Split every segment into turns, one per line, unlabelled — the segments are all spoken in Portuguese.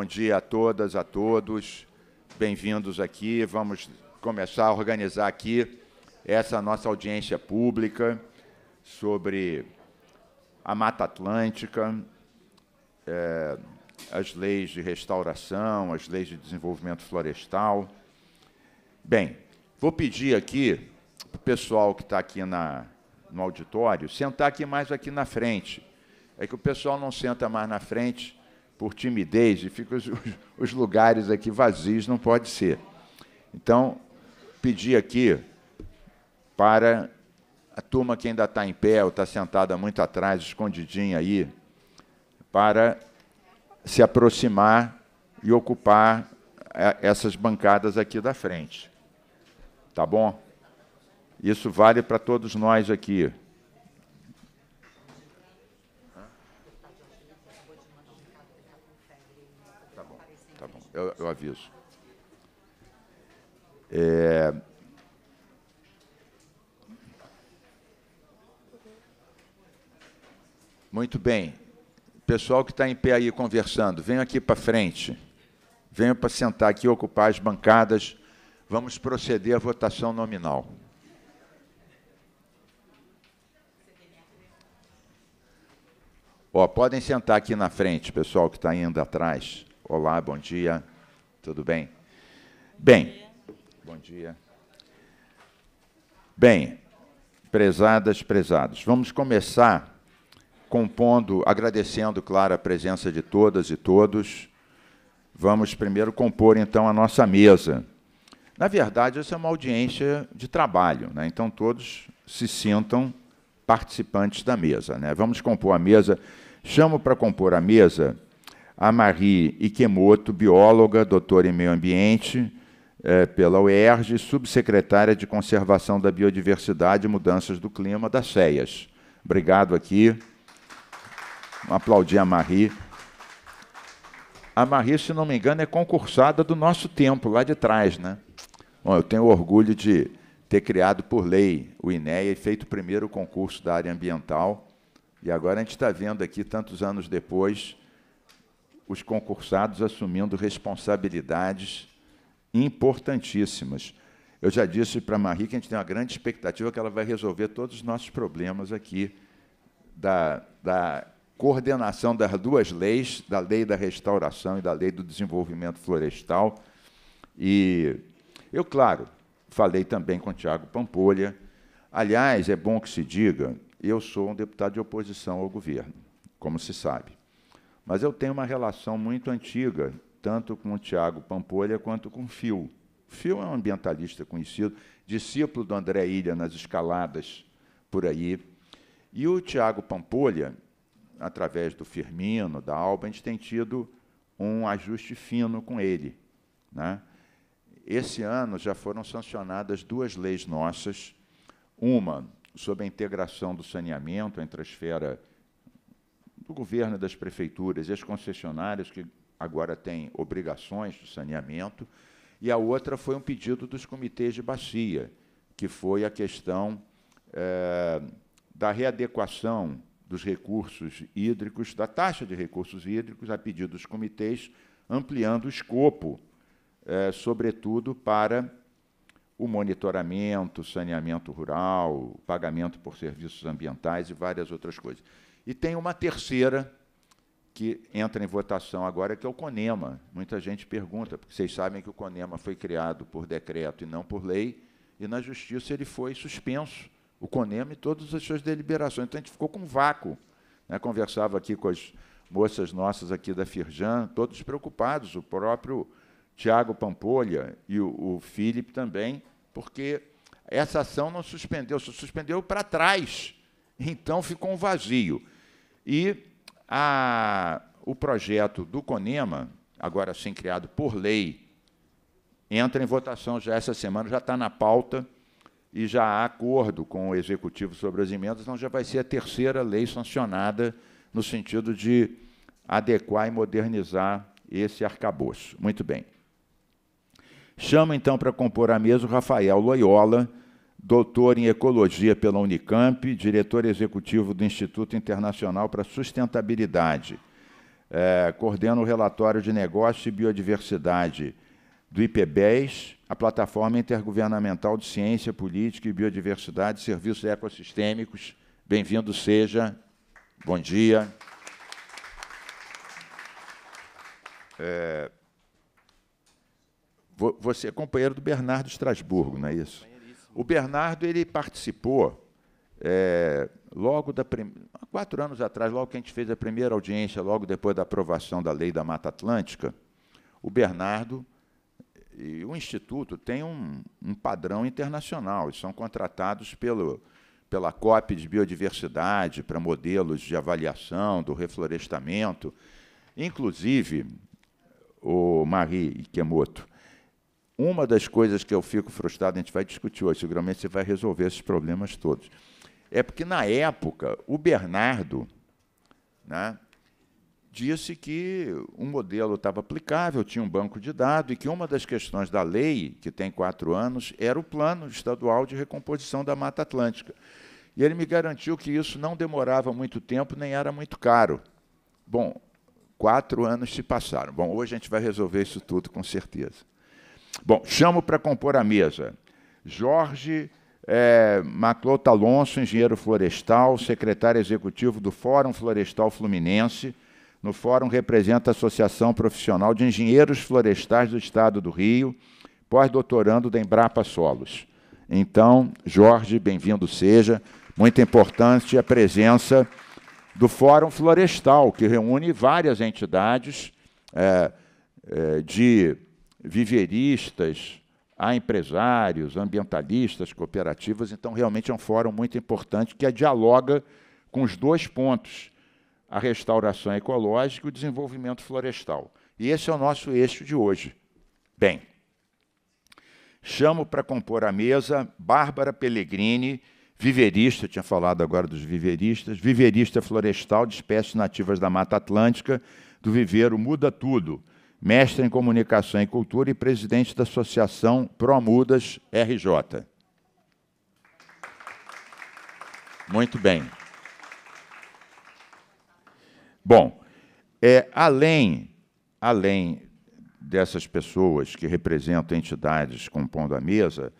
bom dia a todas, a todos. Bem-vindos aqui. Vamos começar a organizar aqui essa nossa audiência pública sobre a Mata Atlântica, é, as leis de restauração, as leis de desenvolvimento florestal. Bem, vou pedir aqui para o pessoal que está aqui na, no auditório sentar aqui mais aqui na frente. É que o pessoal não senta mais na frente por timidez e ficam os, os lugares aqui vazios, não pode ser. Então, pedi aqui para a turma que ainda está em pé ou está sentada muito atrás, escondidinha aí, para se aproximar e ocupar é, essas bancadas aqui da frente. Tá bom? Isso vale para todos nós aqui. eu, eu aviso. É... Muito bem. Pessoal que está em pé aí conversando, venham aqui para frente. Venham para sentar aqui, ocupar as bancadas. Vamos proceder à votação nominal. Ó, podem sentar aqui na frente, pessoal que está indo atrás. Olá, bom dia. Tudo bem? Bem, bom dia. Bem, prezadas, prezados, vamos começar compondo, agradecendo, claro, a presença de todas e todos. Vamos primeiro compor, então, a nossa mesa. Na verdade, essa é uma audiência de trabalho, né? então todos se sintam participantes da mesa. Né? Vamos compor a mesa. Chamo para compor a mesa a Marie Ikemoto, bióloga, doutora em meio ambiente é, pela UERJ, subsecretária de Conservação da Biodiversidade e Mudanças do Clima da CEAS. Obrigado aqui. aplaudir a Marie. A Marie, se não me engano, é concursada do nosso tempo, lá de trás, né? Bom, eu tenho orgulho de ter criado por lei o INEA e feito o primeiro concurso da área ambiental. E agora a gente está vendo aqui, tantos anos depois, os concursados assumindo responsabilidades importantíssimas. Eu já disse para a Marie que a gente tem uma grande expectativa que ela vai resolver todos os nossos problemas aqui da, da coordenação das duas leis, da lei da restauração e da lei do desenvolvimento florestal. E eu, claro, falei também com o Tiago Pampolha. Aliás, é bom que se diga, eu sou um deputado de oposição ao governo, como se sabe. Mas eu tenho uma relação muito antiga, tanto com o Tiago Pampolha quanto com o Fio. Fio é um ambientalista conhecido, discípulo do André Ilha nas escaladas por aí. E o Tiago Pampolha, através do Firmino, da Alba, a gente tem tido um ajuste fino com ele. Né? Esse ano já foram sancionadas duas leis nossas, uma sobre a integração do saneamento entre a esfera do governo das prefeituras e as concessionárias, que agora têm obrigações de saneamento, e a outra foi um pedido dos comitês de bacia, que foi a questão é, da readequação dos recursos hídricos, da taxa de recursos hídricos, a pedido dos comitês, ampliando o escopo, é, sobretudo para o monitoramento, saneamento rural, pagamento por serviços ambientais e várias outras coisas. E tem uma terceira que entra em votação agora, que é o CONEMA. Muita gente pergunta, porque vocês sabem que o CONEMA foi criado por decreto e não por lei, e na justiça ele foi suspenso, o CONEMA e todas as suas deliberações. Então a gente ficou com um vácuo. Né? Conversava aqui com as moças nossas aqui da Firjan, todos preocupados, o próprio Tiago Pampolha e o, o Felipe também, porque essa ação não suspendeu, suspendeu para trás. Então ficou um vazio. E a, o projeto do CONEMA, agora sim criado por lei, entra em votação já essa semana, já está na pauta e já há acordo com o Executivo sobre as emendas, então já vai ser a terceira lei sancionada no sentido de adequar e modernizar esse arcabouço. Muito bem. Chamo então para compor a mesa o Rafael Loyola, doutor em ecologia pela Unicamp, diretor executivo do Instituto Internacional para Sustentabilidade. É, coordena o relatório de negócio e biodiversidade do IPBES, a plataforma intergovernamental de ciência, política e biodiversidade, serviços ecossistêmicos. Bem-vindo seja. Bom dia. É, você é companheiro do Bernardo Estrasburgo, não é isso? O Bernardo ele participou é, logo da prim... quatro anos atrás, logo que a gente fez a primeira audiência, logo depois da aprovação da lei da Mata Atlântica, o Bernardo e o Instituto tem um, um padrão internacional são contratados pelo, pela COP de biodiversidade para modelos de avaliação do reflorestamento. Inclusive, o Marie Ikemoto, uma das coisas que eu fico frustrado, a gente vai discutir hoje, seguramente você vai resolver esses problemas todos. É porque, na época, o Bernardo né, disse que um modelo estava aplicável, tinha um banco de dados, e que uma das questões da lei, que tem quatro anos, era o Plano Estadual de Recomposição da Mata Atlântica. E ele me garantiu que isso não demorava muito tempo, nem era muito caro. Bom, quatro anos se passaram. Bom, hoje a gente vai resolver isso tudo, com certeza. Bom, chamo para compor a mesa Jorge é, Maclota Alonso, engenheiro florestal, secretário executivo do Fórum Florestal Fluminense. No fórum representa a Associação Profissional de Engenheiros Florestais do Estado do Rio, pós-doutorando da Embrapa Solos. Então, Jorge, bem-vindo seja. Muito importante a presença do Fórum Florestal, que reúne várias entidades é, é, de viveristas, a empresários, ambientalistas, cooperativas. Então, realmente é um fórum muito importante que dialoga com os dois pontos, a restauração ecológica e o desenvolvimento florestal. E esse é o nosso eixo de hoje. Bem, chamo para compor a mesa Bárbara Pellegrini, viverista, tinha falado agora dos viveristas, viverista florestal de espécies nativas da Mata Atlântica, do viveiro Muda Tudo, mestre em Comunicação e Cultura e presidente da Associação Promudas RJ. Muito bem. Bom, é, além, além dessas pessoas que representam entidades compondo a mesa,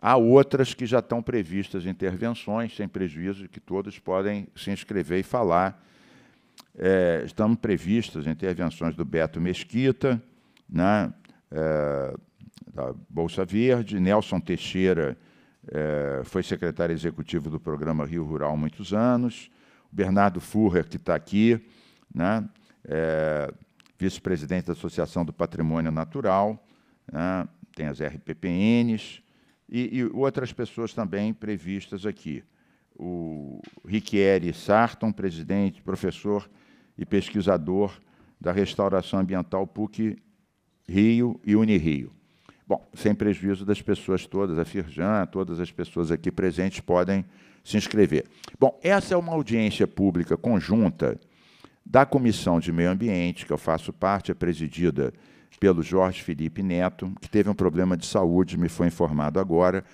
há outras que já estão previstas intervenções, sem prejuízo de que todos podem se inscrever e falar é, estão previstas intervenções do Beto Mesquita, né, é, da Bolsa Verde, Nelson Teixeira é, foi secretário executivo do programa Rio Rural há muitos anos, o Bernardo Furrer, que está aqui, né, é, vice-presidente da Associação do Patrimônio Natural, né, tem as RPPNs, e, e outras pessoas também previstas aqui o Riquieri Sarton, presidente, professor e pesquisador da restauração ambiental PUC Rio e Unirio. Bom, sem prejuízo das pessoas todas, a Firjan, todas as pessoas aqui presentes podem se inscrever. Bom, essa é uma audiência pública conjunta da Comissão de Meio Ambiente, que eu faço parte, é presidida pelo Jorge Felipe Neto, que teve um problema de saúde, me foi informado agora.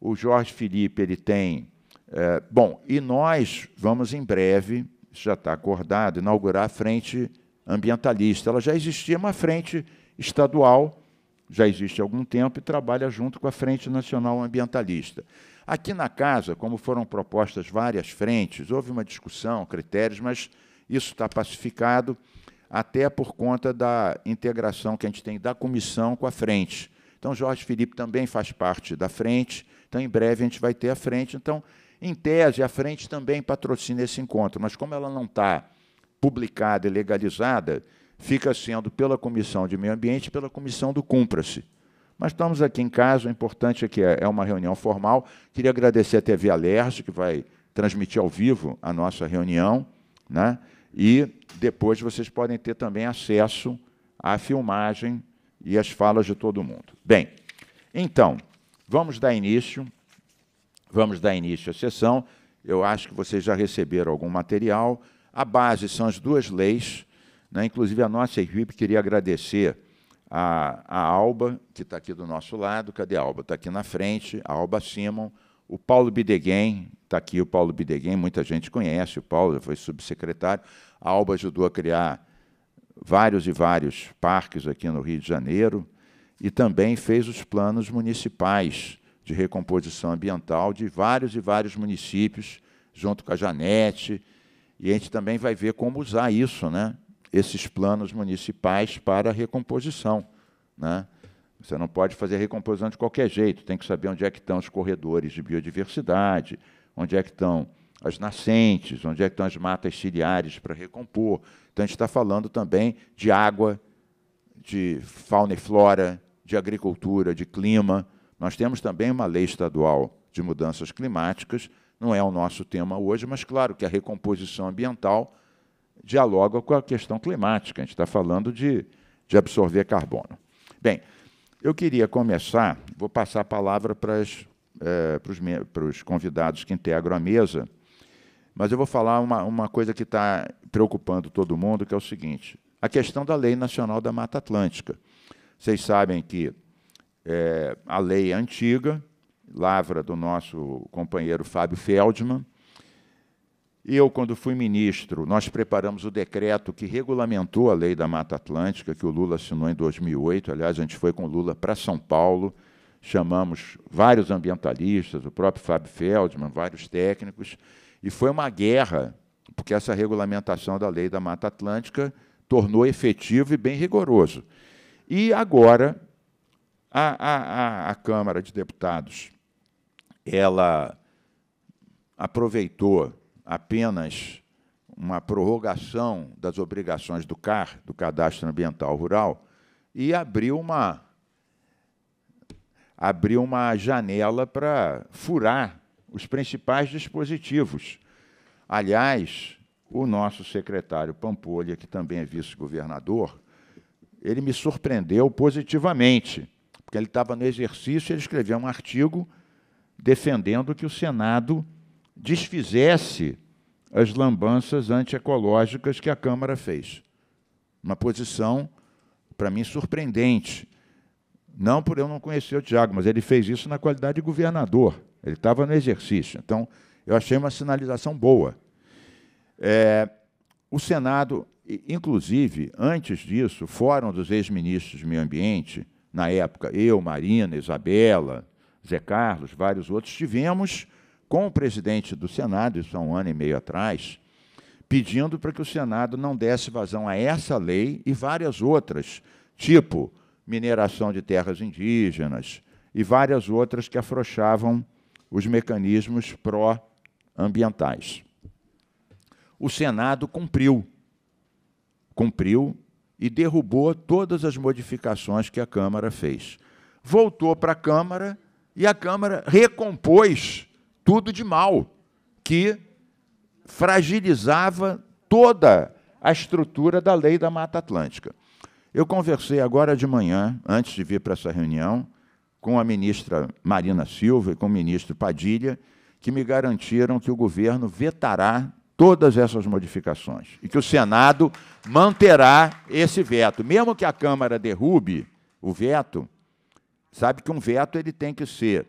O Jorge Felipe, ele tem. É, bom, e nós vamos em breve já está acordado, inaugurar a frente ambientalista. Ela já existia uma frente estadual, já existe há algum tempo, e trabalha junto com a Frente Nacional Ambientalista. Aqui na casa, como foram propostas várias frentes, houve uma discussão, critérios, mas isso está pacificado até por conta da integração que a gente tem da comissão com a frente. Então, Jorge Felipe também faz parte da frente, então, em breve, a gente vai ter a frente. Então, em tese, a frente também patrocina esse encontro, mas como ela não está publicada e legalizada, fica sendo pela Comissão de Meio Ambiente e pela Comissão do Cumpra-se. Mas estamos aqui em casa, o importante é que é, é uma reunião formal. Queria agradecer a TV Alerj, que vai transmitir ao vivo a nossa reunião, né? e depois vocês podem ter também acesso à filmagem e às falas de todo mundo. Bem, então, vamos dar início Vamos dar início à sessão. Eu acho que vocês já receberam algum material. A base são as duas leis. Né? Inclusive, a nossa equipe queria agradecer a, a Alba, que está aqui do nosso lado. Cadê a Alba? Está aqui na frente, a Alba Simon. O Paulo Bideguem, está aqui o Paulo Bideguem, muita gente conhece o Paulo, já foi subsecretário. A Alba ajudou a criar vários e vários parques aqui no Rio de Janeiro e também fez os planos municipais de recomposição ambiental de vários e vários municípios, junto com a Janete, e a gente também vai ver como usar isso, né? esses planos municipais para recomposição. Né? Você não pode fazer recomposição de qualquer jeito, tem que saber onde é que estão os corredores de biodiversidade, onde é que estão as nascentes, onde é que estão as matas ciliares para recompor. Então, a gente está falando também de água, de fauna e flora, de agricultura, de clima. Nós temos também uma lei estadual de mudanças climáticas, não é o nosso tema hoje, mas claro que a recomposição ambiental dialoga com a questão climática, a gente está falando de, de absorver carbono. Bem, eu queria começar, vou passar a palavra para, as, é, para, os, para os convidados que integram a mesa, mas eu vou falar uma, uma coisa que está preocupando todo mundo, que é o seguinte: a questão da Lei Nacional da Mata Atlântica. Vocês sabem que é, a lei é antiga, lavra do nosso companheiro Fábio Feldman. Eu, quando fui ministro, nós preparamos o decreto que regulamentou a lei da Mata Atlântica, que o Lula assinou em 2008. Aliás, a gente foi com o Lula para São Paulo, chamamos vários ambientalistas, o próprio Fábio Feldman, vários técnicos, e foi uma guerra, porque essa regulamentação da lei da Mata Atlântica tornou efetivo e bem rigoroso. E agora a, a, a, Câmara de Deputados, ela aproveitou apenas uma prorrogação das obrigações do CAR, do Cadastro Ambiental Rural, e abriu uma abriu uma janela para furar os principais dispositivos. Aliás, o nosso secretário Pampolha, que também é vice-governador, ele me surpreendeu positivamente porque ele estava no exercício, ele escreveu um artigo defendendo que o Senado desfizesse as lambanças antiecológicas que a Câmara fez. Uma posição, para mim, surpreendente. Não por eu não conhecer o Tiago, mas ele fez isso na qualidade de governador. Ele estava no exercício. Então, eu achei uma sinalização boa. É, o Senado, inclusive, antes disso, o Fórum dos Ex-Ministros do Meio Ambiente na época, eu, Marina, Isabela, Zé Carlos, vários outros, tivemos com o presidente do Senado, isso há um ano e meio atrás, pedindo para que o Senado não desse vazão a essa lei e várias outras, tipo mineração de terras indígenas e várias outras que afrouxavam os mecanismos pró-ambientais. O Senado cumpriu. Cumpriu e derrubou todas as modificações que a Câmara fez. Voltou para a Câmara e a Câmara recompôs tudo de mal que fragilizava toda a estrutura da lei da Mata Atlântica. Eu conversei agora de manhã, antes de vir para essa reunião, com a ministra Marina Silva e com o ministro Padilha, que me garantiram que o governo vetará todas essas modificações e que o Senado manterá esse veto, mesmo que a Câmara derrube o veto. Sabe que um veto ele tem que ser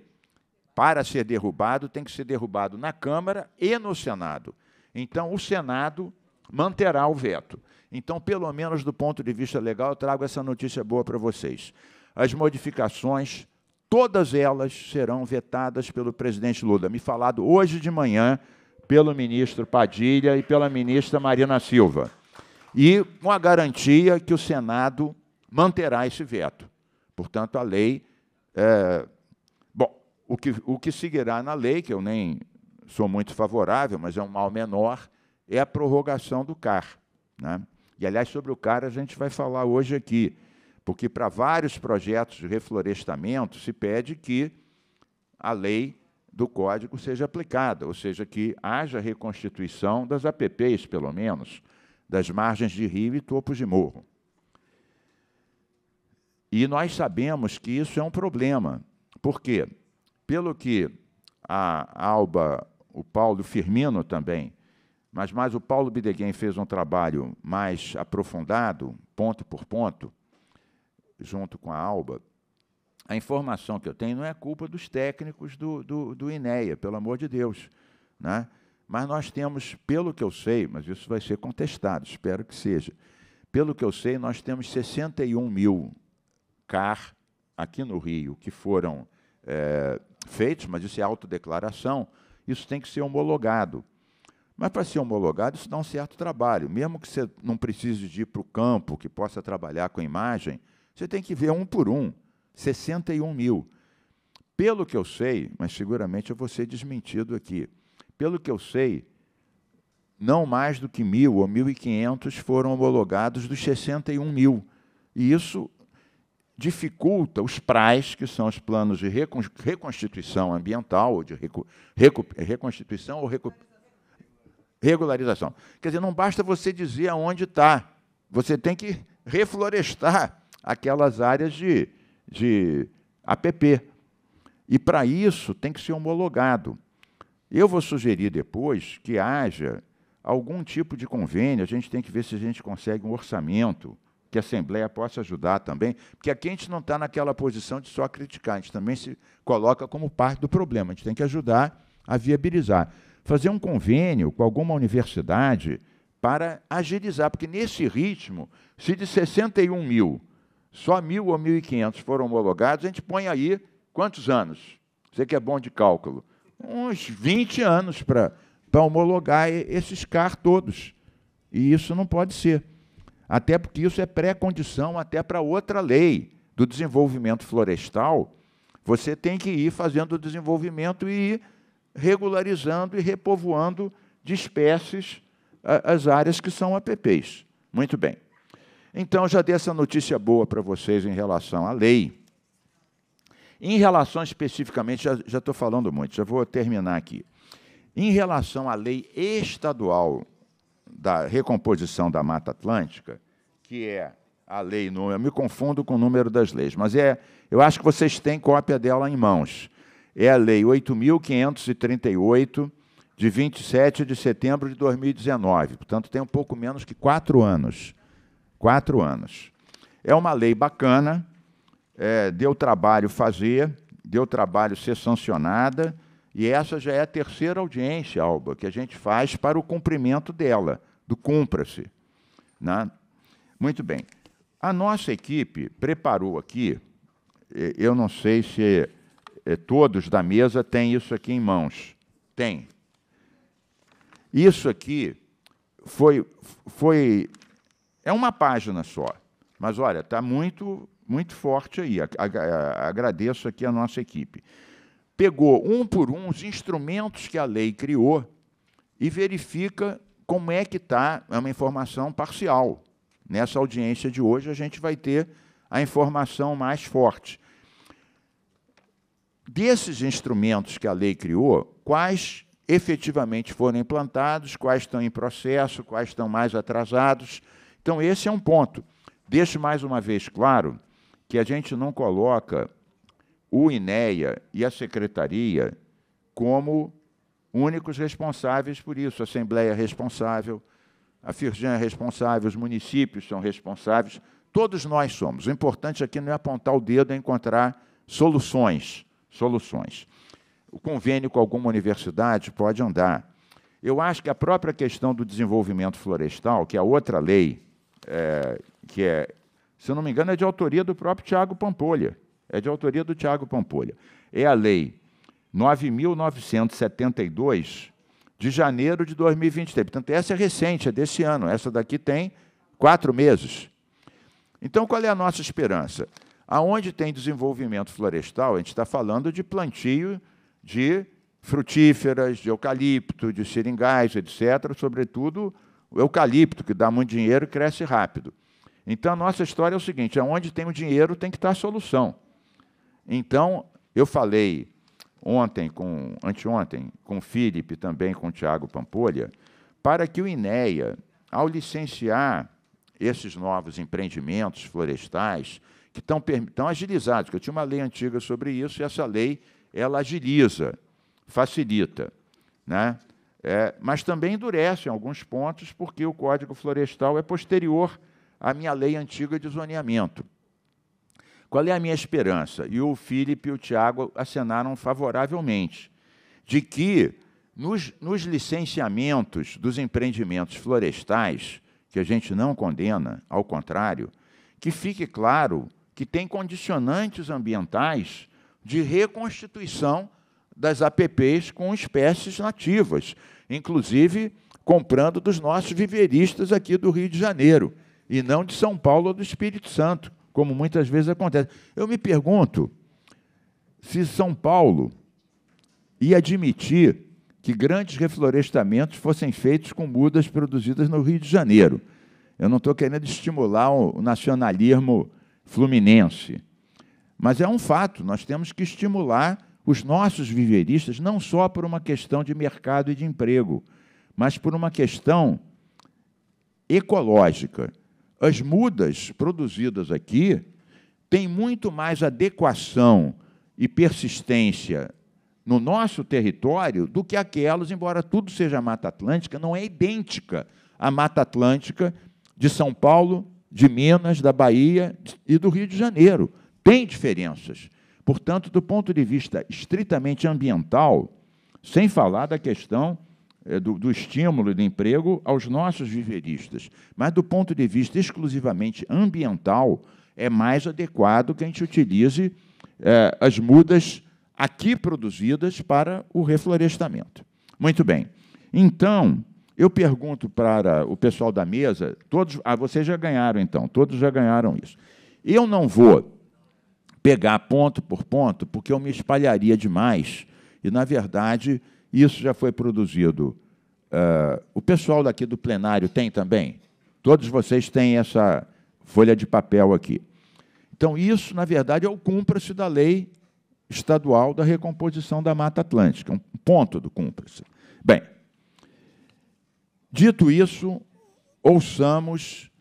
para ser derrubado, tem que ser derrubado na Câmara e no Senado. Então o Senado manterá o veto. Então, pelo menos do ponto de vista legal, eu trago essa notícia boa para vocês. As modificações, todas elas serão vetadas pelo presidente Lula. Me falado hoje de manhã pelo ministro Padilha e pela ministra Marina Silva. E com a garantia que o Senado manterá esse veto. Portanto, a lei. É, bom, o que, o que seguirá na lei, que eu nem sou muito favorável, mas é um mal menor, é a prorrogação do CAR. Né? E, aliás, sobre o CAR a gente vai falar hoje aqui, porque para vários projetos de reflorestamento se pede que a lei do código seja aplicada, ou seja, que haja reconstituição das APPs, pelo menos, das margens de rio e topos de morro. E nós sabemos que isso é um problema, porque, pelo que a Alba, o Paulo Firmino também, mas mais o Paulo Bideguem fez um trabalho mais aprofundado, ponto por ponto, junto com a Alba, a informação que eu tenho não é culpa dos técnicos do, do, do INEA, pelo amor de Deus. Né? Mas nós temos, pelo que eu sei, mas isso vai ser contestado, espero que seja. Pelo que eu sei, nós temos 61 mil CAR aqui no Rio que foram é, feitos, mas isso é autodeclaração, isso tem que ser homologado. Mas para ser homologado, isso dá um certo trabalho. Mesmo que você não precise de ir para o campo, que possa trabalhar com imagem, você tem que ver um por um. 61 mil. Pelo que eu sei, mas seguramente eu vou ser desmentido aqui, pelo que eu sei, não mais do que mil ou 1.500 foram homologados dos 61 mil. E isso dificulta os PRAs, que são os planos de reconstituição ambiental, ou de recu, recu, reconstituição ou recu, regularização. Quer dizer, não basta você dizer aonde está, você tem que reflorestar aquelas áreas de de APP. E para isso tem que ser homologado. Eu vou sugerir depois que haja algum tipo de convênio, a gente tem que ver se a gente consegue um orçamento que a Assembleia possa ajudar também, porque aqui a gente não está naquela posição de só criticar, a gente também se coloca como parte do problema, a gente tem que ajudar a viabilizar. Fazer um convênio com alguma universidade para agilizar, porque nesse ritmo, se de 61 mil só mil ou mil e quinhentos foram homologados, a gente põe aí quantos anos? Você que é bom de cálculo. Uns 20 anos para homologar esses CAR todos. E isso não pode ser. Até porque isso é pré-condição até para outra lei do desenvolvimento florestal. Você tem que ir fazendo o desenvolvimento e ir regularizando e repovoando de espécies as áreas que são APPs. Muito bem. Então, já dei essa notícia boa para vocês em relação à lei. Em relação especificamente, já estou falando muito, já vou terminar aqui. Em relação à lei estadual da recomposição da Mata Atlântica, que é a lei número, eu me confundo com o número das leis, mas é, eu acho que vocês têm cópia dela em mãos. É a lei 8538 de 27 de setembro de 2019, portanto tem um pouco menos que quatro anos. Quatro anos. É uma lei bacana, é, deu trabalho fazer, deu trabalho ser sancionada, e essa já é a terceira audiência, Alba, que a gente faz para o cumprimento dela, do cumpra-se. Né? Muito bem. A nossa equipe preparou aqui, é, eu não sei se é, todos da mesa têm isso aqui em mãos. Tem. Isso aqui foi, foi é uma página só. Mas olha, está muito, muito forte aí. Agradeço aqui a nossa equipe. Pegou um por um os instrumentos que a lei criou e verifica como é que está. É uma informação parcial. Nessa audiência de hoje, a gente vai ter a informação mais forte. Desses instrumentos que a lei criou, quais efetivamente foram implantados, quais estão em processo, quais estão mais atrasados então, esse é um ponto. Deixo mais uma vez claro que a gente não coloca o INEA e a secretaria como únicos responsáveis por isso. A Assembleia é responsável, a Firjan é responsável, os municípios são responsáveis, todos nós somos. O importante aqui não é apontar o dedo, é encontrar soluções. Soluções. O convênio com alguma universidade pode andar. Eu acho que a própria questão do desenvolvimento florestal, que é outra lei é, que é, se eu não me engano, é de autoria do próprio Tiago Pampolha. É de autoria do Tiago Pampolha. É a Lei 9.972, de janeiro de 2023. Portanto, essa é recente, é desse ano. Essa daqui tem quatro meses. Então, qual é a nossa esperança? Aonde tem desenvolvimento florestal, a gente está falando de plantio de frutíferas, de eucalipto, de seringais, etc., sobretudo o eucalipto, que dá muito dinheiro, cresce rápido. Então, a nossa história é o seguinte: onde tem o dinheiro tem que estar a solução. Então, eu falei ontem, com, anteontem, com o Felipe também com o Tiago Pampolha, para que o INEA, ao licenciar esses novos empreendimentos florestais, que estão, estão agilizados, porque eu tinha uma lei antiga sobre isso, e essa lei ela agiliza, facilita. Né? é, mas também endurece em alguns pontos, porque o Código Florestal é posterior à minha lei antiga de zoneamento. Qual é a minha esperança? E o Felipe e o Tiago acenaram favoravelmente, de que nos, nos licenciamentos dos empreendimentos florestais, que a gente não condena, ao contrário, que fique claro que tem condicionantes ambientais de reconstituição das APPs com espécies nativas, inclusive comprando dos nossos viveristas aqui do Rio de Janeiro, e não de São Paulo ou do Espírito Santo, como muitas vezes acontece. Eu me pergunto se São Paulo ia admitir que grandes reflorestamentos fossem feitos com mudas produzidas no Rio de Janeiro. Eu não estou querendo estimular o nacionalismo fluminense, mas é um fato, nós temos que estimular os nossos viveristas, não só por uma questão de mercado e de emprego, mas por uma questão ecológica. As mudas produzidas aqui têm muito mais adequação e persistência no nosso território do que aquelas, embora tudo seja Mata Atlântica, não é idêntica à Mata Atlântica de São Paulo, de Minas, da Bahia e do Rio de Janeiro. Tem diferenças. Portanto, do ponto de vista estritamente ambiental, sem falar da questão é, do, do estímulo do emprego aos nossos viveristas, mas do ponto de vista exclusivamente ambiental, é mais adequado que a gente utilize é, as mudas aqui produzidas para o reflorestamento. Muito bem. Então, eu pergunto para o pessoal da mesa, todos, ah, vocês já ganharam então, todos já ganharam isso. Eu não vou pegar ponto por ponto, porque eu me espalharia demais. E, na verdade, isso já foi produzido. Uh, o pessoal daqui do plenário tem também? Todos vocês têm essa folha de papel aqui. Então, isso, na verdade, é o cúmplice da lei estadual da recomposição da Mata Atlântica, um ponto do cúmplice. Bem, dito isso, ouçamos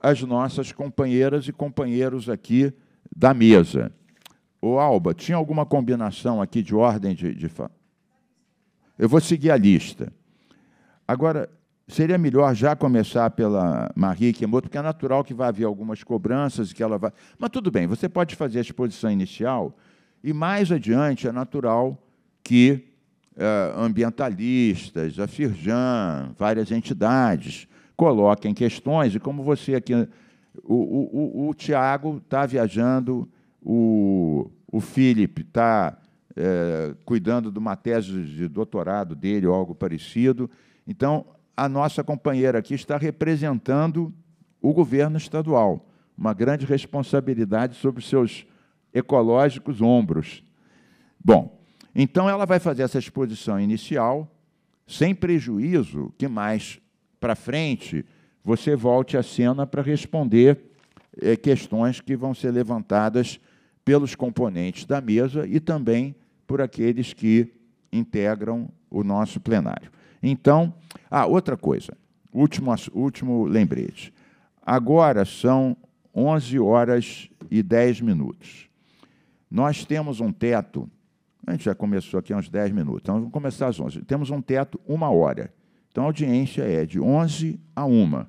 as nossas companheiras e companheiros aqui da mesa. O Alba, tinha alguma combinação aqui de ordem de, de fa... Eu vou seguir a lista. Agora, seria melhor já começar pela Marie Kimoto, porque é natural que vai haver algumas cobranças e que ela vai. Mas tudo bem, você pode fazer a exposição inicial e mais adiante é natural que eh, ambientalistas, a Firjan, várias entidades coloquem questões e como você aqui o, o, o, o Tiago está viajando, o, o Felipe está é, cuidando de uma tese de doutorado dele ou algo parecido. Então, a nossa companheira aqui está representando o governo estadual, uma grande responsabilidade sobre seus ecológicos ombros. Bom, então ela vai fazer essa exposição inicial, sem prejuízo que mais para frente você volte à cena para responder é, questões que vão ser levantadas pelos componentes da mesa e também por aqueles que integram o nosso plenário. Então, ah, outra coisa, último, último lembrete. Agora são 11 horas e 10 minutos. Nós temos um teto, a gente já começou aqui há uns 10 minutos, então vamos começar às 11. Temos um teto, uma hora. Então a audiência é de 11 a 1.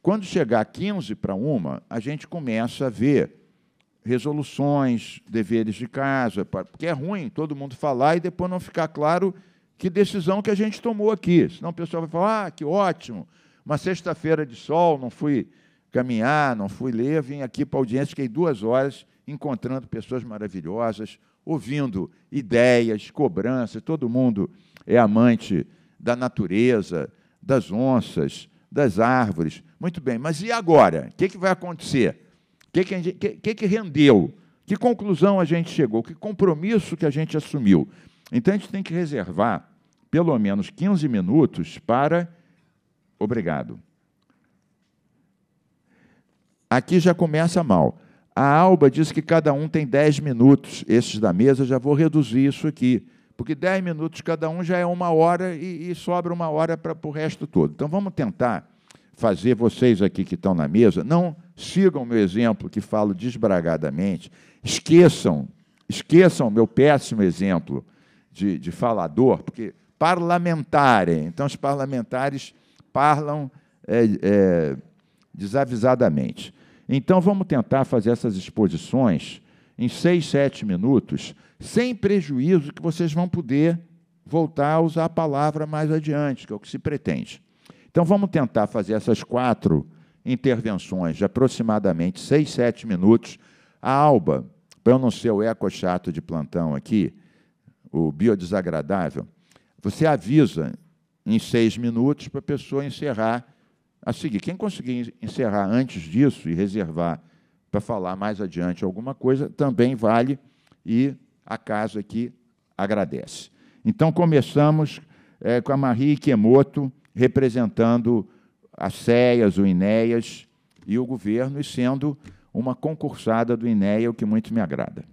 Quando chegar 15 para 1, a gente começa a ver resoluções, deveres de casa, porque é ruim todo mundo falar e depois não ficar claro que decisão que a gente tomou aqui. Senão o pessoal vai falar: ah, que ótimo, uma sexta-feira de sol, não fui caminhar, não fui ler, vim aqui para a audiência, fiquei duas horas encontrando pessoas maravilhosas, ouvindo ideias, cobranças, todo mundo é amante da natureza, das onças, das árvores. Muito bem, mas e agora? O que, que vai acontecer? O que, que, que, que rendeu? Que conclusão a gente chegou? Que compromisso que a gente assumiu? Então a gente tem que reservar pelo menos 15 minutos para. Obrigado. Aqui já começa mal. A Alba diz que cada um tem 10 minutos. Esses da mesa, já vou reduzir isso aqui porque 10 minutos cada um já é uma hora e, e sobra uma hora para o resto todo. Então vamos tentar fazer vocês aqui que estão na mesa, não sigam meu exemplo que falo desbragadamente, esqueçam, esqueçam meu péssimo exemplo de, de falador, porque parlamentarem, então os parlamentares parlam é, é, desavisadamente. Então vamos tentar fazer essas exposições em seis, sete minutos sem prejuízo que vocês vão poder voltar a usar a palavra mais adiante, que é o que se pretende. Então vamos tentar fazer essas quatro intervenções de aproximadamente seis, sete minutos. A Alba, para eu não ser o eco chato de plantão aqui, o biodesagradável, você avisa em seis minutos para a pessoa encerrar a seguir. Quem conseguir encerrar antes disso e reservar para falar mais adiante alguma coisa, também vale e a casa que agradece. Então começamos é, com a Marie Kemoto representando a CEAS, o INEAS e o governo, e sendo uma concursada do INEA, o que muito me agrada.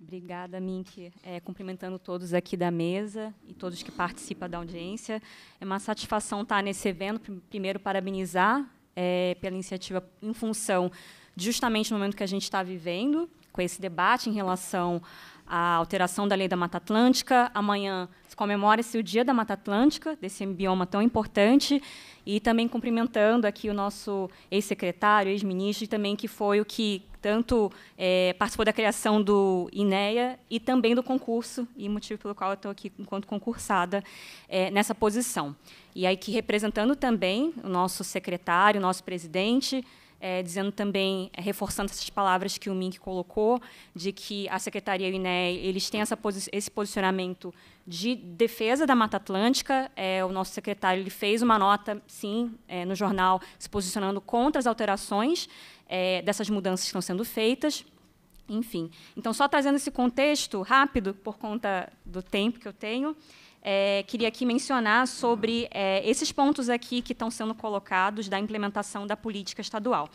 Obrigada, Mink. É, cumprimentando todos aqui da mesa e todos que participam da audiência. É uma satisfação estar nesse evento. Primeiro, parabenizar é, pela iniciativa em função justamente no momento que a gente está vivendo, com esse debate em relação à alteração da lei da Mata Atlântica. Amanhã comemora-se o Dia da Mata Atlântica, desse bioma tão importante, e também cumprimentando aqui o nosso ex-secretário, ex-ministro, também que foi o que tanto é, participou da criação do INEA e também do concurso, e motivo pelo qual eu estou aqui enquanto concursada é, nessa posição. E aí que representando também o nosso secretário, o nosso presidente, é, dizendo também, é, reforçando essas palavras que o Mink colocou, de que a Secretaria e o INE, eles têm essa posi esse posicionamento de defesa da Mata Atlântica. É, o nosso secretário ele fez uma nota, sim, é, no jornal, se posicionando contra as alterações é, dessas mudanças que estão sendo feitas. Enfim, então, só trazendo esse contexto rápido, por conta do tempo que eu tenho, é, queria aqui mencionar sobre é, esses pontos aqui que estão sendo colocados da implementação da política estadual.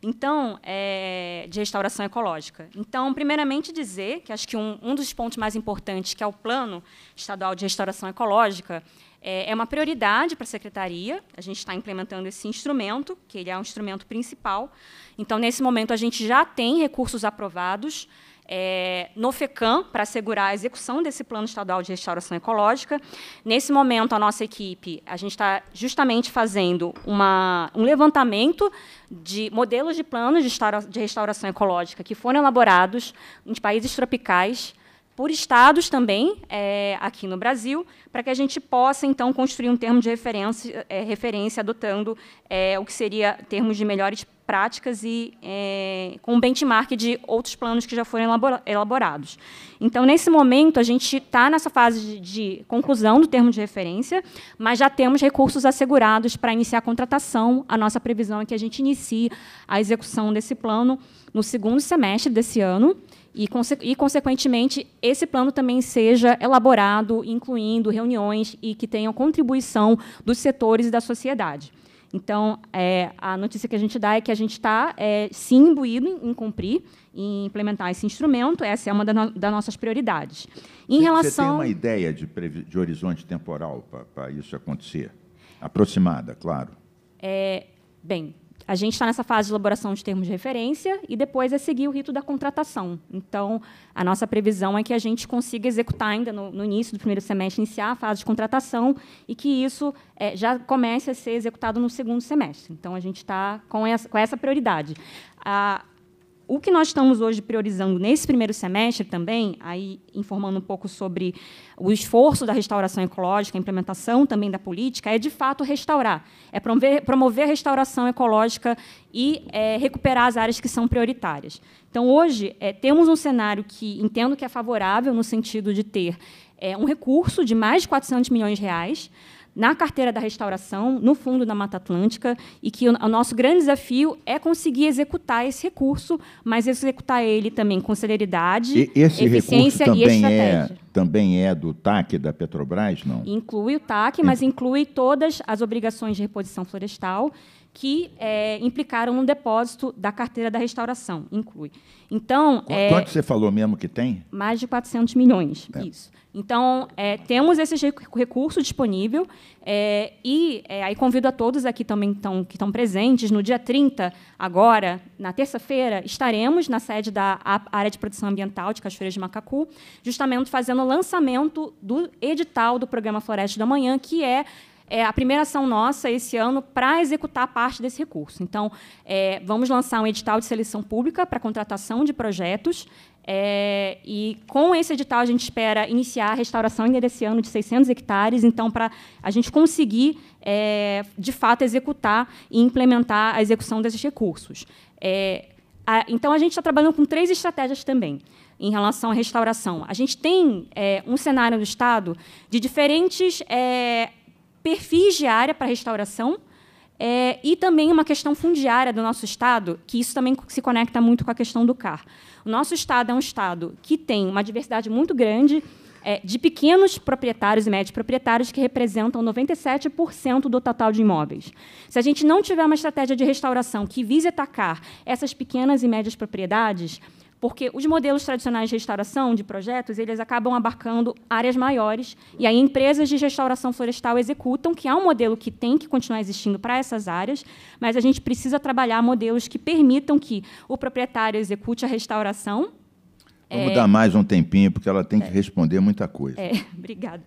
Então, é, de restauração ecológica. Então, primeiramente dizer que acho que um, um, dos pontos mais importantes, que é o Plano Estadual de Restauração Ecológica, é, é uma prioridade para a Secretaria. A gente está implementando esse instrumento, que ele é um instrumento principal. Então, nesse momento, a gente já tem recursos aprovados, é, no FECAM para assegurar a execução desse plano estadual de restauração ecológica. Nesse momento, a nossa equipe, a gente está justamente fazendo uma, um levantamento de modelos de planos de restauração ecológica que foram elaborados em países tropicais, por estados também, é, aqui no Brasil, para que a gente possa, então, construir um termo de referência, é, referência adotando é, o que seria termos de melhores práticas e é, com benchmark de outros planos que já foram elaborados. Então, nesse momento, a gente está nessa fase de, de conclusão do termo de referência, mas já temos recursos assegurados para iniciar a contratação. A nossa previsão é que a gente inicie a execução desse plano no segundo semestre desse ano e, conse e, consequentemente, esse plano também seja elaborado, incluindo reuniões e que tenha contribuição dos setores e da sociedade. Então, é, a notícia que a gente dá é que a gente está, é, sim, imbuído em, em, cumprir, em implementar esse instrumento. Essa é uma da no, das nossas prioridades. Em você, relação... Você tem uma
ideia de, de horizonte temporal para isso acontecer? Aproximada, claro.
É, bem, a gente está nessa fase de elaboração de termos de referência e depois é seguir o rito da contratação. Então, a nossa previsão é que a gente consiga executar ainda no, no início do primeiro semestre, iniciar a fase de contratação e que isso é, já comece a ser executado no segundo semestre. Então, a gente está com essa, com essa prioridade. A, o que nós estamos hoje priorizando nesse primeiro semestre também, aí informando um pouco sobre o esforço da restauração ecológica, a implementação também da política, é de fato restaurar, é promover, promover a restauração ecológica e é, recuperar as áreas que são prioritárias. Então, hoje, é, temos um cenário que entendo que é favorável no sentido de ter é, um recurso de mais de 400 milhões de reais, na carteira da restauração, no fundo da Mata Atlântica, e que o, nosso grande desafio é conseguir executar esse recurso, mas executar ele também com celeridade, e, esse eficiência recurso também e é estratégia. É,
também é do TAC da Petrobras, não?
Inclui o TAC, mas inclui todas as obrigações de reposição florestal que é, implicaram no depósito da carteira da restauração, inclui. Então, Qu é, quanto você
falou mesmo que tem?
Mais de 400 milhões, é. isso. Então, é, temos esse recurso disponível é, e é, aí convido a todos aqui também tão, que estão presentes. No dia 30, agora, na terça-feira, estaremos na sede da área de proteção ambiental de Cachoeiras de Macacu, justamente fazendo o lançamento do edital do programa Floresta da Manhã, que é é a primeira ação nossa esse ano para executar parte desse recurso. Então, é, vamos lançar um edital de seleção pública para contratação de projetos é, e com esse edital a gente espera iniciar a restauração ainda esse ano de 600 hectares, então para a gente conseguir é, de fato executar e implementar a execução desses recursos. É, a, então a gente está trabalhando com três estratégias também em relação à restauração. A gente tem é, um cenário do estado de diferentes é, perfis de área para restauração. É, e também uma questão fundiária do nosso Estado, que isso também se conecta muito com a questão do CAR. O nosso Estado é um Estado que tem uma diversidade muito grande é, de pequenos proprietários e médios proprietários que representam 97% do total de imóveis. Se a gente não tiver uma estratégia de restauração que vise atacar essas pequenas e médias propriedades, porque os modelos tradicionais de restauração de projetos, eles acabam abarcando áreas maiores, e aí empresas de restauração florestal executam, que é um modelo que tem que continuar existindo para essas áreas, mas a gente precisa trabalhar modelos que permitam que o proprietário execute a restauração. Vamos é... dar mais
um tempinho, porque ela tem que é. responder muita coisa.
É, obrigada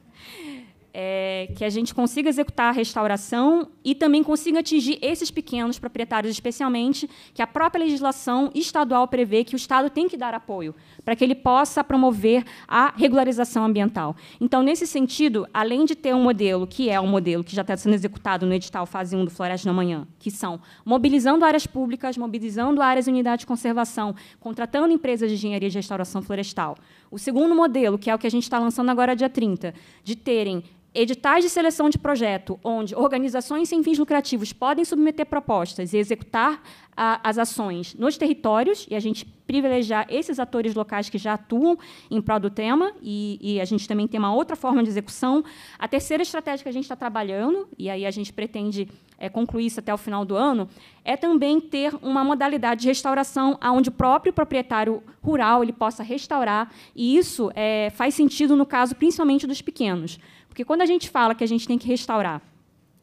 é, que a gente consiga executar a restauração e também consiga atingir esses pequenos proprietários, especialmente, que a própria legislação estadual prevê que o Estado tem que dar apoio para que ele possa promover a regularização ambiental. Então, nesse sentido, além de ter um modelo, que é um modelo que já está sendo executado no edital fase 1 do Floresta na Manhã, que são mobilizando áreas públicas, mobilizando áreas e unidades de conservação, contratando empresas de engenharia de restauração florestal, o segundo modelo, que é o que a gente está lançando agora dia 30, de terem editais de seleção de projeto, onde organizações sem fins lucrativos podem submeter propostas e executar a, as ações nos territórios e a gente privilegiar esses atores locais que já atuam em prol do tema e, e, a gente também tem uma outra forma de execução. A terceira estratégia que a gente está trabalhando, e aí a gente pretende é, concluir isso até o final do ano, é também ter uma modalidade de restauração onde o próprio proprietário rural ele possa restaurar, e isso é, faz sentido no caso principalmente dos pequenos. Porque quando a gente fala que a gente tem que restaurar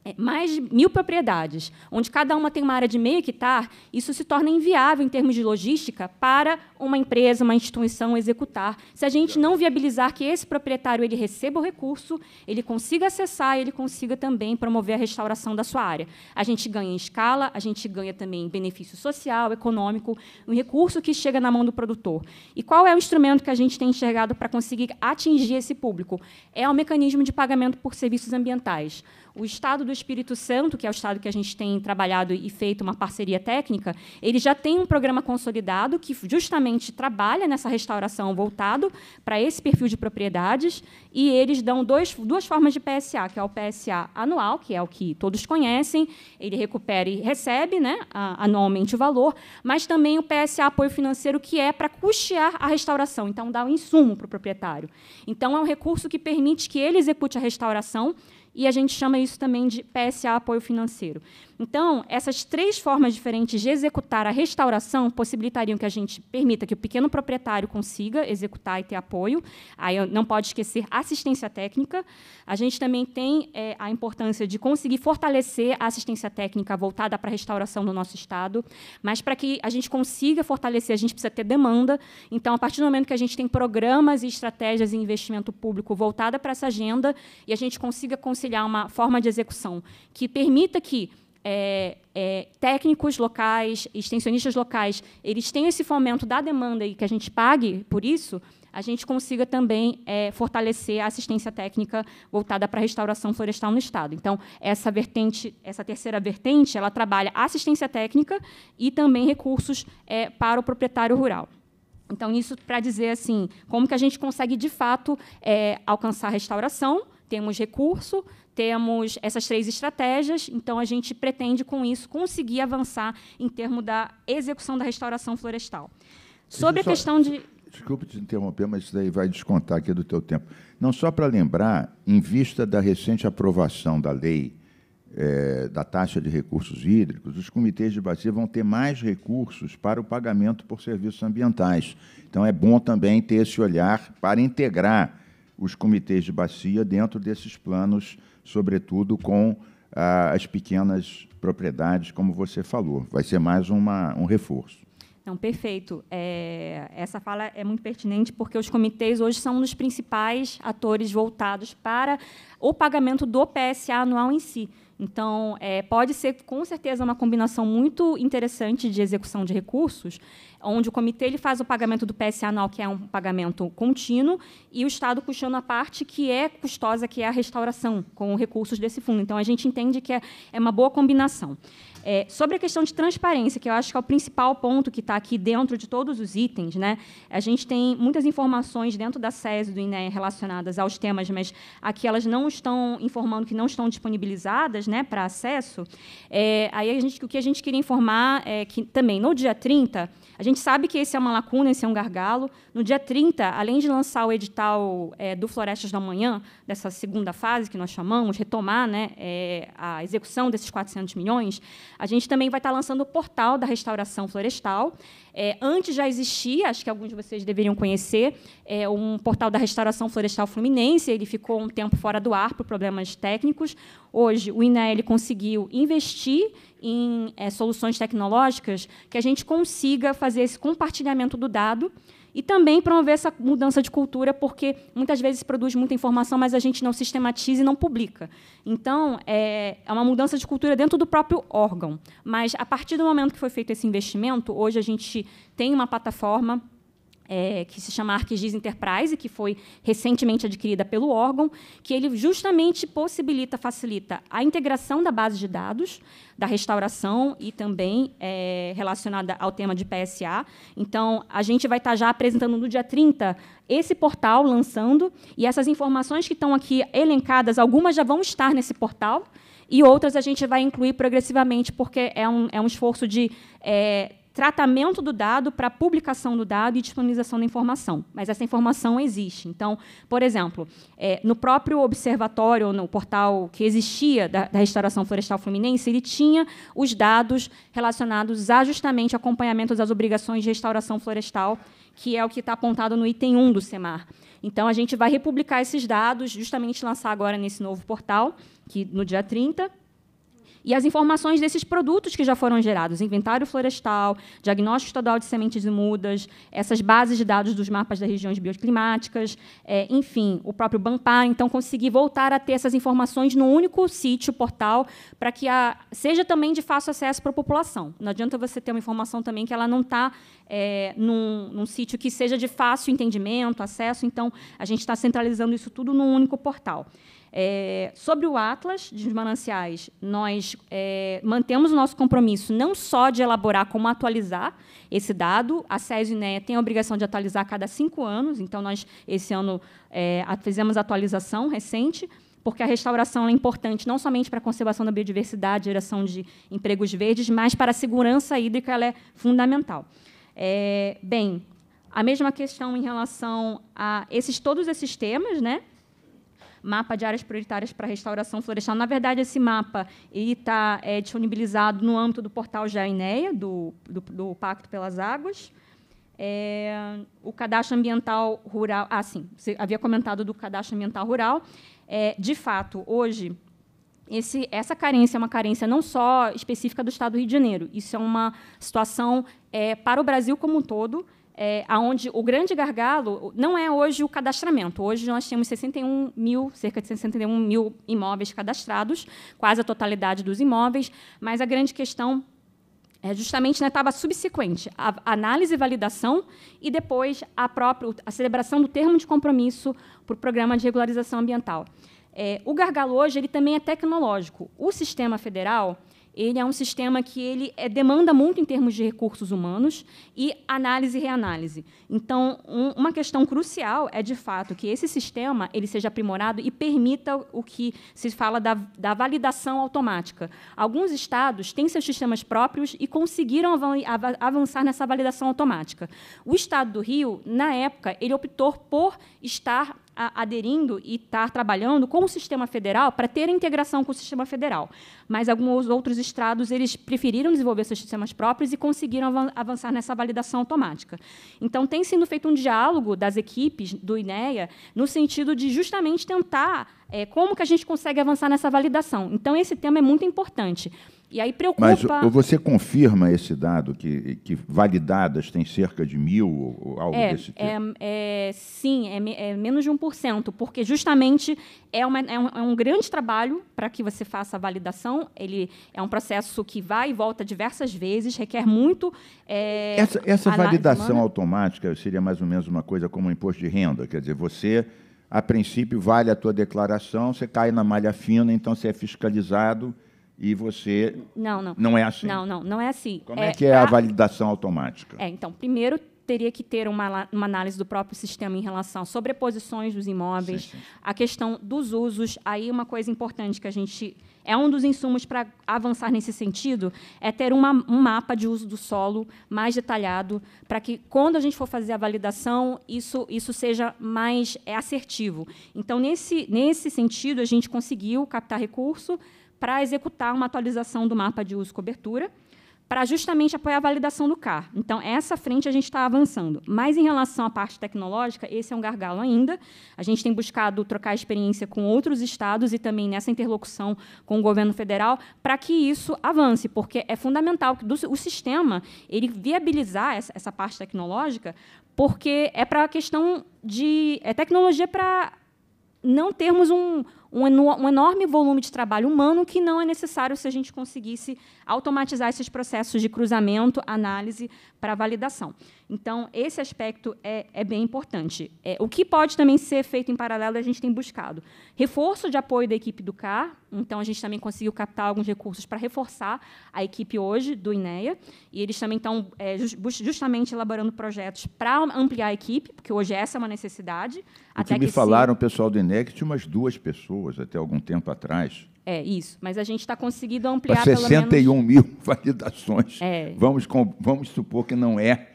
é, mais de mil propriedades, onde cada uma tem uma área de meio hectare, isso se torna inviável em termos de logística para uma empresa, uma instituição executar. Se a gente não viabilizar que esse proprietário ele receba o recurso, ele consiga acessar e ele consiga também promover a restauração da sua área. A gente ganha em escala, a gente ganha também em benefício social, econômico, um recurso que chega na mão do produtor. E qual é o instrumento que a gente tem enxergado para conseguir atingir esse público? É o mecanismo de pagamento por serviços ambientais. O Estado do Espírito Santo, que é o Estado que a gente tem trabalhado e feito uma parceria técnica, ele já tem um programa consolidado que justamente trabalha nessa restauração voltado para esse perfil de propriedades, e eles dão dois, duas formas de PSA, que é o PSA anual, que é o que todos conhecem, ele recupera e recebe né, anualmente o valor, mas também o PSA apoio financeiro, que é para custear a restauração, então dá o um insumo para o proprietário. Então, é um recurso que permite que ele execute a restauração e a gente chama isso também de PSA apoio financeiro. Então, essas três formas diferentes de executar a restauração possibilitariam que a gente permita que o pequeno proprietário consiga executar e ter apoio. Aí não pode esquecer assistência técnica. A gente também tem é, a importância de conseguir fortalecer a assistência técnica voltada para a restauração no nosso estado. Mas para que a gente consiga fortalecer, a gente precisa ter demanda. Então, a partir do momento que a gente tem programas e estratégias e investimento público voltada para essa agenda e a gente consiga conciliar uma forma de execução que permita que é, é, técnicos locais, extensionistas locais, eles têm esse fomento da demanda e que a gente pague por isso, a gente consiga também é, fortalecer a assistência técnica voltada para a restauração florestal no Estado. Então, essa vertente, essa terceira vertente, ela trabalha assistência técnica e também recursos é, para o proprietário rural. Então, isso para dizer assim, como que a gente consegue de fato é, alcançar a restauração, temos recurso, temos essas três estratégias, então a gente pretende, com isso, conseguir avançar em termos da execução da restauração florestal. Sobre a questão de.
Desculpe te interromper, mas isso daí vai descontar aqui do teu tempo. Não só para lembrar, em vista da recente aprovação da lei é, da taxa de recursos hídricos, os comitês de bacia vão ter mais recursos para o pagamento por serviços ambientais. Então é bom também ter esse olhar para integrar os comitês de bacia dentro desses planos sobretudo com ah, as pequenas propriedades, como você falou. Vai ser mais uma, um reforço.
Não, perfeito. É, essa fala é muito pertinente porque os comitês hoje são um dos principais atores voltados para o pagamento do PSA anual em si. Então, é, pode ser, com certeza, uma combinação muito interessante de execução de recursos, onde o comitê ele faz o pagamento do PSA anual, que é um pagamento contínuo, e o Estado puxando a parte que é custosa, que é a restauração, com recursos desse fundo. Então, a gente entende que é, é uma boa combinação. É, sobre a questão de transparência, que eu acho que é o principal ponto que está aqui dentro de todos os itens, né? a gente tem muitas informações dentro da SESI do INE relacionadas aos temas, mas aqui elas não estão informando que não estão disponibilizadas né, para acesso. É, aí a gente, o que a gente queria informar é que também no dia 30 a gente sabe que esse é uma lacuna, esse é um gargalo. No dia 30, além de lançar o edital é, do Florestas da Manhã, dessa segunda fase que nós chamamos, retomar né, é, a execução desses 400 milhões, a gente também vai estar lançando o portal da restauração florestal, é, antes já existia, acho que alguns de vocês deveriam conhecer, é, um portal da restauração florestal fluminense. Ele ficou um tempo fora do ar por problemas técnicos. Hoje, o INEL conseguiu investir em é, soluções tecnológicas que a gente consiga fazer esse compartilhamento do dado e também promover essa mudança de cultura, porque muitas vezes produz muita informação, mas a gente não sistematiza e não publica. Então, é, é, uma mudança de cultura dentro do próprio órgão. Mas, a partir do momento que foi feito esse investimento, hoje a gente tem uma plataforma é, que se chama ArcGIS Enterprise, que foi recentemente adquirida pelo órgão, que ele justamente possibilita, facilita a integração da base de dados, da restauração e também é, relacionada ao tema de PSA. Então, a gente vai estar já apresentando no dia 30 esse portal lançando, e essas informações que estão aqui elencadas, algumas já vão estar nesse portal, e outras a gente vai incluir progressivamente, porque é um, é um esforço de é, tratamento do dado para publicação do dado e disponibilização da informação. Mas essa informação existe. Então, por exemplo, é, no próprio observatório, no portal que existia da, da, restauração florestal fluminense, ele tinha os dados relacionados a justamente acompanhamento das obrigações de restauração florestal, que é o que está apontado no item 1 do CEMAR. Então, a gente vai republicar esses dados, justamente lançar agora nesse novo portal, que no dia 30 e as informações desses produtos que já foram gerados, inventário florestal, diagnóstico estadual de sementes e mudas, essas bases de dados dos mapas das regiões bioclimáticas, é, enfim, o próprio Banpar, então conseguir voltar a ter essas informações no único sítio, portal, para que a, seja também de fácil acesso para a população. Não adianta você ter uma informação também que ela não está é, num, num sítio que seja de fácil entendimento, acesso, então a gente está centralizando isso tudo num único portal. É, sobre o Atlas de Mananciais, nós é, mantemos o nosso compromisso não só de elaborar como atualizar esse dado, a SES INEA tem a obrigação de atualizar a cada cinco anos, então nós, esse ano, é, fizemos atualização recente, porque a restauração é importante não somente para a conservação da biodiversidade, geração de empregos verdes, mas para a segurança hídrica ela é fundamental. É, bem, a mesma questão em relação a esses todos esses temas, né? mapa de áreas prioritárias para restauração florestal. Na verdade, esse mapa está é, disponibilizado no âmbito do portal Jaineia, do, do, do Pacto pelas Águas. É, o cadastro ambiental rural. Ah, sim, você havia comentado do cadastro ambiental rural. É, de fato, hoje, esse, essa carência é uma carência não só específica do Estado do Rio de Janeiro, isso é uma situação é, para o Brasil como um todo é, onde o grande gargalo não é hoje o cadastramento. Hoje nós temos 61 mil, cerca de 61 mil imóveis cadastrados, quase a totalidade dos imóveis, mas a grande questão é justamente na etapa subsequente, a análise e validação e depois a própria a celebração do termo de compromisso para o programa de regularização ambiental. É, o gargalo hoje ele também é tecnológico. O sistema federal ele é um sistema que ele é, demanda muito em termos de recursos humanos e análise e reanálise. Então, um, uma questão crucial é, de fato, que esse sistema ele seja aprimorado e permita o que se fala da, da validação automática. Alguns estados têm seus sistemas próprios e conseguiram avançar nessa validação automática. O estado do Rio, na época, ele optou por estar aderindo e estar tá trabalhando com o sistema federal para ter integração com o sistema federal. Mas alguns outros estados eles preferiram desenvolver seus sistemas próprios e conseguiram avançar nessa validação automática. Então tem sendo feito um diálogo das equipes do INEA no sentido de justamente tentar é, como que a gente consegue avançar nessa validação. Então esse tema é muito importante. E aí preocupa. Mas você
confirma esse dado que, que validadas tem cerca de mil ou algo é, desse tipo?
É, é sim, é, é, menos de 1%, porque justamente é, uma, é, um, é um grande trabalho para que você faça a validação. Ele é um processo que vai e volta diversas vezes, requer muito. É, essa essa validação humana.
automática seria mais ou menos uma coisa como o um imposto de renda, quer dizer, você a princípio vale a tua declaração, você cai na malha fina, então você é fiscalizado e você.
Não, não. Não é assim. Não, não, não é assim. Como é, é que é a, a validação
automática?
É, então, primeiro teria que ter uma, uma, análise do próprio sistema em relação a sobreposições dos imóveis, sim, sim. a questão dos usos. Aí uma coisa importante que a gente é um dos insumos para avançar nesse sentido é ter uma, um mapa de uso do solo mais detalhado para que quando a gente for fazer a validação isso isso seja mais é assertivo. Então nesse nesse sentido a gente conseguiu captar recurso para executar uma atualização do mapa de uso e cobertura, para justamente apoiar a validação do CAR. Então, essa frente a gente está avançando. Mas, em relação à parte tecnológica, esse é um gargalo ainda. A gente tem buscado trocar experiência com outros estados e também nessa interlocução com o governo federal para que isso avance, porque é fundamental que o sistema ele viabilizar essa, essa parte tecnológica, porque é para a questão de... é tecnologia para não termos um um, um enorme volume de trabalho humano que não é necessário se a gente conseguisse automatizar esses processos de cruzamento, análise para validação. Então, esse aspecto é, é bem importante. É, o que pode também ser feito em paralelo, a gente tem buscado reforço de apoio da equipe do CAR, então a gente também conseguiu captar alguns recursos para reforçar a equipe hoje do INEA, e eles também estão é, justamente elaborando projetos para ampliar a equipe, porque hoje essa é uma necessidade. O até que me que falaram,
o pessoal do INEA, que tinha umas duas pessoas pessoas até algum tempo atrás.
É, isso. Mas a gente está conseguindo ampliar para 61
menos... mil validações. É. Vamos, vamos supor que não é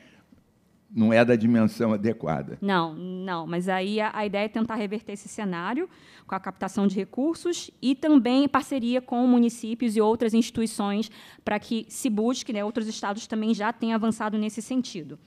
não é da dimensão adequada.
Não, não, mas aí a, a, ideia é tentar reverter esse cenário com a captação de recursos e também parceria com municípios e outras instituições para que se busque, né, outros estados também já tenham avançado nesse sentido.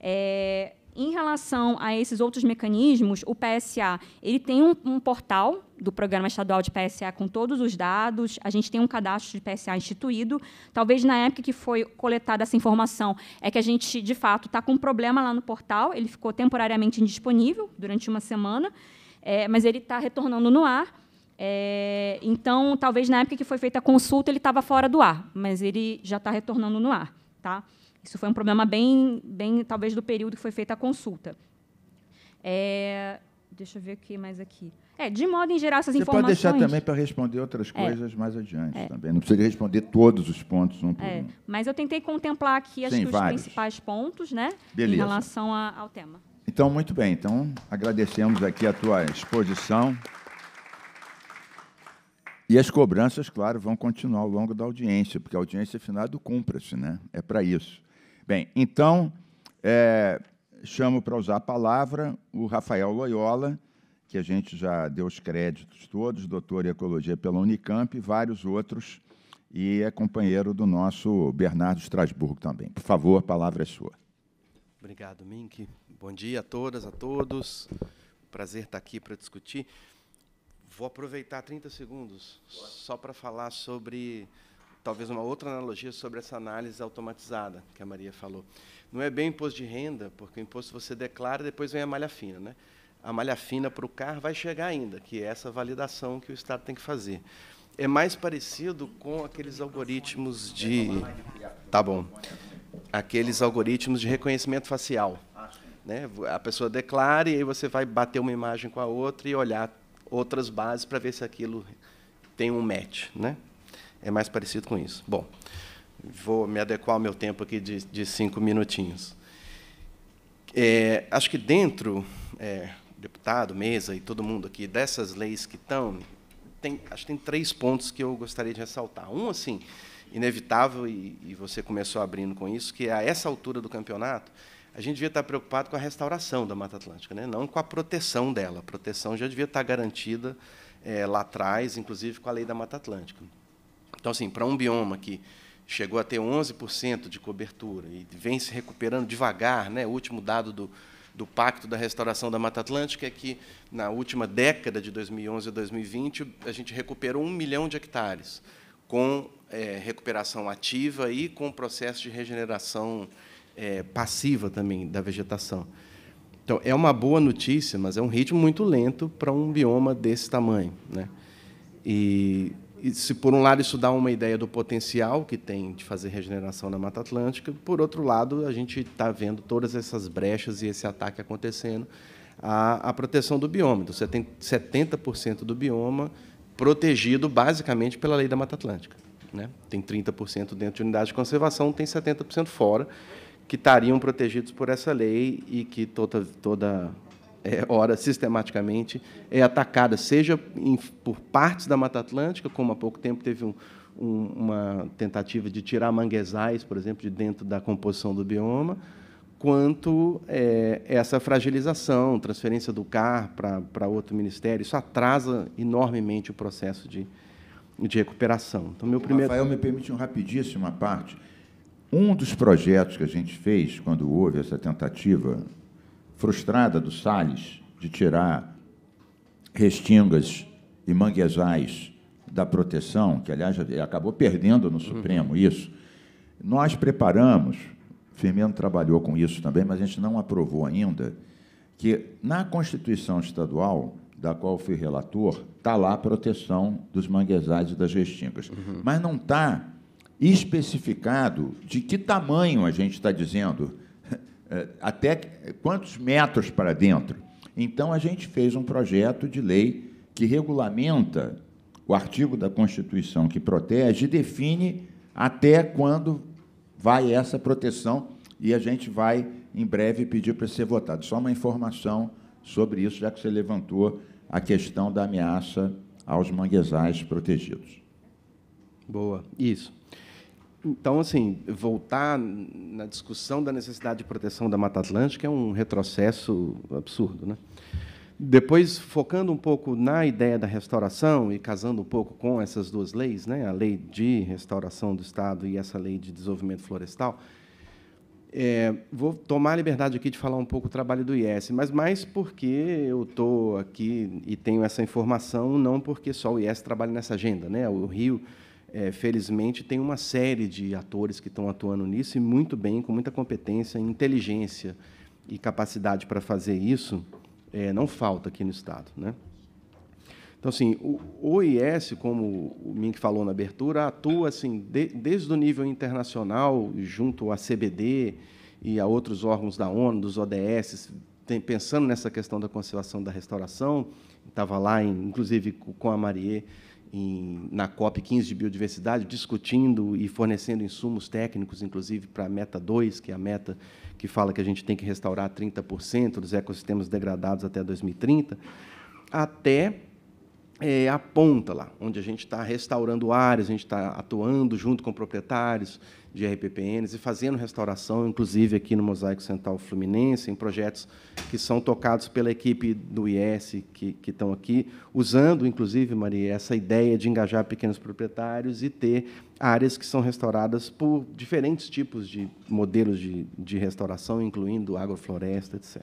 É, em relação a esses outros mecanismos, o PSA ele tem um, um, portal do Programa Estadual de PSA com todos os dados, a gente tem um cadastro de PSA instituído. Talvez na época que foi coletada essa informação é que a gente, de fato, está com um problema lá no portal, ele ficou temporariamente indisponível durante uma semana, é, mas ele está retornando no ar. É, então, talvez na época que foi feita a consulta ele estava fora do ar, mas ele já está retornando no ar. Tá? Isso foi um problema bem, bem talvez, do período que foi feita a consulta. É, deixa eu ver aqui mais aqui. É, de modo em geral, essas Você informações. Você pode deixar também para
responder outras é. coisas é. mais adiante é. também. Não precisa responder todos os pontos um por
é. um. Mas eu tentei contemplar aqui Sim, os principais pontos, né? Em relação a, ao tema.
Então, muito bem. Então, agradecemos aqui a tua exposição. E as cobranças, claro, vão continuar ao longo da audiência, porque a audiência final é do cumpra-se, né? É para isso. Bem, então, é, chamo para usar a palavra o Rafael Loyola, que a gente já deu os créditos todos, doutor em Ecologia pela Unicamp e vários outros, e é companheiro do nosso Bernardo Strasburgo também. Por favor, a palavra é sua.
Obrigado, Mink. Bom dia a todas, a todos. Prazer estar aqui para discutir. Vou aproveitar 30 segundos só para falar sobre talvez uma outra analogia sobre essa análise automatizada que a Maria falou. Não é bem imposto de renda, porque o imposto você declara e depois vem a malha fina. Né? A malha fina para o carro vai chegar ainda, que é essa validação que o Estado tem que fazer. É mais parecido com aqueles algoritmos de. Tá bom. Aqueles algoritmos de reconhecimento facial. Né? A pessoa declara e aí você vai bater uma imagem com a outra e olhar outras bases para ver se aquilo tem um match. Né? é mais parecido com isso. Bom, vou me adequar ao meu tempo aqui de, de cinco minutinhos. É, acho que dentro, é, deputado, mesa e todo mundo aqui, dessas leis que estão, tem, acho que tem três pontos que eu gostaria de ressaltar. Um, assim, inevitável, e, e você começou abrindo com isso, que é a essa altura do campeonato, a gente devia estar preocupado com a restauração da Mata Atlântica, né? não com a proteção dela. A proteção já devia estar garantida é, lá atrás, inclusive com a lei da Mata Atlântica. Então, assim, para um bioma que chegou a ter 11% de cobertura e vem se recuperando devagar, né? o último dado do, do Pacto da Restauração da Mata Atlântica é que, na última década de 2011 a 2020, a gente recuperou um milhão de hectares, com é, recuperação ativa e com processo de regeneração é, passiva também da vegetação. Então, é uma boa notícia, mas é um ritmo muito lento para um bioma desse tamanho. Né? E se por um lado isso dá uma ideia do potencial que tem de fazer regeneração na Mata Atlântica, por outro lado a gente está vendo todas essas brechas e esse ataque acontecendo à, à proteção do bioma. Então você tem 70% do bioma protegido basicamente pela lei da Mata Atlântica. Né? Tem 30% dentro de unidades de conservação, tem 70% fora, que estariam protegidos por essa lei e que tota, toda, toda é, ora sistematicamente, é atacada, seja em, por partes da Mata Atlântica, como há pouco tempo teve um, um, uma tentativa de tirar manguezais, por exemplo, de dentro da composição do bioma, quanto é, essa fragilização, transferência do CAR para outro ministério. Isso atrasa enormemente o processo de, de recuperação. Então, meu primeiro... Rafael, me
permite um rapidíssimo parte. Um dos projetos que a gente fez quando houve essa tentativa frustrada do Salles de tirar restingas e manguezais da proteção, que aliás acabou perdendo no Supremo uhum. isso, nós preparamos, Firmino trabalhou com isso também, mas a gente não aprovou ainda, que na Constituição Estadual, da qual fui relator, está lá a proteção dos manguezais e das restingas. Uhum. Mas não está especificado de que tamanho a gente está dizendo eh, até quantos metros para dentro. Então, a gente fez um projeto de lei que regulamenta o artigo da Constituição que protege e define até quando vai essa proteção e a gente vai, em breve, pedir para ser votado. Só uma informação sobre isso, já que você levantou a questão da ameaça aos manguezais protegidos.
Boa, isso. Então, assim, voltar na discussão da necessidade de proteção da Mata Atlântica é um retrocesso absurdo. Né? Depois, focando um pouco na ideia da restauração e casando um pouco com essas duas leis, né, a lei de restauração do Estado e essa lei de desenvolvimento florestal, é, vou tomar a liberdade aqui de falar um pouco do trabalho do IES, mas mais porque eu estou aqui e tenho essa informação, não porque só o IES trabalha nessa agenda. Né? O Rio é, felizmente, tem uma série de atores que estão atuando nisso e muito bem, com muita competência, inteligência e capacidade para fazer isso, é, não falta aqui no Estado. Né? Então, assim, o, OIS, como o Mink falou na abertura, atua assim, de, desde o nível internacional, junto à CBD e a outros órgãos da ONU, dos ODS, tem, pensando nessa questão da conservação da restauração, estava lá, em, inclusive, com a Marie em, na COP15 de biodiversidade, discutindo e fornecendo insumos técnicos, inclusive para a meta 2, que é a meta que fala que a gente tem que restaurar 30% dos ecossistemas degradados até 2030, até é, aponta lá, onde a gente está restaurando áreas, a gente está atuando junto com proprietários de RPPNs e fazendo restauração, inclusive aqui no Mosaico Central Fluminense, em projetos que são tocados pela equipe do IES que, que estão aqui, usando, inclusive, Maria, essa ideia de engajar pequenos proprietários e ter áreas que são restauradas por diferentes tipos de modelos de, de restauração, incluindo agrofloresta, etc.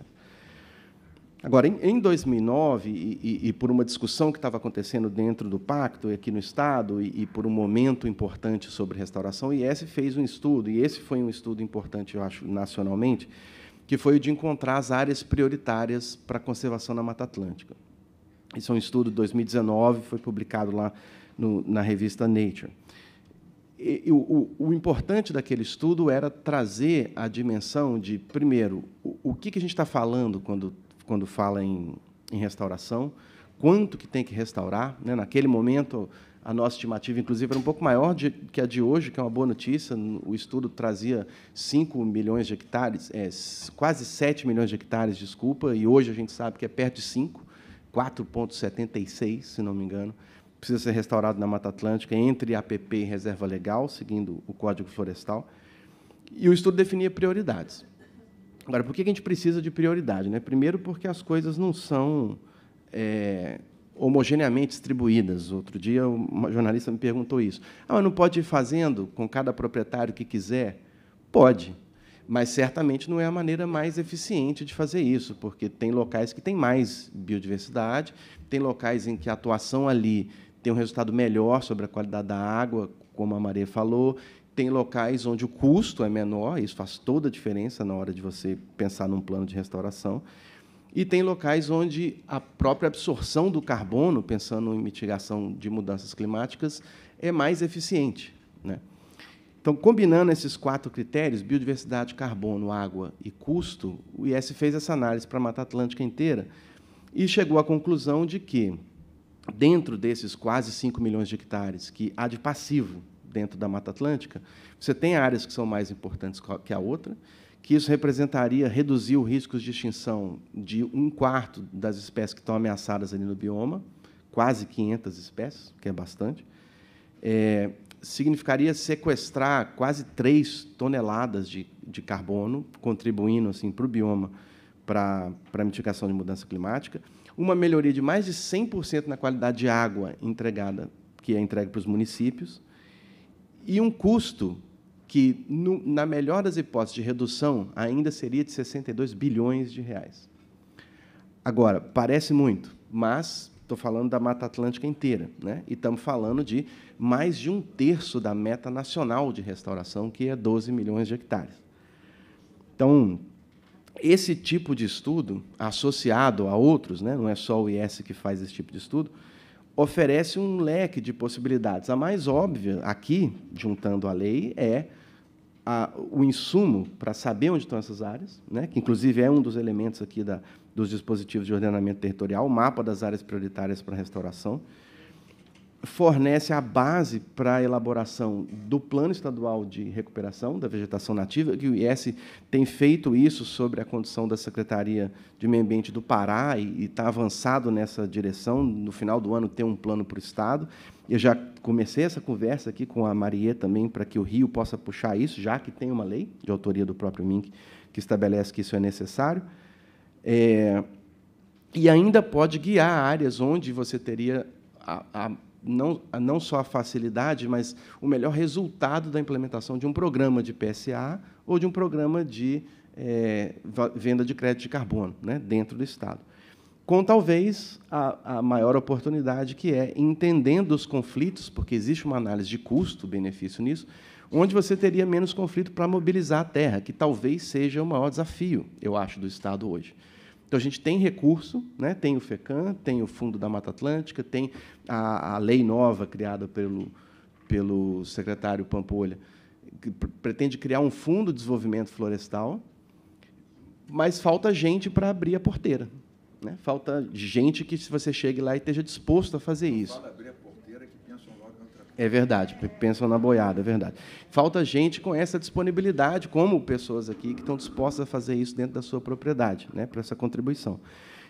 Agora, em, em 2009, e, e, e, por uma discussão que estava acontecendo dentro do pacto, aqui no Estado, e, e, por um momento importante sobre restauração, o IES fez um estudo, e esse foi um estudo importante, eu acho, nacionalmente, que foi o de encontrar as áreas prioritárias para a conservação na Mata Atlântica. Isso é um estudo de 2019, foi publicado lá no, na revista Nature. E, o, o, importante daquele estudo era trazer a dimensão de, primeiro, o, o que, que a gente está falando quando quando fala em, em restauração, quanto que tem que restaurar. Né? Naquele momento, a nossa estimativa, inclusive, era um pouco maior de, que a de hoje, que é uma boa notícia. O estudo trazia 5 milhões de hectares, é, quase 7 milhões de hectares, desculpa, e hoje a gente sabe que é perto de 5, 4,76, se não me engano. Precisa ser restaurado na Mata Atlântica, entre APP e reserva legal, seguindo o Código Florestal. E o estudo definia prioridades. Agora, por que a gente precisa de prioridade? Né? Primeiro, porque as coisas não são é, homogeneamente distribuídas. Outro dia, uma jornalista me perguntou isso. Ah, mas não pode ir fazendo com cada proprietário que quiser? Pode, mas certamente não é a maneira mais eficiente de fazer isso, porque tem locais que têm mais biodiversidade, tem locais em que a atuação ali tem um resultado melhor sobre a qualidade da água, como a Maria falou, tem locais onde o custo é menor, isso faz toda a diferença na hora de você pensar num plano de restauração. E tem locais onde a própria absorção do carbono, pensando em mitigação de mudanças climáticas, é mais eficiente. Né? Então, combinando esses quatro critérios, biodiversidade, carbono, água e custo, o IES fez essa análise para a Mata Atlântica inteira e chegou à conclusão de que, dentro desses quase 5 milhões de hectares que há de passivo, dentro da Mata Atlântica, você tem áreas que são mais importantes que a outra, que isso representaria reduzir o risco de extinção de um quarto das espécies que estão ameaçadas ali no bioma, quase 500 espécies, que é bastante. É, significaria sequestrar quase 3 toneladas de, de carbono, contribuindo assim para o bioma para a mitigação de mudança climática, uma melhoria de mais de 100% na qualidade de água entregada, que é entregue para os municípios, e um custo que, no, na melhor das hipóteses de redução, ainda seria de 62 bilhões de reais. Agora, parece muito, mas estou falando da Mata Atlântica inteira, né? e estamos falando de mais de um terço da meta nacional de restauração, que é 12 milhões de hectares. Então, esse tipo de estudo, associado a outros, né? não é só o IES que faz esse tipo de estudo, oferece um leque de possibilidades. A mais óbvia aqui, juntando a lei, é a, o insumo para saber onde estão essas áreas, né? que inclusive é um dos elementos aqui da, dos dispositivos de ordenamento territorial, o mapa das áreas prioritárias para restauração fornece a base para a elaboração do Plano Estadual de Recuperação da Vegetação Nativa, que o IES tem feito isso sobre a condição da Secretaria de Meio Ambiente do Pará e está avançado nessa direção. No final do ano ter um plano para o Estado. Eu já comecei essa conversa aqui com a Marie também para que o Rio possa puxar isso, já que tem uma lei de autoria do próprio MINC que estabelece que isso é necessário. É... e ainda pode guiar áreas onde você teria a, a não, não só a facilidade, mas o melhor resultado da implementação de um programa de PSA ou de um programa de é, venda de crédito de carbono né, dentro do Estado. Com talvez a, a maior oportunidade, que é entendendo os conflitos, porque existe uma análise de custo-benefício nisso, onde você teria menos conflito para mobilizar a terra, que talvez seja o maior desafio, eu acho, do Estado hoje. Então, a gente tem recurso, né? tem o FECAM, tem o Fundo da Mata Atlântica, tem a, a lei nova criada pelo, pelo secretário Pampolha, que pretende criar um fundo de desenvolvimento florestal, mas falta gente para abrir a porteira. Né? Falta gente que se você chegue lá e esteja disposto a fazer isso. Fala abrir a é verdade, pensam na boiada, é verdade. Falta gente com essa disponibilidade, como pessoas aqui que estão dispostas a fazer isso dentro da sua propriedade, né, para essa contribuição.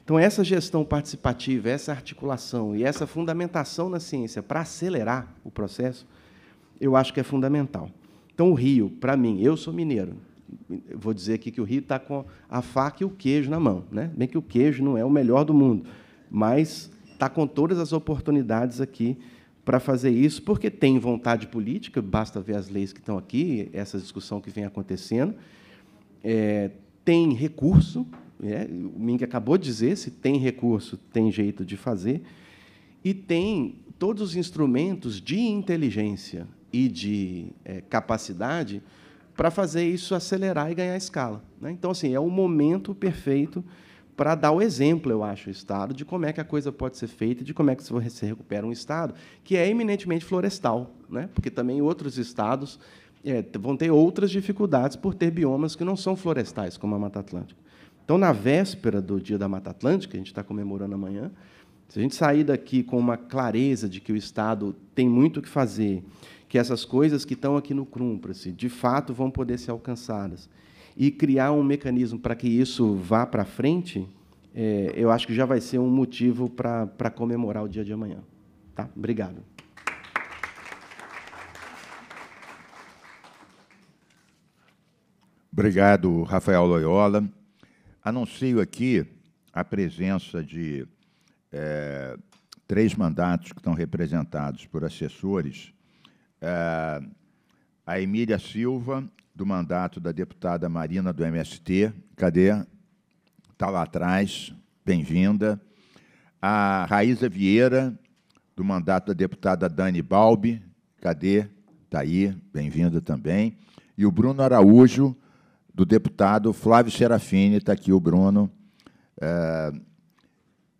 Então, essa gestão participativa, essa articulação e essa fundamentação na ciência para acelerar o processo, eu acho que é fundamental. Então, o Rio, para mim, eu sou mineiro, vou dizer aqui que o Rio está com a faca e o queijo na mão, né? bem que o queijo não é o melhor do mundo, mas está com todas as oportunidades aqui para fazer isso, porque tem vontade política, basta ver as leis que estão aqui, essa discussão que vem acontecendo, é, tem recurso, é, o Ming acabou de dizer, se tem recurso, tem jeito de fazer, e tem todos os instrumentos de inteligência e de é, capacidade para fazer isso acelerar e ganhar escala. Né? Então, assim, é o momento perfeito para dar o exemplo, eu acho, o Estado, de como é que a coisa pode ser feita, de como é que se recupera um Estado que é eminentemente florestal, né? porque também outros Estados é, vão ter outras dificuldades por ter biomas que não são florestais, como a Mata Atlântica. Então, na véspera do Dia da Mata Atlântica, a gente está comemorando amanhã, se a gente sair daqui com uma clareza de que o Estado tem muito o que fazer, que essas coisas que estão aqui no CRUM, de fato, vão poder ser alcançadas, e criar um mecanismo para que isso vá para frente, é, eu acho que já vai ser um motivo para comemorar o dia de amanhã. Tá? Obrigado.
Obrigado, Rafael Loyola. Anuncio aqui a presença de é, três mandatos que estão representados por assessores: é, a Emília Silva, do mandato da deputada Marina do MST. Cadê? Está lá atrás. Bem-vinda. A Raíza Vieira, do mandato da deputada Dani Balbi. Cadê? Está aí. Bem-vinda também. E o Bruno Araújo, do deputado Flávio Serafini. Está aqui o Bruno. É,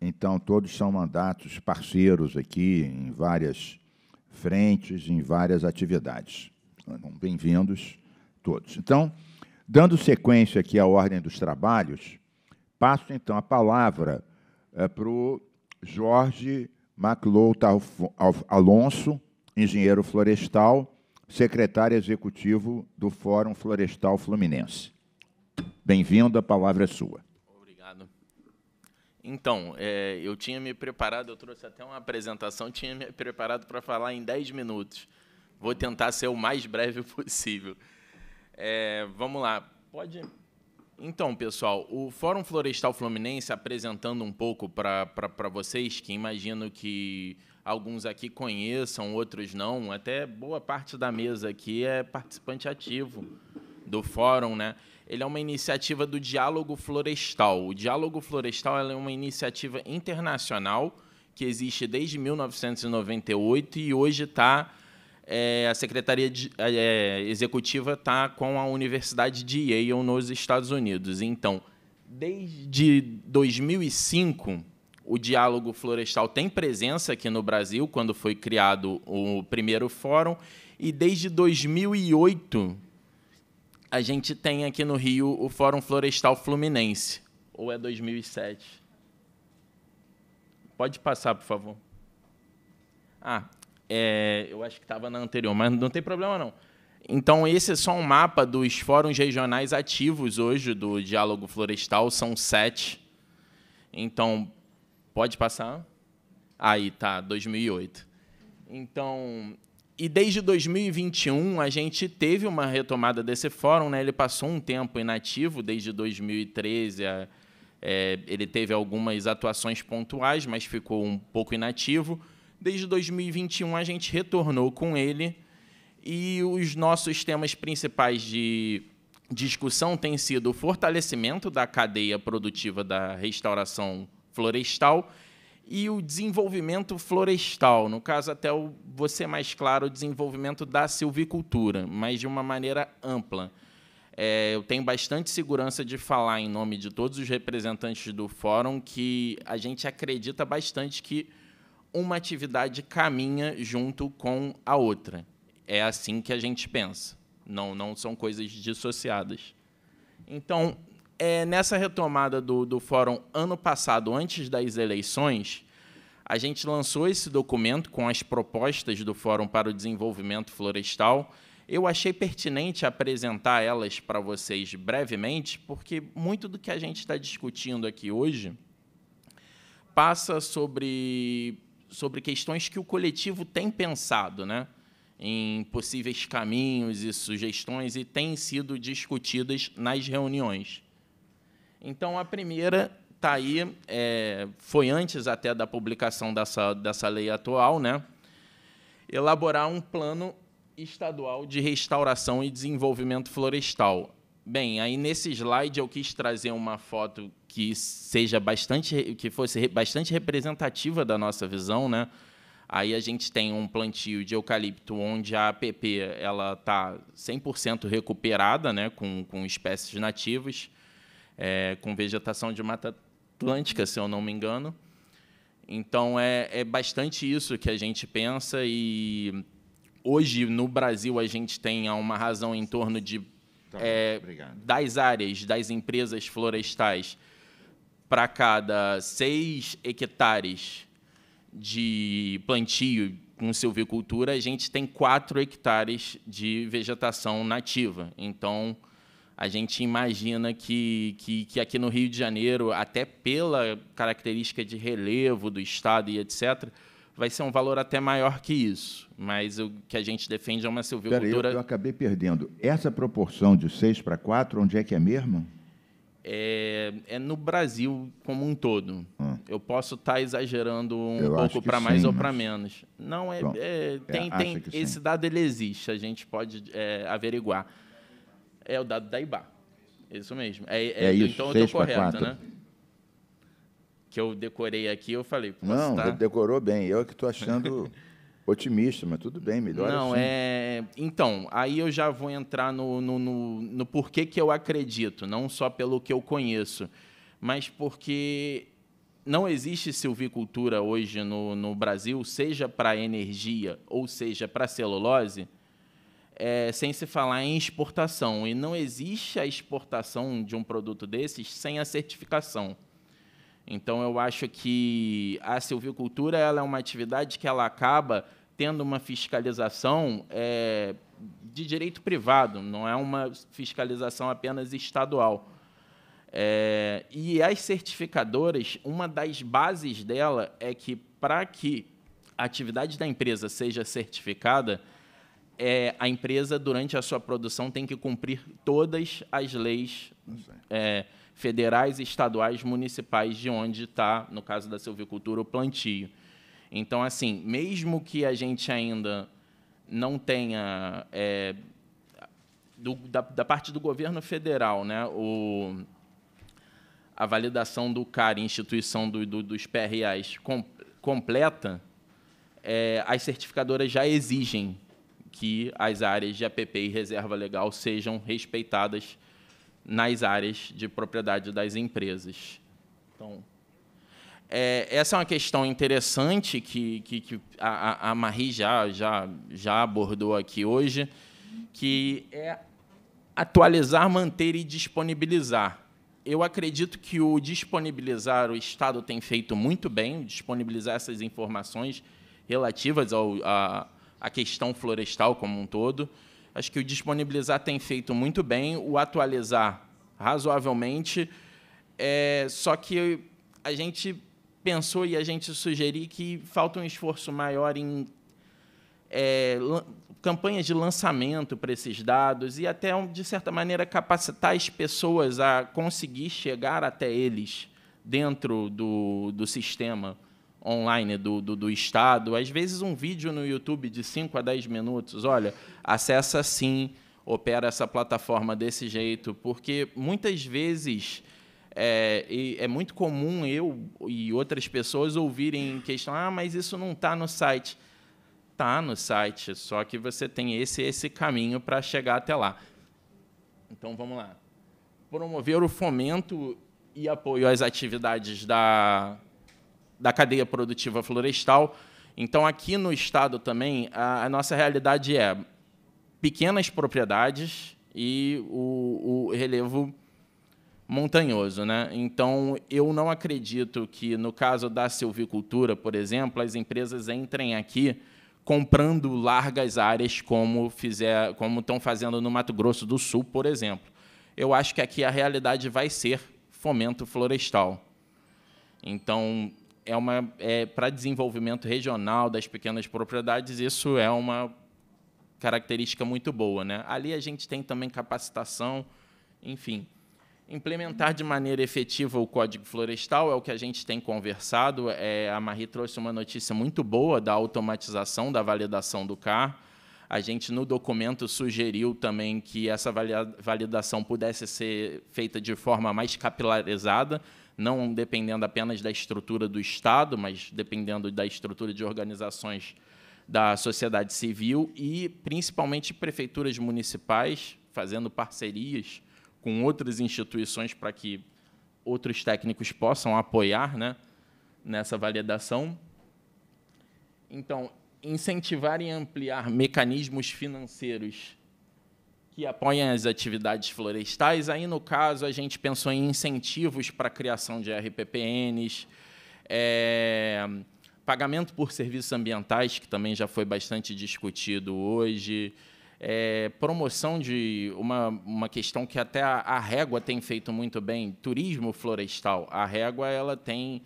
então, todos são mandatos parceiros aqui em várias frentes, em várias atividades. Bem-vindos todos. Então, dando sequência aqui à ordem dos trabalhos, passo então a palavra é, para o Jorge Maclouta Alonso, engenheiro florestal, secretário executivo do Fórum Florestal Fluminense. Bem-vindo, a palavra é
sua. Obrigado. Então, é, eu tinha me preparado, eu trouxe até uma apresentação, tinha me preparado para falar em 10 minutos. Vou tentar ser o mais breve possível. É, vamos lá. Pode. Então, pessoal, o Fórum Florestal Fluminense, apresentando um pouco para vocês, que imagino que alguns aqui conheçam, outros não, até boa parte da mesa aqui é participante ativo do Fórum, né? Ele é uma iniciativa do Diálogo Florestal. O Diálogo Florestal é uma iniciativa internacional que existe desde 1998 e hoje está é, a Secretaria de, é, é Executiva está com a Universidade de Yale nos Estados Unidos. Então, desde 2005, o diálogo florestal tem presença aqui no Brasil, quando foi criado o primeiro fórum, e desde 2008 a gente tem aqui no Rio o Fórum Florestal Fluminense, ou é 2007? Pode passar, por favor. Ah, é, eu acho que estava na anterior, mas não tem problema não. Então, esse é só um mapa dos fóruns regionais ativos hoje do Diálogo Florestal, são sete. Então, pode passar? Aí, tá, 2008. Então, e desde 2021 a gente teve uma retomada desse fórum, né? Ele passou um tempo inativo, desde 2013 é, é, ele teve algumas atuações pontuais, mas ficou um pouco inativo. Desde 2021 a gente retornou com ele e os nossos temas principais de discussão têm sido o fortalecimento da cadeia produtiva da restauração florestal e o desenvolvimento florestal, no caso até o você mais claro, o desenvolvimento da silvicultura, mas de uma maneira ampla. É, eu tenho bastante segurança de falar em nome de todos os representantes do fórum que a gente acredita bastante que uma atividade caminha junto com a outra. É assim que a gente pensa. Não, não são coisas dissociadas. Então, é, nessa retomada do, do fórum ano passado, antes das eleições, a gente lançou esse documento com as propostas do Fórum para o Desenvolvimento Florestal. Eu achei pertinente apresentar elas para vocês brevemente, porque muito do que a gente está discutindo aqui hoje passa sobre sobre questões que o coletivo tem pensado, né? em possíveis caminhos e sugestões e têm sido discutidas nas reuniões. Então, a primeira está aí, é, foi antes até da publicação dessa, dessa lei atual, né? elaborar um plano estadual de restauração e desenvolvimento florestal, Bem, aí nesse slide eu quis trazer uma foto que seja bastante que fosse bastante representativa da nossa visão, né? Aí a gente tem um plantio de eucalipto onde a APP ela tá 100% recuperada, né, com, com espécies nativas, é, com vegetação de mata atlântica, se eu não me engano. Então é, é bastante isso que a gente pensa e hoje no Brasil a gente tem uma razão em torno de Tá, é, das áreas, das empresas florestais, para cada 6 hectares de plantio com silvicultura, a gente tem 4 hectares de vegetação nativa. Então, a gente imagina que, que, que, aqui no Rio de Janeiro, até pela característica de relevo do estado e etc., vai ser um valor até maior que isso. Mas o que a gente defende é uma silvicultura. Pera, eu, eu
acabei perdendo. Essa proporção de 6 para 4, onde é que é mesmo?
É, é, no Brasil como um todo. Ah. Eu posso estar tá exagerando um eu pouco para mais sim, ou para menos. Não é, é, é tem, tem esse sim. dado ele existe, a gente pode é, averiguar. É o dado da IBA. Isso mesmo. É, é, é, isso. Então eu estou correto, 4. né? que eu decorei aqui, eu falei. Não, tá?
decorou bem. Eu é que estou achando otimista, mas tudo bem, melhor Não, assim.
é. Então, aí eu já vou entrar no, no, no, no porquê que eu acredito, não só pelo que eu conheço, mas porque não existe silvicultura hoje no, no Brasil, seja para energia ou seja para celulose, é, sem se falar em exportação. E não existe a exportação de um produto desses sem a certificação. Então eu acho que a silvicultura ela é uma atividade que ela acaba tendo uma fiscalização é, de direito privado, não é uma fiscalização apenas estadual. É, e as certificadoras, uma das bases dela é que para que a atividade da empresa seja certificada, é, a empresa durante a sua produção tem que cumprir todas as leis. Tá é, federais, estaduais, municipais, de onde está, no caso da silvicultura, o plantio. Então, assim, mesmo que a gente ainda não tenha é, do, da, da, parte do governo federal, né, o, a validação do CAR, instituição do, do, dos PRAs com, completa, é, as certificadoras já exigem que as áreas de APP e reserva legal sejam respeitadas nas áreas de propriedade das empresas. Então, é, essa é uma questão interessante que, que, que a, a Marie já, já, já abordou aqui hoje, que é atualizar, manter e disponibilizar. Eu acredito que o disponibilizar, o Estado tem feito muito bem, disponibilizar essas informações relativas à questão florestal como um todo. Acho que o disponibilizar tem feito muito bem, o atualizar razoavelmente. É, só que a gente pensou e a gente sugeriu que falta um esforço maior em é, campanhas de lançamento para esses dados e até, de certa maneira, capacitar as pessoas a conseguir chegar até eles dentro do, do sistema online do, do, do, Estado, às vezes um vídeo no YouTube de 5 a 10 minutos, olha, acessa assim, opera essa plataforma desse jeito, porque muitas vezes é, é muito comum eu e outras pessoas ouvirem questão, ah, mas isso não está no site. Está no site, só que você tem esse esse caminho para chegar até lá. Então, vamos lá. Promover o fomento e apoio às atividades da da cadeia produtiva florestal. Então, aqui no Estado também, a, a nossa realidade é pequenas propriedades e o, o relevo montanhoso. Né? Então, eu não acredito que, no caso da silvicultura, por exemplo, as empresas entrem aqui comprando largas áreas como fizer, como estão fazendo no Mato Grosso do Sul, por exemplo. Eu acho que aqui a realidade vai ser fomento florestal. Então, é uma é, para desenvolvimento regional das pequenas propriedades isso é uma característica muito boa, né? Ali a gente tem também capacitação, enfim. Implementar de maneira efetiva o Código Florestal é o que a gente tem conversado. É, a Marie trouxe uma notícia muito boa da automatização da validação do CAR. A gente, no documento, sugeriu também que essa validação pudesse ser feita de forma mais capilarizada, não dependendo apenas da estrutura do Estado, mas dependendo da estrutura de organizações da sociedade civil e principalmente prefeituras municipais fazendo parcerias com outras instituições para que outros técnicos possam apoiar né, nessa validação. Então, incentivar e ampliar mecanismos financeiros que apoiem as atividades florestais. Aí, no caso, a gente pensou em incentivos para a criação de RPPNs, é, pagamento por serviços ambientais, que também já foi bastante discutido hoje, é, promoção de uma, uma questão que até a, a Régua tem feito muito bem, turismo florestal. A Régua ela tem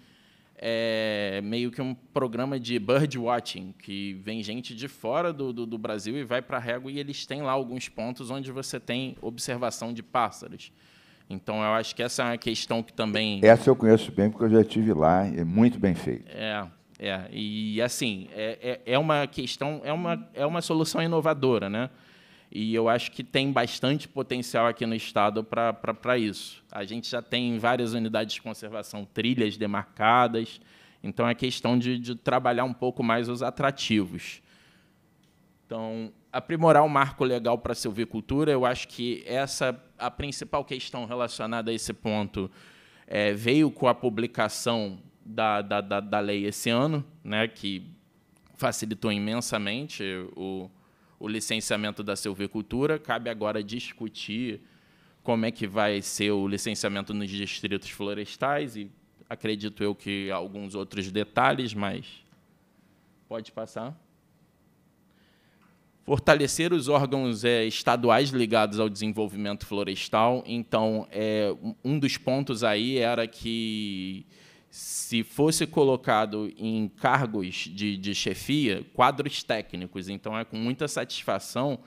é meio que um programa de birdwatching, que vem gente de fora do, do, do Brasil e vai para a régua e eles têm lá alguns pontos onde você tem observação de pássaros. Então, eu acho que essa é uma questão que também... Essa
eu conheço bem, porque eu já estive lá, é muito bem feito.
É, é e assim, é, é, é uma questão, é uma, é uma solução inovadora, né? E eu acho que tem bastante potencial aqui no Estado para isso. A gente já tem várias unidades de conservação, trilhas demarcadas, então é questão de, de trabalhar um pouco mais os atrativos. Então, aprimorar o marco legal para a silvicultura, eu acho que essa a principal questão relacionada a esse ponto é, veio com a publicação da, da, da, da lei esse ano, né, que facilitou imensamente o, o licenciamento da silvicultura, cabe agora discutir como é que vai ser o licenciamento nos distritos florestais e acredito eu que alguns outros detalhes, mas pode passar. Fortalecer os órgãos é, estaduais ligados ao desenvolvimento florestal. Então, é, um dos pontos aí era que se fosse colocado em cargos de, de chefia, quadros técnicos. Então, é com muita satisfação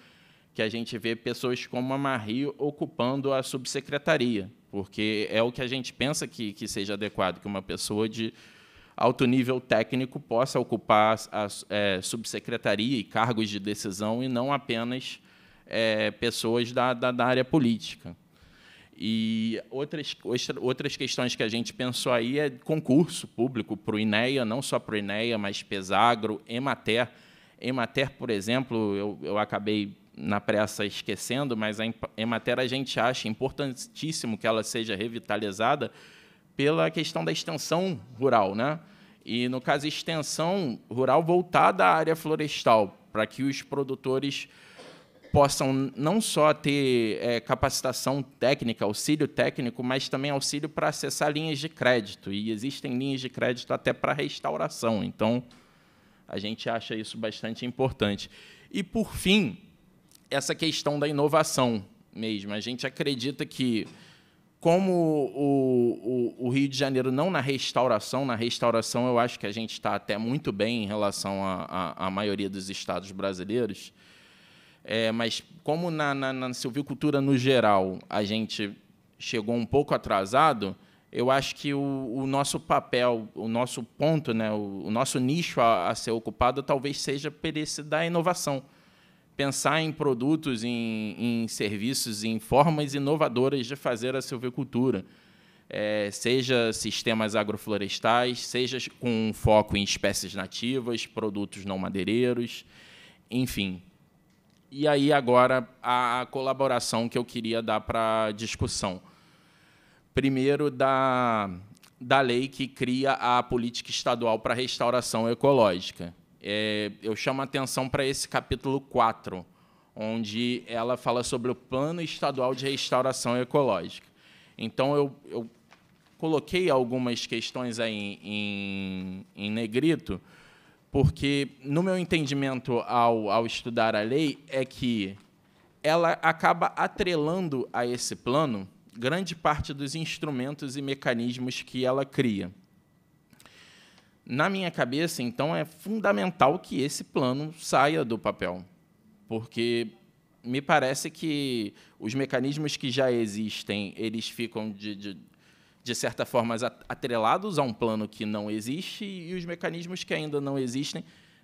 que a gente vê pessoas como a Marie ocupando a subsecretaria, porque é o que a gente pensa que, que seja adequado, que uma pessoa de alto nível técnico possa ocupar a, é, subsecretaria e cargos de decisão e não apenas é, pessoas da, da, da área política. E outras, outras questões que a gente pensou aí é concurso público para o INEA, não só para o INEA, mas Pesagro, Emater. Emater, por exemplo, eu, eu acabei na pressa esquecendo, mas a Emater a gente acha importantíssimo que ela seja revitalizada pela questão da extensão rural. Né? E, no caso, extensão rural voltada à área florestal, para que os produtores possam não só ter é, capacitação técnica, auxílio técnico, mas também auxílio para acessar linhas de crédito. E existem linhas de crédito até para restauração. Então, a gente acha isso bastante importante. E, por fim, essa questão da inovação mesmo. A gente acredita que, como o, o, o Rio de Janeiro, não na restauração, na restauração eu acho que a gente está até muito bem em relação à maioria dos estados brasileiros é, mas como na, na, na silvicultura no geral a gente chegou um pouco atrasado, eu acho que o, o, nosso papel, o nosso ponto, né, o, o nosso nicho a, a, ser ocupado talvez seja por esse da inovação. Pensar em produtos, em, em serviços, em formas inovadoras de fazer a silvicultura. É, seja sistemas agroflorestais, seja com foco em espécies nativas, produtos não madeireiros, enfim. E aí, agora, a colaboração que eu queria dar para discussão. Primeiro, da, da lei que cria a política estadual para restauração ecológica. É, eu chamo a atenção para esse capítulo 4, onde ela fala sobre o Plano Estadual de Restauração Ecológica. Então, eu, eu coloquei algumas questões aí em, em, em negrito, porque no meu entendimento ao, ao estudar a lei é que ela acaba atrelando a esse plano grande parte dos instrumentos e mecanismos que ela cria. Na minha cabeça, então, é fundamental que esse plano saia do papel, porque me parece que os mecanismos que já existem eles ficam de, de de certa forma, atrelados a um plano que não existe e os mecanismos que ainda não existem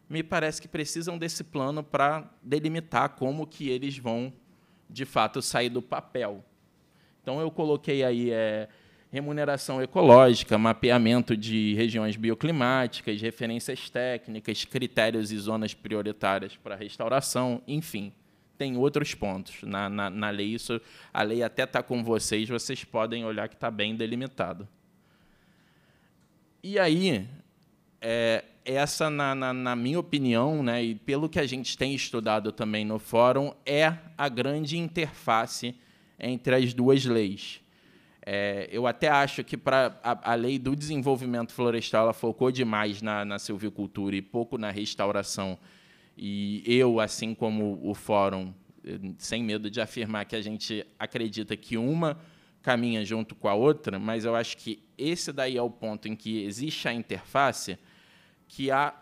me parece que precisam desse plano para delimitar como que eles vão, de fato, sair do papel. Então, eu coloquei aí é, remuneração ecológica, mapeamento de regiões bioclimáticas, referências técnicas, critérios e zonas prioritárias para restauração, enfim tem outros pontos. Na, na, na lei, isso, a lei até está com vocês, vocês podem olhar que está bem delimitado. E aí, é, essa, na, na, na, minha opinião, né, e pelo que a gente tem estudado também no fórum, é a grande interface entre as duas leis. É, eu até acho que para a, a, lei do desenvolvimento florestal ela focou demais na, na silvicultura e pouco na restauração e eu, assim como o fórum, eh, sem medo de afirmar que a gente acredita que uma caminha junto com a outra, mas eu acho que esse daí é o ponto em que existe a interface que a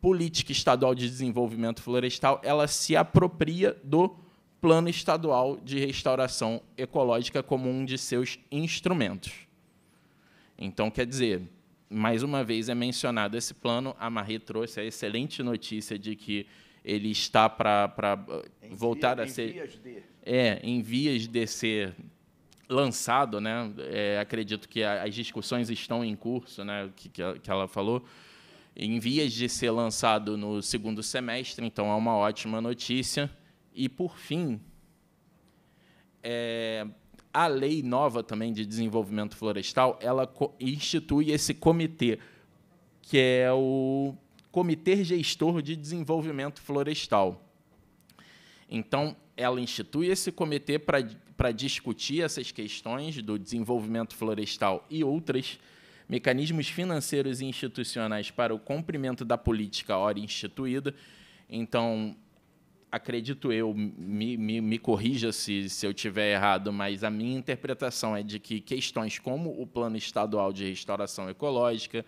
política estadual de desenvolvimento florestal ela se apropria do plano estadual de restauração ecológica como um de seus instrumentos. Então, quer dizer, mais uma vez é mencionado esse plano. A Marie trouxe a excelente notícia de que ele está para uh, voltar a ser. Em vias de. É, em vias de ser lançado, né? É, acredito que a, as discussões estão em curso, né? Que, que, ela, que ela falou, em vias de ser lançado no segundo semestre, então é uma ótima notícia. E por fim, é, a lei nova também de desenvolvimento florestal, ela institui esse comitê, que é o Comitê Gestor de Desenvolvimento Florestal. Então, ela institui esse comitê para, para discutir essas questões do desenvolvimento florestal e outras, mecanismos financeiros e institucionais para o cumprimento da política ora instituída. Então, acredito eu, me, me, me corrija se, se eu tiver errado, mas a minha interpretação é de que questões como o Plano Estadual de Restauração Ecológica,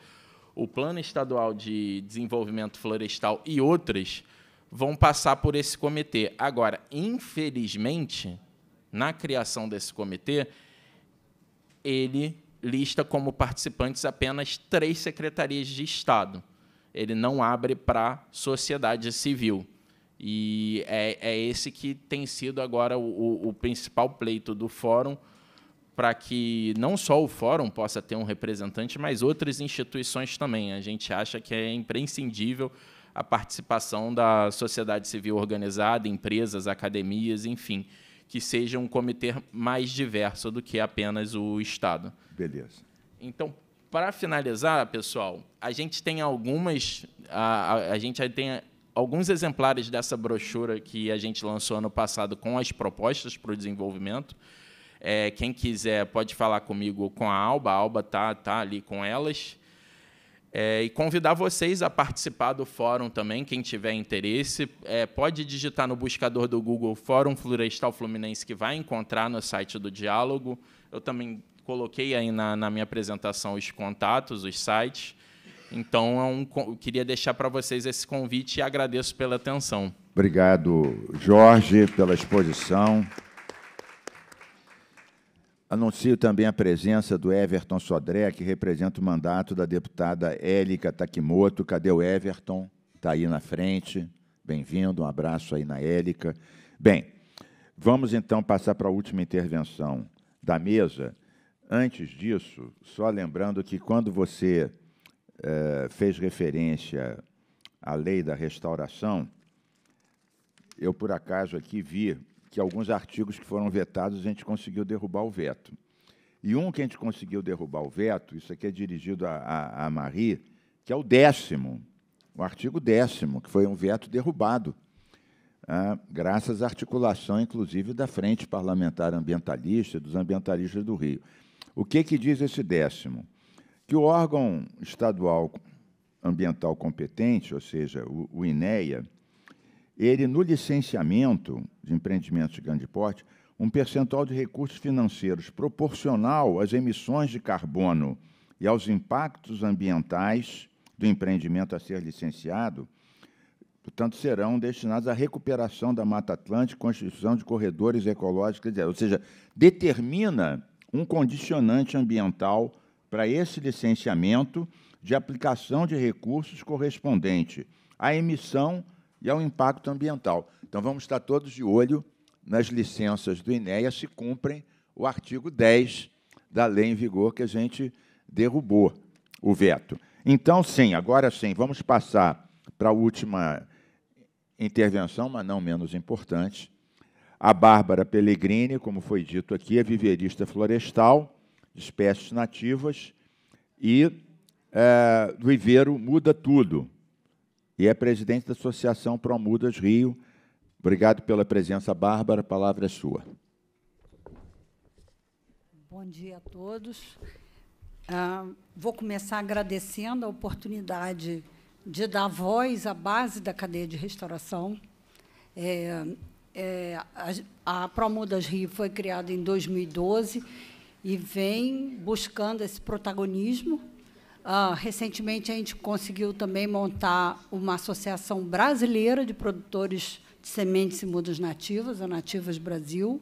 o Plano Estadual de Desenvolvimento Florestal e outras vão passar por esse comitê. Agora, infelizmente, na criação desse comitê, ele lista como participantes apenas três secretarias de Estado. Ele não abre para a sociedade civil. E é, é esse que tem sido agora o, o principal pleito do fórum para que não só o fórum possa ter um representante, mas outras instituições também. A gente acha que é imprescindível a participação da sociedade civil organizada, empresas, academias, enfim, que seja um comitê mais diverso do que apenas o Estado. Beleza. Então, para finalizar, pessoal, a gente tem algumas. A, a, a gente tem alguns exemplares dessa brochura que a gente lançou ano passado com as propostas para o desenvolvimento. É, quem quiser pode falar comigo com a Alba, a Alba tá, tá ali com elas. É, e convidar vocês a participar do fórum também, quem tiver interesse. É, pode digitar no buscador do Google Fórum Florestal Fluminense, que vai encontrar no site do Diálogo. Eu também coloquei aí na, na minha apresentação os contatos, os sites. Então, é um, eu queria deixar para vocês esse convite e agradeço pela atenção.
Obrigado, Jorge, pela exposição. Anuncio também a presença do Everton Sodré, que representa o mandato da deputada Élica Takimoto. Cadê o Everton? Está aí na frente. Bem-vindo, um abraço aí na Élica. Bem, vamos então passar para a última intervenção da mesa. Antes disso, só lembrando que quando você eh, fez referência à lei da restauração, eu, por acaso, aqui vi que alguns artigos que foram vetados a gente conseguiu derrubar o veto. E um que a gente conseguiu derrubar o veto, isso aqui é dirigido a, a, a Marie, que é o décimo, o artigo décimo, que foi um veto derrubado, ah, graças à articulação, inclusive, da Frente Parlamentar Ambientalista, dos ambientalistas do Rio. O que, que diz esse décimo? que o órgão estadual ambiental competente, ou seja, o, o INEA, ele, no licenciamento de empreendimentos de grande porte, um percentual de recursos financeiros proporcional às emissões de carbono e aos impactos ambientais do empreendimento a ser licenciado, portanto, serão destinados à recuperação da Mata Atlântica, construção de corredores ecológicos, ou seja, determina um condicionante ambiental para esse licenciamento de aplicação de recursos correspondente à emissão e ao impacto ambiental. Então, vamos estar todos de olho nas licenças do INEA se cumprem o artigo 10 da lei em vigor que a gente derrubou o veto. Então, sim, agora sim, vamos passar para a última intervenção, mas não menos importante. A Bárbara Pellegrini, como foi dito aqui, é viverista florestal, de espécies nativas e é, do Iveiro Muda Tudo. E é presidente da Associação Promudas Rio. Obrigado pela presença, Bárbara. A palavra é sua.
Bom dia a todos. Ah, vou começar agradecendo a oportunidade de dar voz à base da cadeia de restauração. É, é, a, a Promudas Rio foi criada em 2012 e vem buscando esse protagonismo. Uh, recentemente, a gente conseguiu também montar uma associação brasileira de produtores de sementes e mudas nativas, a Nativas Brasil,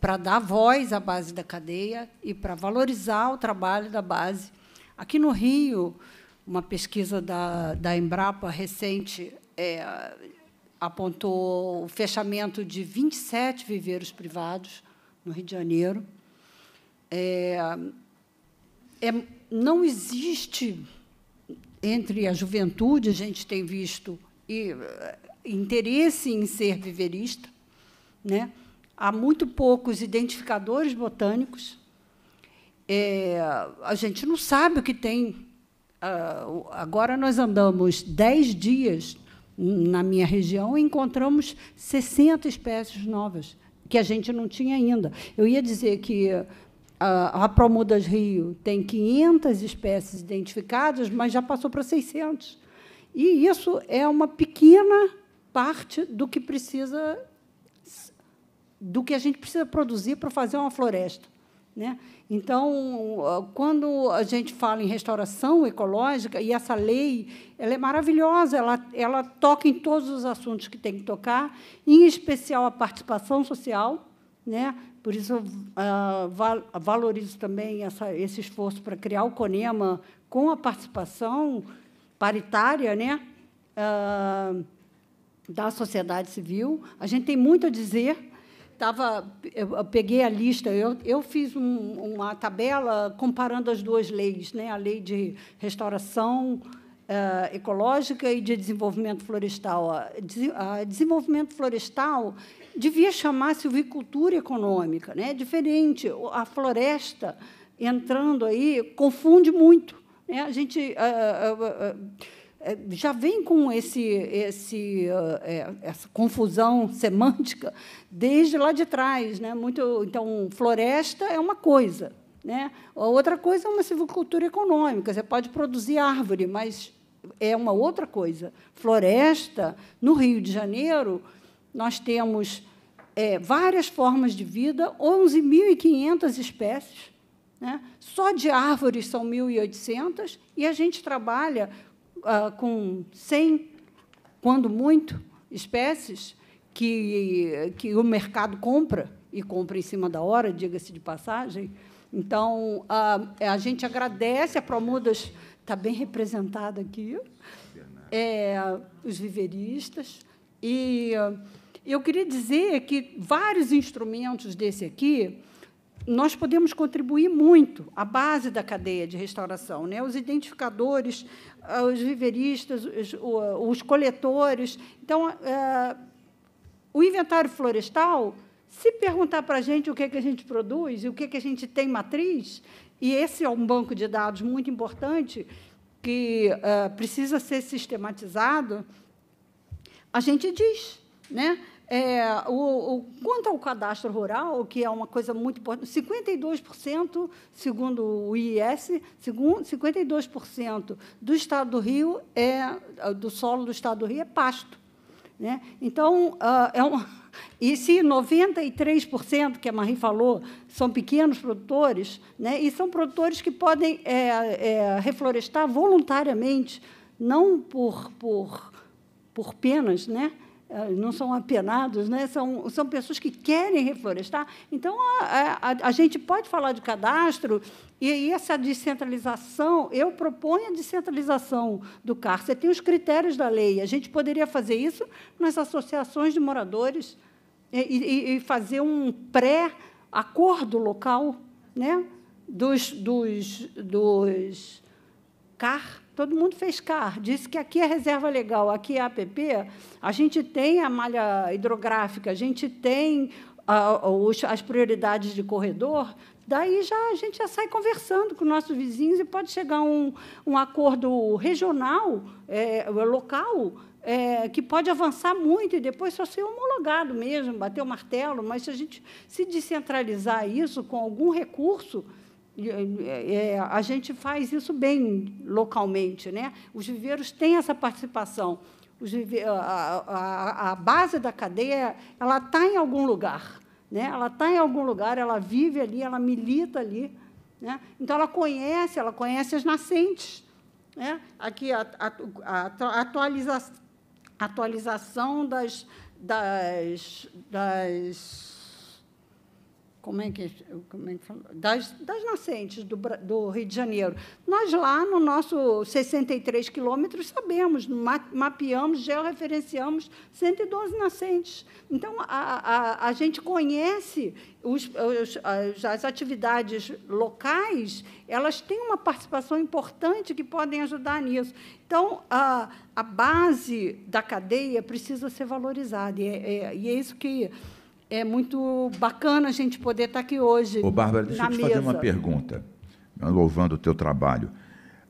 para dar voz à base da cadeia e para valorizar o trabalho da base. Aqui no Rio, uma pesquisa da, da Embrapa recente é, apontou o fechamento de 27 viveiros privados no Rio de Janeiro. É, é, não existe entre a juventude, a gente tem visto e, eh, interesse em ser viverista. Né? Há muito poucos identificadores botânicos. É, a gente não sabe o que tem. Uh, agora nós andamos dez dias na minha região e encontramos 60 espécies novas que a gente não tinha ainda. Eu ia dizer que a, Promudas Rio tem 500 espécies identificadas, mas já passou para 600. E isso é uma pequena parte do que precisa do que a gente precisa produzir para fazer uma floresta. Né? Então, quando a gente fala em restauração ecológica, e essa lei ela é maravilhosa, ela, ela toca em todos os assuntos que tem que tocar, em especial a participação social. Né? Por isso, ah, valorizo também essa, esse esforço para criar o CONEMA com a participação paritária né, ah, da sociedade civil. A gente tem muito a dizer. Tava, eu, peguei a lista, eu, eu fiz um, uma tabela comparando as duas leis, né, a lei de restauração ah, ecológica e de desenvolvimento florestal. a desenvolvimento florestal devia chamar silvicultura econômica, né? É diferente. A floresta entrando aí confunde muito. Né? A gente eh, eh, eh, já vem com esse, esse, essa confusão semântica desde lá de trás. Né? Muito, então, floresta é uma coisa. Né? A outra coisa é uma silvicultura econômica. Você pode produzir árvore, mas é uma outra coisa. Floresta, no Rio de Janeiro, nós temos é, várias formas de vida, 11.500 espécies. Né? Só de árvores são 1.800 e a gente trabalha ah, com 100, quando muito, espécies que, que o mercado compra, e compra em cima da hora, diga-se de passagem. Então, a, ah, é, a gente agradece, a Promudas está bem representada aqui, é, os viveristas, e eu queria dizer que vários instrumentos desse aqui nós podemos contribuir muito à base da cadeia de restauração, né? os identificadores, ah, os viveristas, os, os coletores. Então, é, o inventário florestal, se perguntar para a gente o que, é que a gente produz e o que, é que a gente tem matriz, e esse é um banco de dados muito importante que ah, precisa ser sistematizado, a gente diz. Né? É, o, o, quanto ao cadastro rural, que é uma coisa muito importante, 52%, segundo o IES, segundo, 52% do estado do Rio é do solo do estado do Rio é pasto. Né? Então, ah, é um, e se 93%, que a Marie falou, são pequenos produtores, né? e são produtores que podem é, é, reflorestar voluntariamente, não por, por, por penas, né? Eh, não são apenados, né? são, são pessoas que querem reflorestar. Então, a, a, a gente pode falar de cadastro e, e essa descentralização, eu proponho a descentralização do CAR. Você tem os critérios da lei. A gente poderia fazer isso nas associações de moradores e, e, e fazer um pré-acordo local né? dos, dos, dos CAR Todo mundo fez CAR, disse que aqui é reserva legal, aqui é APP, a gente tem a malha hidrográfica, a gente tem a, as prioridades de corredor, daí já a gente já sai conversando com nossos vizinhos e pode chegar um, um acordo regional, é, é, local, é, que pode avançar muito e depois só ser homologado mesmo, bater o martelo, mas se a gente se descentralizar isso com algum recurso, eh, eh, eh, a gente faz isso bem localmente. Né? Os viveiros têm essa participação. A, a, a, base da cadeia ela está em algum lugar. Né? Ela está em algum lugar, ela vive ali, ela milita ali. Né? Então, ela conhece, ela conhece as nascentes. Né? Aqui, a, a atualiza... atualização das, das, das como é que, como é que falou? Das, das nascentes do, do, Rio de Janeiro. Nós, lá no nosso 63 quilômetros, sabemos, mapeamos, georreferenciamos 112 nascentes. Então, a, a, a gente conhece os, os, as, as atividades locais, elas têm uma participação importante que podem ajudar nisso. Então, a, a base da cadeia precisa ser valorizada, e é, é, e é isso que é muito bacana a gente poder estar tá aqui hoje. Ô, Bárbara, deixa eu te mesa. fazer uma
pergunta, louvando o teu trabalho.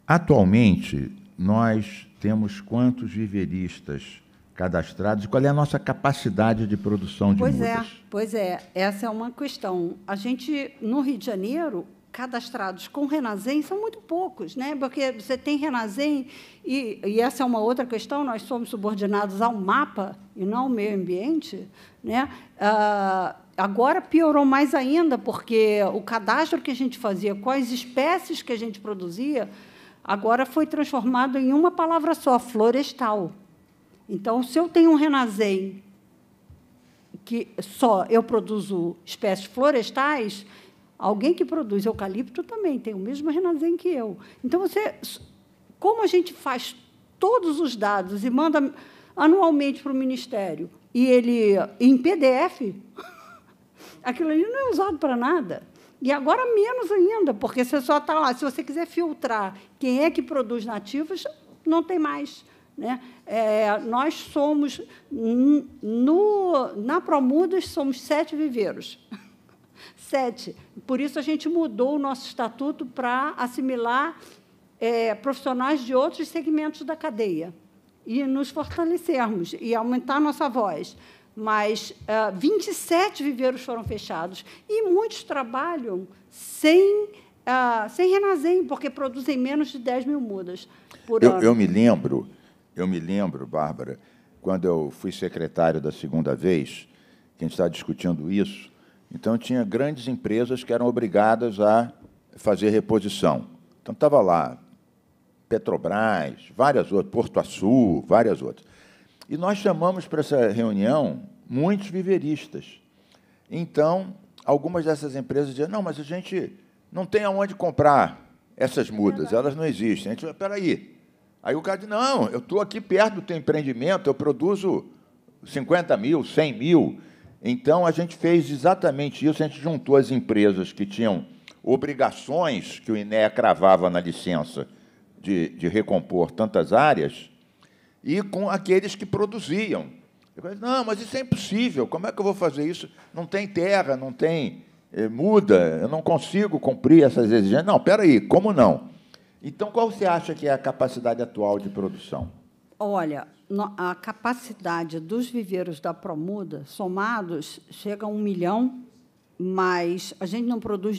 Atualmente, nós temos quantos viveristas cadastrados e qual é a nossa capacidade de produção de pois é, mudas?
É, pois é, essa é uma questão. A gente, no Rio de Janeiro, cadastrados com Renazem são muito poucos, né? porque você tem Renazem, e, e essa é uma outra questão, nós somos subordinados ao mapa e não ao meio ambiente, né? Uh, agora piorou mais ainda, porque o cadastro que a gente fazia, quais espécies que a gente produzia, agora foi transformado em uma palavra só, florestal. Então, se eu tenho um renazém que só eu produzo espécies florestais, alguém que produz eucalipto também tem o mesmo renazém que eu. Então, você, como a gente faz todos os dados e manda anualmente para o Ministério, e ele em PDF. Aquilo ali não é usado para nada. E agora menos ainda, porque você só está lá. Se você quiser filtrar quem é que produz nativos, não tem mais. Né? É, nós somos, no, na Promudas, somos sete viveiros. Sete. Por isso a gente mudou o nosso estatuto para assimilar é, profissionais de outros segmentos da cadeia e nos fortalecermos e aumentar nossa voz. Mas uh, eh, 27 viveiros foram fechados e muitos trabalham sem, uh, sem renazem, porque produzem menos de 10 mil mudas por eu, ano. Eu me
lembro, eu me lembro, Bárbara, quando eu fui secretário da segunda vez, que a gente está discutindo isso, então tinha grandes empresas que eram obrigadas a fazer reposição. Então estava lá Petrobras, várias outras, Porto Açu, várias outras. E nós chamamos para essa reunião muitos viveristas. Então, algumas dessas empresas diziam, não, mas a gente não tem aonde comprar essas mudas, elas não existem. A gente, espera aí. Aí o cara diz, não, eu estou aqui perto do teu empreendimento, eu produzo 50 mil, 100 mil. Então, a gente fez exatamente isso, a gente juntou as empresas que tinham obrigações que o INEA cravava na licença, de, de recompor tantas áreas, e com aqueles que produziam. Eu falei, não, mas isso é impossível, como é que eu vou fazer isso? Não tem terra, não tem é, muda, eu não consigo cumprir essas exigências. Não, espera aí, como não? Então, qual você acha que é a capacidade atual de produção?
Olha, a capacidade dos viveiros da Promuda, somados, chega a um milhão, mas a gente não produz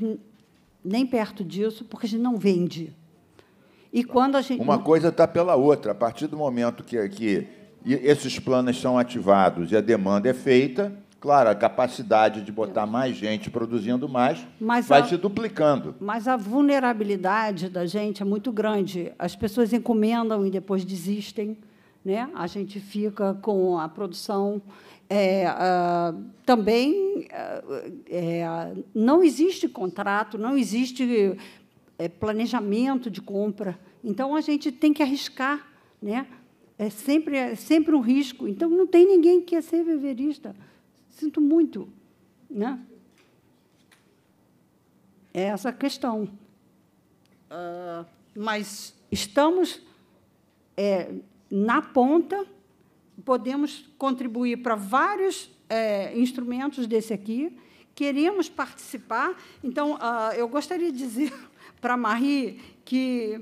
nem perto disso porque a gente não vende. E quando a gente... Uma
coisa está pela outra. A partir do momento que, que esses planos são ativados e a demanda é feita, claro, a capacidade de botar mais gente produzindo mais mas vai a... se duplicando.
Mas a vulnerabilidade da gente é muito grande. As pessoas encomendam e depois desistem. Né? A gente fica com a produção. É, uh, também uh, é, não existe contrato, não existe é, planejamento de compra. Então, a gente tem que arriscar. Né? É, sempre, é sempre um risco. Então, não tem ninguém que quer é ser viverista. Sinto muito. Né? É essa a questão. Uh, mas estamos é, na ponta, podemos contribuir para vários é, instrumentos desse aqui, queremos participar. Então, uh, eu gostaria de dizer para a Marie que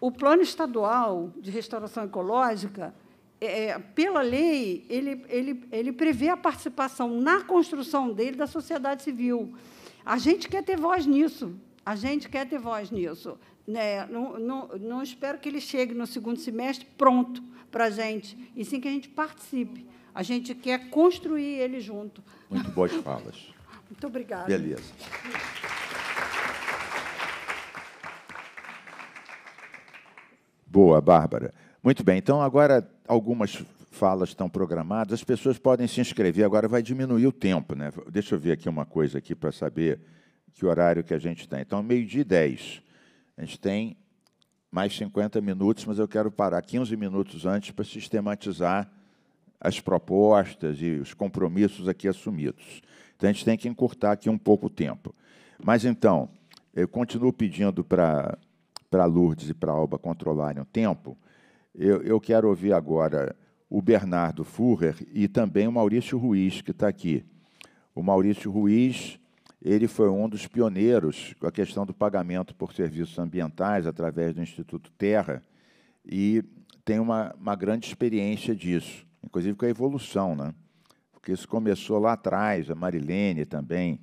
o Plano Estadual de Restauração Ecológica, é, é, pela lei, ele, ele, ele prevê a participação na construção dele da sociedade civil. A gente quer ter voz nisso. A gente quer ter voz nisso. Né? Não, não, não espero que ele chegue no segundo semestre pronto para a gente, e sim que a gente participe. A gente quer construir ele junto. Muito boas falas. Muito obrigada. Beleza.
Boa, Bárbara. Muito bem, então agora algumas falas estão programadas, as pessoas podem se inscrever, agora vai diminuir o tempo, né? Deixa eu ver aqui uma coisa aqui para saber que horário que a gente tem. Então, meio-dia e 10. A gente tem mais 50 minutos, mas eu quero parar 15 minutos antes para sistematizar as propostas e os compromissos aqui assumidos. Então, a gente tem que encurtar aqui um pouco o tempo. Mas então, eu continuo pedindo para para Lourdes e para Alba controlarem o tempo, eu, eu quero ouvir agora o Bernardo Furrer e também o Maurício Ruiz, que está aqui. O Maurício Ruiz, ele foi um dos pioneiros com a questão do pagamento por serviços ambientais através do Instituto Terra e tem uma, uma grande experiência disso, inclusive com a evolução, né? Porque isso começou lá atrás, a Marilene também,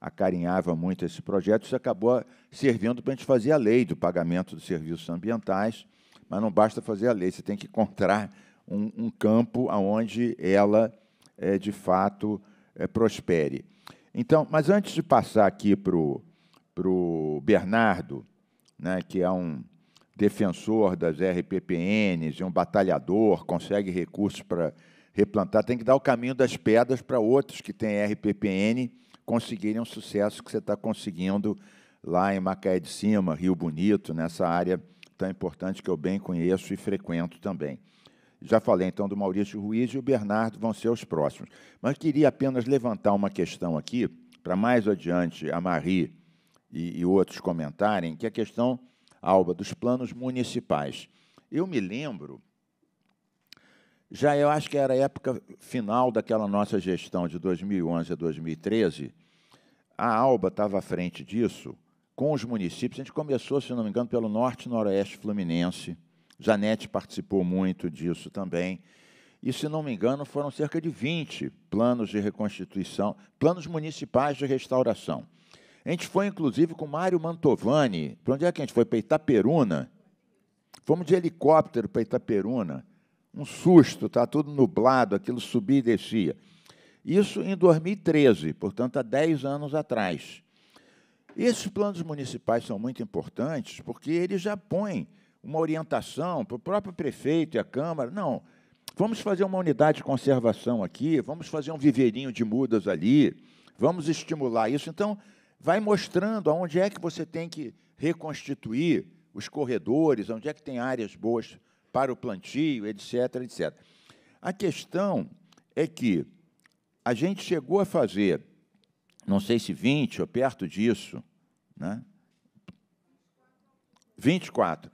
acarinhava muito esse projeto, isso acabou servindo para a gente fazer a lei do pagamento dos serviços ambientais, mas não basta fazer a lei, você tem que encontrar um, um campo onde ela, é, de fato, é, prospere. Então, mas antes de passar aqui para o Bernardo, né, que é um defensor das RPPNs, um batalhador, consegue recursos para replantar, tem que dar o caminho das pedras para outros que têm RPPN conseguirem o sucesso que você está conseguindo lá em Macaé de Cima, Rio Bonito, nessa área tão importante que eu bem conheço e frequento também. Já falei então do Maurício Ruiz e o Bernardo vão ser os próximos. Mas queria apenas levantar uma questão aqui, para mais adiante a Marie e, e outros comentarem, que é a questão, Alba, dos planos municipais. Eu me lembro já eu acho que era a época final daquela nossa gestão de 2011 a 2013, a Alba estava à frente disso, com os municípios. A gente começou, se não me engano, pelo Norte e Noroeste Fluminense. Janete participou muito disso também. E, se não me engano, foram cerca de 20 planos de reconstituição, planos municipais de restauração. A gente foi, inclusive, com Mário Mantovani. Para onde é que a gente foi? Para Itaperuna. Fomos de helicóptero para Itaperuna um susto, está tudo nublado, aquilo subia e descia. Isso em 2013, portanto, há 10 anos atrás. Esses planos municipais são muito importantes porque eles já põem uma orientação para o próprio prefeito e a Câmara. Não, vamos fazer uma unidade de conservação aqui, vamos fazer um viveirinho de mudas ali, vamos estimular isso. Então, vai mostrando aonde é que você tem que reconstituir os corredores, onde é que tem áreas boas para o plantio, etc, etc. A questão é que a gente chegou a fazer, não sei se 20 ou perto disso, né? 24.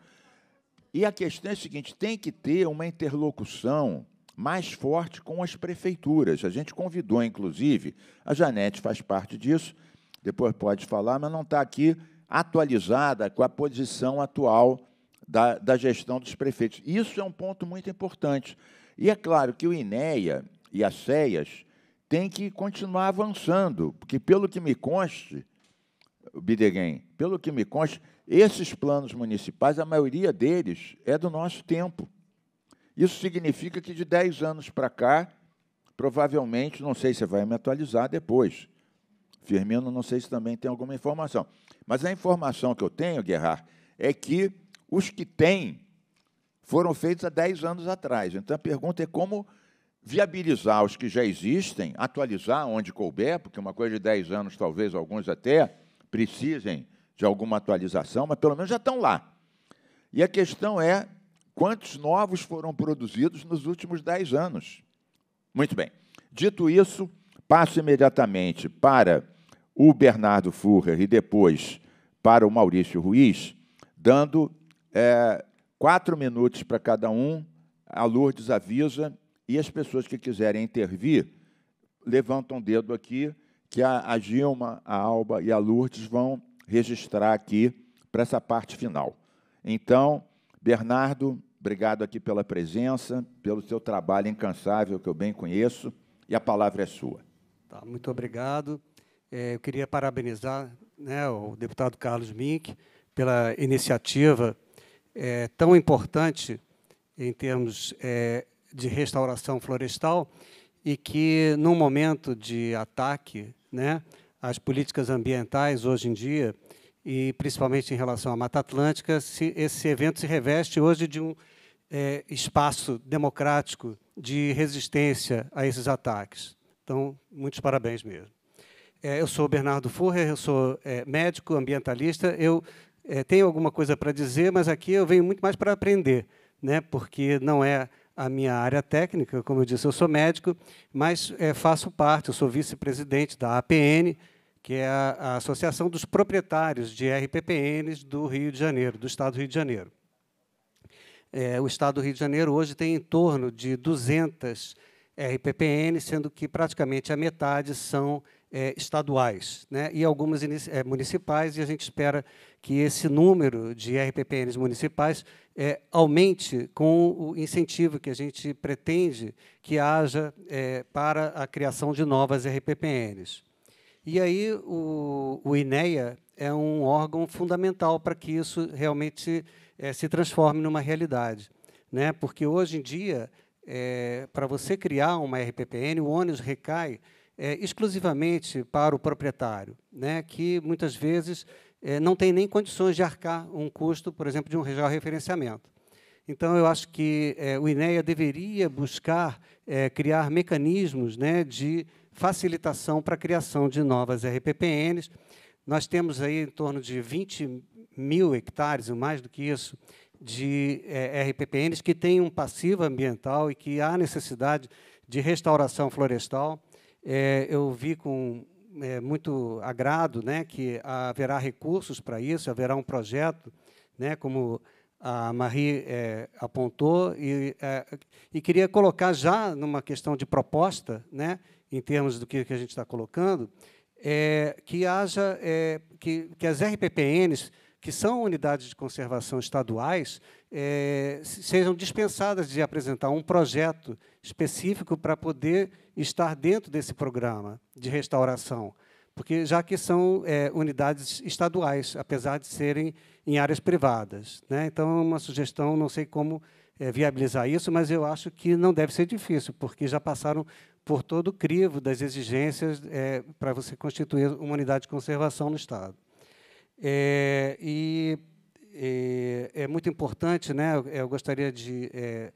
E a questão é a seguinte: tem que ter uma interlocução mais forte com as prefeituras. A gente convidou, inclusive, a Janete faz parte disso, depois pode falar, mas não está aqui atualizada com a posição atual da, da gestão dos prefeitos. Isso é um ponto muito importante. E é claro que o INEA e a CEAS têm que continuar avançando, porque, pelo que me conste, Bideguen, pelo que me conste, esses planos municipais, a maioria deles é do nosso tempo. Isso significa que de 10 anos para cá, provavelmente, não sei se vai me atualizar depois. Firmino, não sei se também tem alguma informação. Mas a informação que eu tenho, Guerrar, é que os que têm foram feitos há 10 anos atrás. Então a pergunta é como viabilizar os que já existem, atualizar onde couber, porque uma coisa de 10 anos, talvez alguns até precisem de alguma atualização, mas pelo menos já estão lá. E a questão é quantos novos foram produzidos nos últimos 10 anos. Muito bem. Dito isso, passo imediatamente para o Bernardo Furrer e depois para o Maurício Ruiz, dando é, quatro minutos para cada um, a Lourdes avisa, e as pessoas que quiserem intervir, levantam o dedo aqui, que a, a Gilma, a Alba e a Lourdes vão registrar aqui para essa parte final. Então, Bernardo, obrigado aqui pela presença, pelo seu trabalho incansável que eu bem conheço, e a palavra é sua.
Tá, muito obrigado. É, eu queria parabenizar né, o deputado Carlos Mink pela iniciativa é, tão importante em termos é, de restauração florestal e que, num momento de ataque né, às políticas ambientais hoje em dia, e principalmente em relação à Mata Atlântica, se, esse evento se reveste hoje de um é, espaço democrático de resistência a esses ataques. Então, muitos parabéns mesmo. É, eu sou Bernardo Furrer, eu sou é, médico ambientalista. Eu é, tenho alguma coisa para dizer, mas aqui eu venho muito mais para aprender, né? porque não é a minha área técnica, como eu disse, eu sou médico, mas é, faço parte, eu sou vice-presidente da APN, que é a, a, Associação dos Proprietários de RPPNs do Rio de Janeiro, do Estado do Rio de Janeiro. É, o Estado do Rio de Janeiro hoje tem em torno de 200 RPPNs, sendo que praticamente a metade são é, estaduais né, e algumas é, municipais, e a gente espera que esse número de RPPNs municipais é, aumente com o incentivo que a gente pretende que haja é, para a criação de novas RPPNs. E aí o, o INEA é um órgão fundamental para que isso realmente é, se transforme numa realidade. Né? Porque hoje em dia, é, para você criar uma RPPN, o ônus recai é, exclusivamente para o proprietário, né, que muitas vezes é, não tem nem condições de arcar um custo, por exemplo, de um referenciamento. Então, eu acho que é, o INEA deveria buscar é, criar mecanismos né, de facilitação para a criação de novas RPPNs. Nós temos aí em torno de 20 mil hectares, ou mais do que isso, de é, RPPNs que têm um passivo ambiental e que há necessidade de restauração florestal. É, eu vi com é, muito agrado né, que haverá recursos para isso, haverá um projeto, né, como a Marie é, apontou, e, é, e queria colocar já numa questão de proposta, né, em termos do que, que a gente está colocando, é, que haja é, que, que as RPPNs, que são unidades de conservação estaduais, é, sejam dispensadas de apresentar um projeto específico para poder estar dentro desse programa de restauração, porque já que são é, unidades estaduais, apesar de serem em áreas privadas, né? então é uma sugestão, não sei como é, viabilizar isso, mas eu acho que não deve ser difícil, porque já passaram por todo o crivo das exigências para você constituir uma unidade de conservação no estado. e é, é muito importante, né? Eu gostaria de é,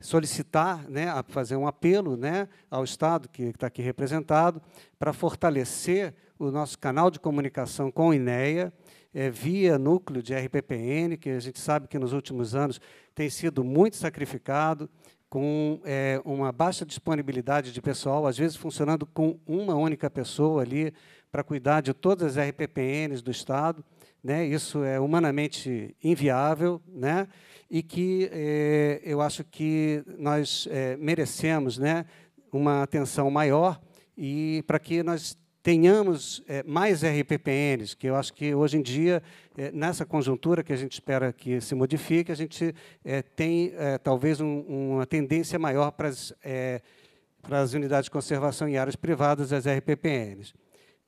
solicitar, né, a fazer um apelo, né, ao Estado que está aqui representado para fortalecer o nosso canal de comunicação com o INEA, é, via núcleo de RPPN, que a gente sabe que nos últimos anos tem sido muito sacrificado, com é, uma baixa disponibilidade de pessoal, às vezes funcionando com uma única pessoa ali para cuidar de todas as RPPNs do Estado né? Isso é humanamente inviável, né? E que eh, eu acho que nós eh, merecemos, né? Uma atenção maior e para que nós tenhamos eh, mais RPPNs, que eu acho que hoje em dia, nessa conjuntura que a gente espera que se modifique, a gente tem talvez um, uma tendência maior para as, para as unidades de conservação em áreas privadas, as RPPNs.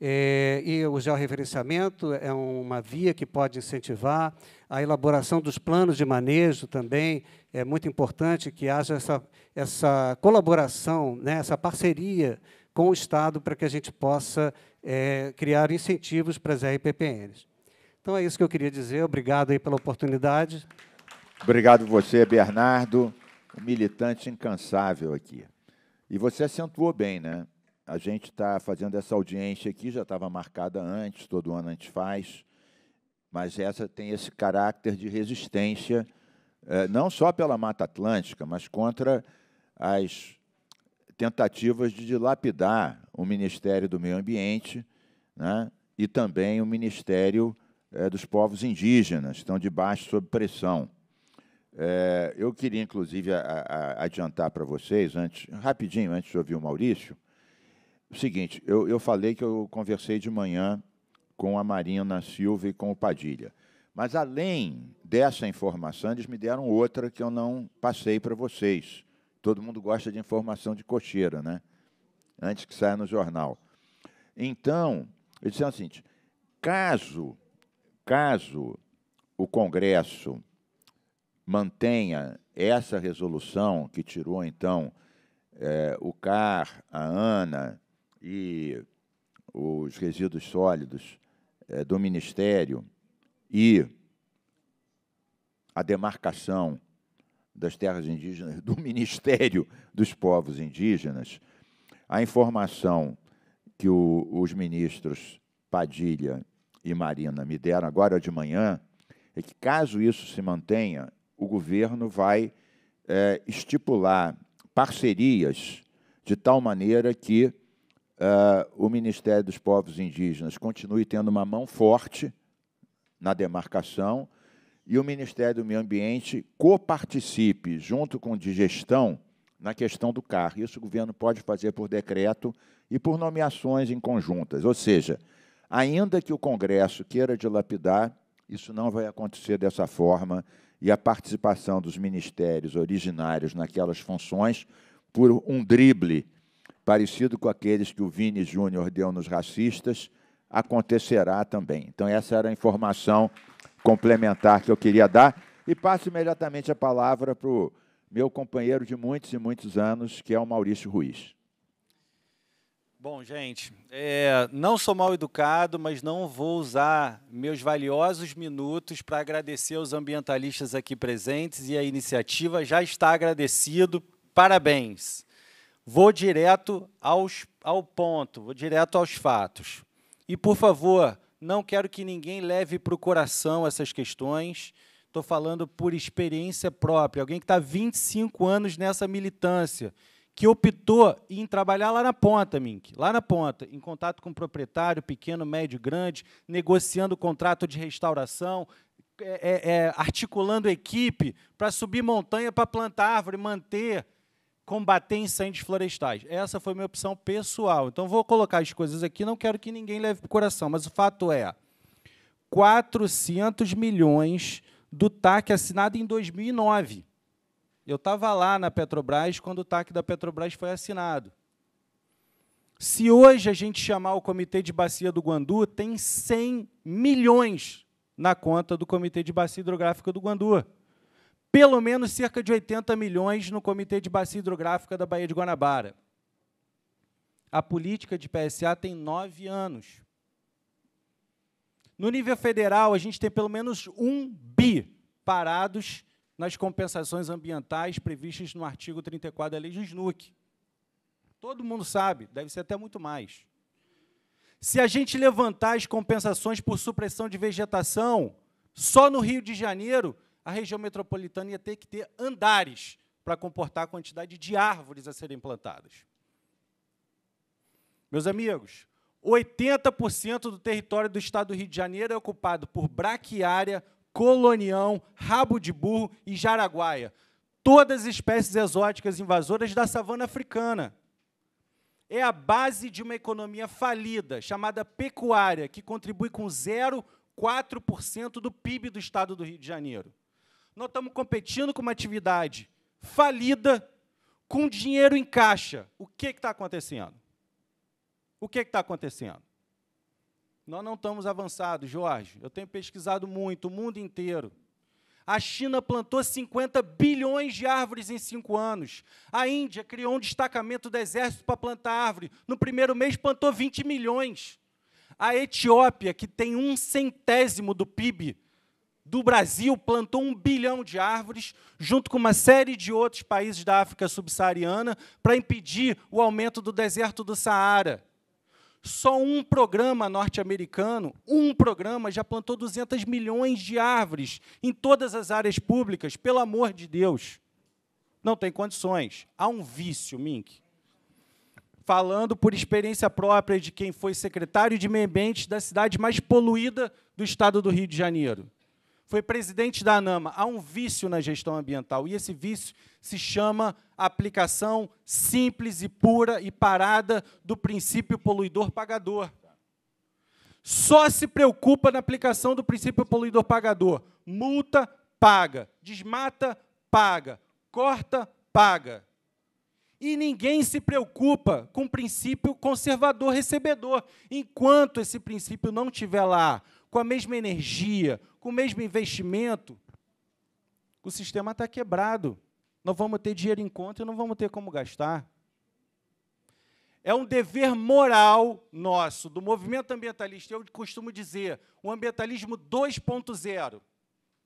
É, e o georreferenciamento é uma via que pode incentivar. A elaboração dos planos de manejo também é muito importante que haja essa, essa colaboração, né, essa parceria com o Estado para que a gente possa é, criar incentivos para as RPPNs. Então é isso que eu queria dizer. Obrigado aí pela oportunidade.
Obrigado você, Bernardo, um militante incansável aqui. E você acentuou bem, né? a gente está fazendo essa audiência aqui, já estava marcada antes, todo ano a gente faz, mas essa tem esse caráter de resistência, é, não só pela Mata Atlântica, mas contra as tentativas de dilapidar o Ministério do Meio Ambiente né, e também o Ministério é, dos Povos Indígenas, estão debaixo sob pressão. É, eu queria, inclusive, a, a, adiantar para vocês, antes, rapidinho, antes de ouvir o Maurício, Seguinte, eu, eu falei que eu conversei de manhã com a Marina Silva e com o Padilha. Mas além dessa informação, eles me deram outra que eu não passei para vocês. Todo mundo gosta de informação de cocheira, né? Antes que saia no jornal. Então, eles disse assim: caso, caso o Congresso mantenha essa resolução que tirou então é, o CAR, a ANA e os resíduos sólidos é, do Ministério e a demarcação das terras indígenas do Ministério dos Povos Indígenas, a informação que o, os ministros Padilha e Marina me deram agora de manhã é que, caso isso se mantenha, o governo vai é, estipular parcerias de tal maneira que uh, o Ministério dos Povos Indígenas continue tendo uma mão forte na demarcação e o Ministério do Meio Ambiente coparticipe, junto com o de gestão, na questão do carro. Isso o governo pode fazer por decreto e por nomeações em conjuntas. Ou seja, ainda que o Congresso queira dilapidar, isso não vai acontecer dessa forma e a participação dos ministérios originários naquelas funções por um drible parecido com aqueles que o Vini Júnior deu nos racistas, acontecerá também. Então, essa era a informação complementar que eu queria dar. E passo imediatamente a palavra para o meu companheiro de muitos e muitos anos, que é o Maurício Ruiz.
Bom, gente, é, não sou mal educado, mas não vou usar meus valiosos minutos para agradecer aos ambientalistas aqui presentes e a iniciativa já está agradecido. Parabéns. Vou direto aos, ao ponto, vou direto aos fatos. E, por favor, não quero que ninguém leve para o coração essas questões. Estou falando por experiência própria. Alguém que está 25 anos nessa militância, que optou em trabalhar lá na ponta, Mink, lá na ponta, em contato com o proprietário, pequeno, médio, grande, negociando o contrato de restauração, é, é, é articulando equipe para subir montanha, para plantar árvore, manter combater incêndios florestais. Essa foi minha opção pessoal. Então vou colocar as coisas aqui, não quero que ninguém leve para o coração, mas o fato é 400 milhões do TAC assinado em 2009. Eu estava lá na Petrobras quando o TAC da Petrobras foi assinado. Se hoje a gente chamar o Comitê de Bacia do Guandu, tem 100 milhões na conta do Comitê de Bacia Hidrográfica do Guandu pelo menos cerca de 80 milhões no Comitê de Bacia Hidrográfica da Baía de Guanabara. A política de PSA tem nove anos. No nível federal, a gente tem pelo menos um bi parados nas compensações ambientais previstas no artigo 34 da Lei de SNUC. Todo mundo sabe, deve ser até muito mais. Se a gente levantar as compensações por supressão de vegetação, só no Rio de Janeiro a região metropolitana ia ter que ter andares para comportar a quantidade de árvores a serem plantadas. Meus amigos, 80% do território do estado do Rio de Janeiro é ocupado por braquiária, colonião, rabo de burro e jaraguaia, todas espécies exóticas invasoras da savana africana. É a base de uma economia falida, chamada pecuária, que contribui com 0,4% do PIB do estado do Rio de Janeiro. Nós estamos competindo com uma atividade falida, com dinheiro em caixa. O que está acontecendo? O que está acontecendo? Nós não estamos avançados, Jorge. Eu tenho pesquisado muito, o mundo inteiro. A China plantou 50 bilhões de árvores em cinco anos. A Índia criou um destacamento do exército para plantar árvore. No primeiro mês, plantou 20 milhões. A Etiópia, que tem um centésimo do PIB, do Brasil plantou um bilhão de árvores, junto com uma série de outros países da África subsaariana, para impedir o aumento do deserto do Saara. Só um programa norte-americano, um programa, já plantou 200 milhões de árvores em todas as áreas públicas, pelo amor de Deus. Não tem condições. Há um vício, Mink. Falando por experiência própria de quem foi secretário de meio ambiente da cidade mais poluída do estado do Rio de Janeiro foi presidente da ANAMA. Há um vício na gestão ambiental, e esse vício se chama aplicação simples e pura e parada do princípio poluidor-pagador. Só se preocupa na aplicação do princípio poluidor-pagador. Multa, paga. Desmata, paga. Corta, paga. E ninguém se preocupa com o princípio conservador-recebedor. Enquanto esse princípio não estiver lá com a mesma energia, com o mesmo investimento, o sistema está quebrado. Não vamos ter dinheiro em conta e não vamos ter como gastar. É um dever moral nosso, do movimento ambientalista. Eu costumo dizer, o ambientalismo 2.0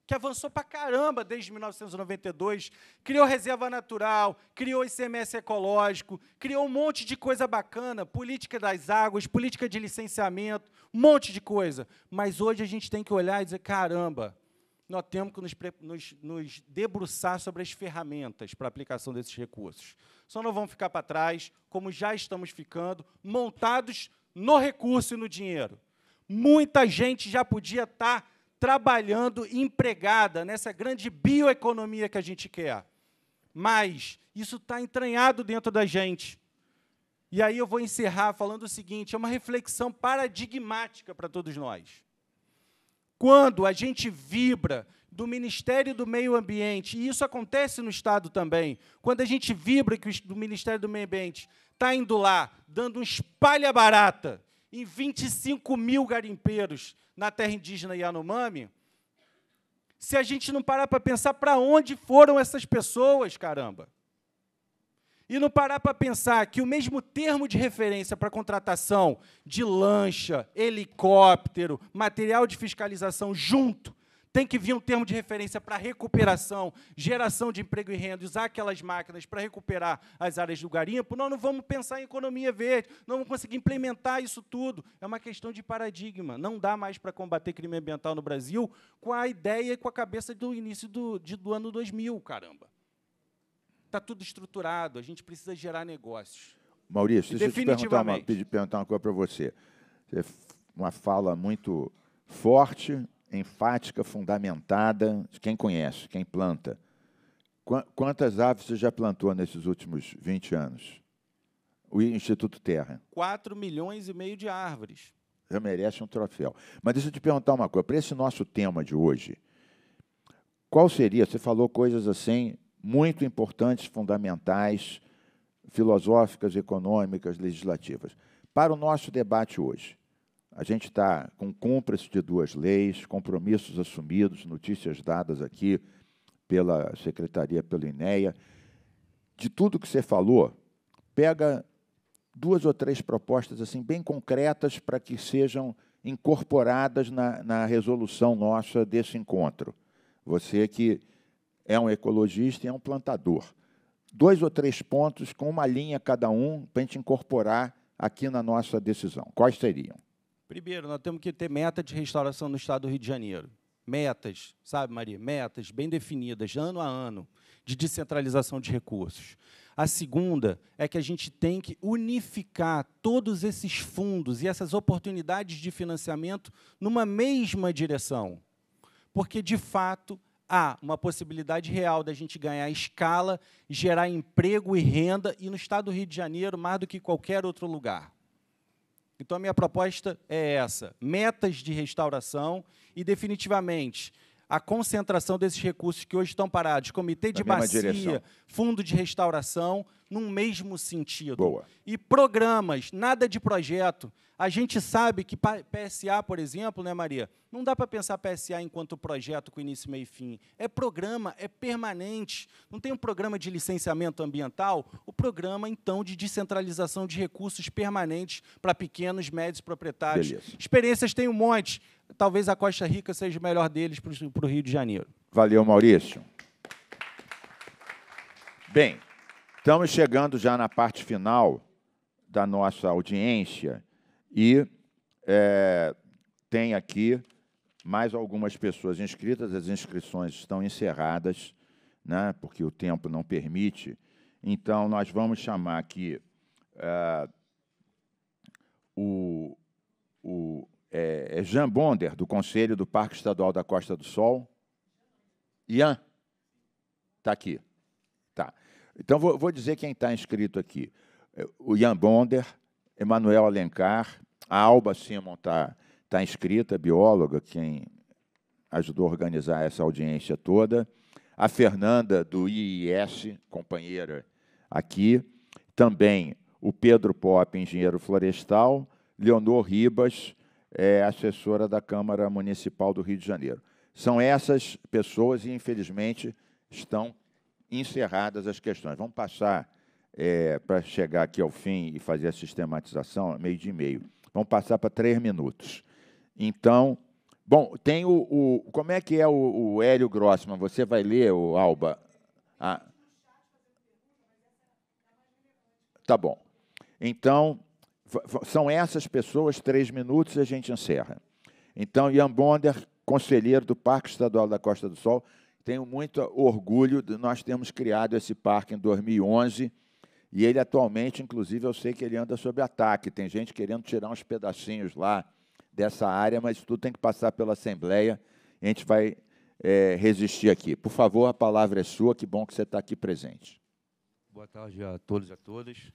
que avançou para caramba desde 1992, criou reserva natural, criou ICMS ecológico, criou um monte de coisa bacana, política das águas, política de licenciamento, um monte de coisa. Mas hoje a gente tem que olhar e dizer, caramba, nós temos que nos, nos, nos debruçar sobre as ferramentas para a aplicação desses recursos. Só não vamos ficar para trás, como já estamos ficando, montados no recurso e no dinheiro. Muita gente já podia estar tá trabalhando, empregada nessa grande bioeconomia que a gente quer. Mas isso está entranhado dentro da gente. E aí eu vou encerrar falando o seguinte: é uma reflexão paradigmática para todos nós. Quando a gente vibra do Ministério do Meio Ambiente, e isso acontece no Estado também, quando a gente vibra que o Ministério do Meio Ambiente está indo lá, dando um espalha-barata em 25 mil garimpeiros na terra indígena Yanomami, se a gente não parar para pensar para onde foram essas pessoas, caramba. E não parar para pensar que o mesmo termo de referência para contratação de lancha, helicóptero, material de fiscalização junto tem que vir um termo de referência para recuperação, geração de emprego e renda, usar aquelas máquinas para recuperar as áreas do garimpo. Nós não vamos pensar em economia verde, não vamos conseguir implementar isso tudo. É uma questão de paradigma. Não dá mais para combater crime ambiental no Brasil com a ideia e com a cabeça do início do, de, do ano 2000, caramba. Está tudo estruturado, a gente precisa gerar negócios.
Maurício, deixa eu te perguntar uma, perguntar uma coisa para você. É uma fala muito forte, enfática, fundamentada, de quem conhece, quem planta. Quantas árvores você já plantou nesses últimos 20 anos? O Instituto Terra.
4 milhões e meio de árvores.
Já merece um troféu. Mas deixa eu te perguntar uma coisa. Para esse nosso tema de hoje, qual seria? Você falou coisas assim muito importantes, fundamentais, filosóficas, econômicas, legislativas. Para o nosso debate hoje, a gente está com cúmplice de duas leis, compromissos assumidos, notícias dadas aqui pela secretaria, pelo INEA. De tudo que você falou, pega duas ou três propostas assim bem concretas para que sejam incorporadas na, na resolução nossa desse encontro. Você que é um ecologista e é um plantador. Dois ou três pontos com uma linha cada um para a gente incorporar aqui na nossa decisão. Quais seriam?
Primeiro, nós temos que ter meta de restauração no estado do Rio de Janeiro. Metas, sabe, Maria? Metas bem definidas, ano a ano, de descentralização de recursos. A segunda é que a gente tem que unificar todos esses fundos e essas oportunidades de financiamento numa mesma direção. Porque, de fato, há uma possibilidade real da gente ganhar escala, gerar emprego e renda, e no estado do Rio de Janeiro, mais do que qualquer outro lugar. Então, a minha proposta é essa: metas de restauração e, definitivamente, a concentração desses recursos que hoje estão parados comitê de bacia, fundo de restauração num mesmo sentido. Boa. E programas, nada de projeto. A gente sabe que PSA, por exemplo, né, Maria? Não dá para pensar PSA enquanto projeto com início, meio e fim. É programa, é permanente. Não tem um programa de licenciamento ambiental, o programa, então, de descentralização de recursos permanentes para pequenos, médios proprietários. Beleza. Experiências tem um monte. Talvez a Costa Rica seja o melhor deles para o Rio de Janeiro.
Valeu, Maurício. Bem, Estamos chegando já na parte final da nossa audiência e é, tem aqui mais algumas pessoas inscritas. As inscrições estão encerradas, né, porque o tempo não permite. Então, nós vamos chamar aqui é, o, o é, é Jean Bonder, do Conselho do Parque Estadual da Costa do Sol. Ian, está aqui. Então, vou, vou dizer quem está inscrito aqui. É, o Ian Bonder, Emanuel Alencar, a Alba Simon está tá inscrita, bióloga, quem ajudou a organizar essa audiência toda. A Fernanda, do IIS, companheira aqui. Também o Pedro Pop, engenheiro florestal. Leonor Ribas, é, assessora da Câmara Municipal do Rio de Janeiro. São essas pessoas e, infelizmente, estão encerradas as questões. Vamos passar, é, para chegar aqui ao fim e fazer a sistematização, meio de meio. Vamos passar para três minutos. Então, bom, tem o. o como é que é o, o, Hélio Grossman? Você vai ler, o Alba? Ah. tá bom. Então, são essas pessoas, três minutos e a gente encerra. Então, Ian Bonder, conselheiro do Parque Estadual da Costa do Sol, tenho muito orgulho de nós termos criado esse parque em 2011 e ele atualmente, inclusive, eu sei que ele anda sob ataque. Tem gente querendo tirar uns pedacinhos lá dessa área, mas tudo tem que passar pela Assembleia. A gente vai é, resistir aqui. Por favor, a
palavra é sua. Que bom que você está aqui presente. Boa tarde a todos e a todas.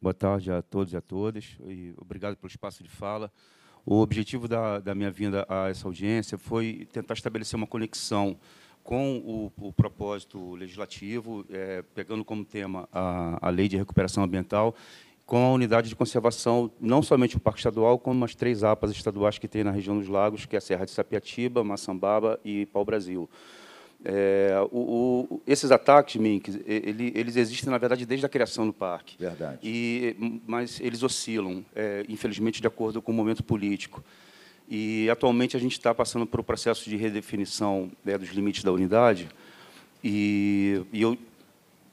Boa tarde a todos e a todas. E obrigado pelo espaço de fala. O objetivo da, da, minha vinda a essa audiência foi tentar estabelecer uma conexão com o, o propósito legislativo, é, pegando como tema a, a, Lei de Recuperação Ambiental, com a unidade de conservação, não somente o Parque Estadual, como as três APAs estaduais que tem na região dos lagos, que é a Serra de Sapiatiba, Maçambaba e Pau-Brasil. É, o, o, esses ataques, Mink, ele, eles existem, na verdade, desde a criação do parque. Verdade. E, mas eles oscilam, é, infelizmente, de acordo com o momento político. E, atualmente, a gente está passando por um processo de redefinição né, dos limites da unidade. E, e eu...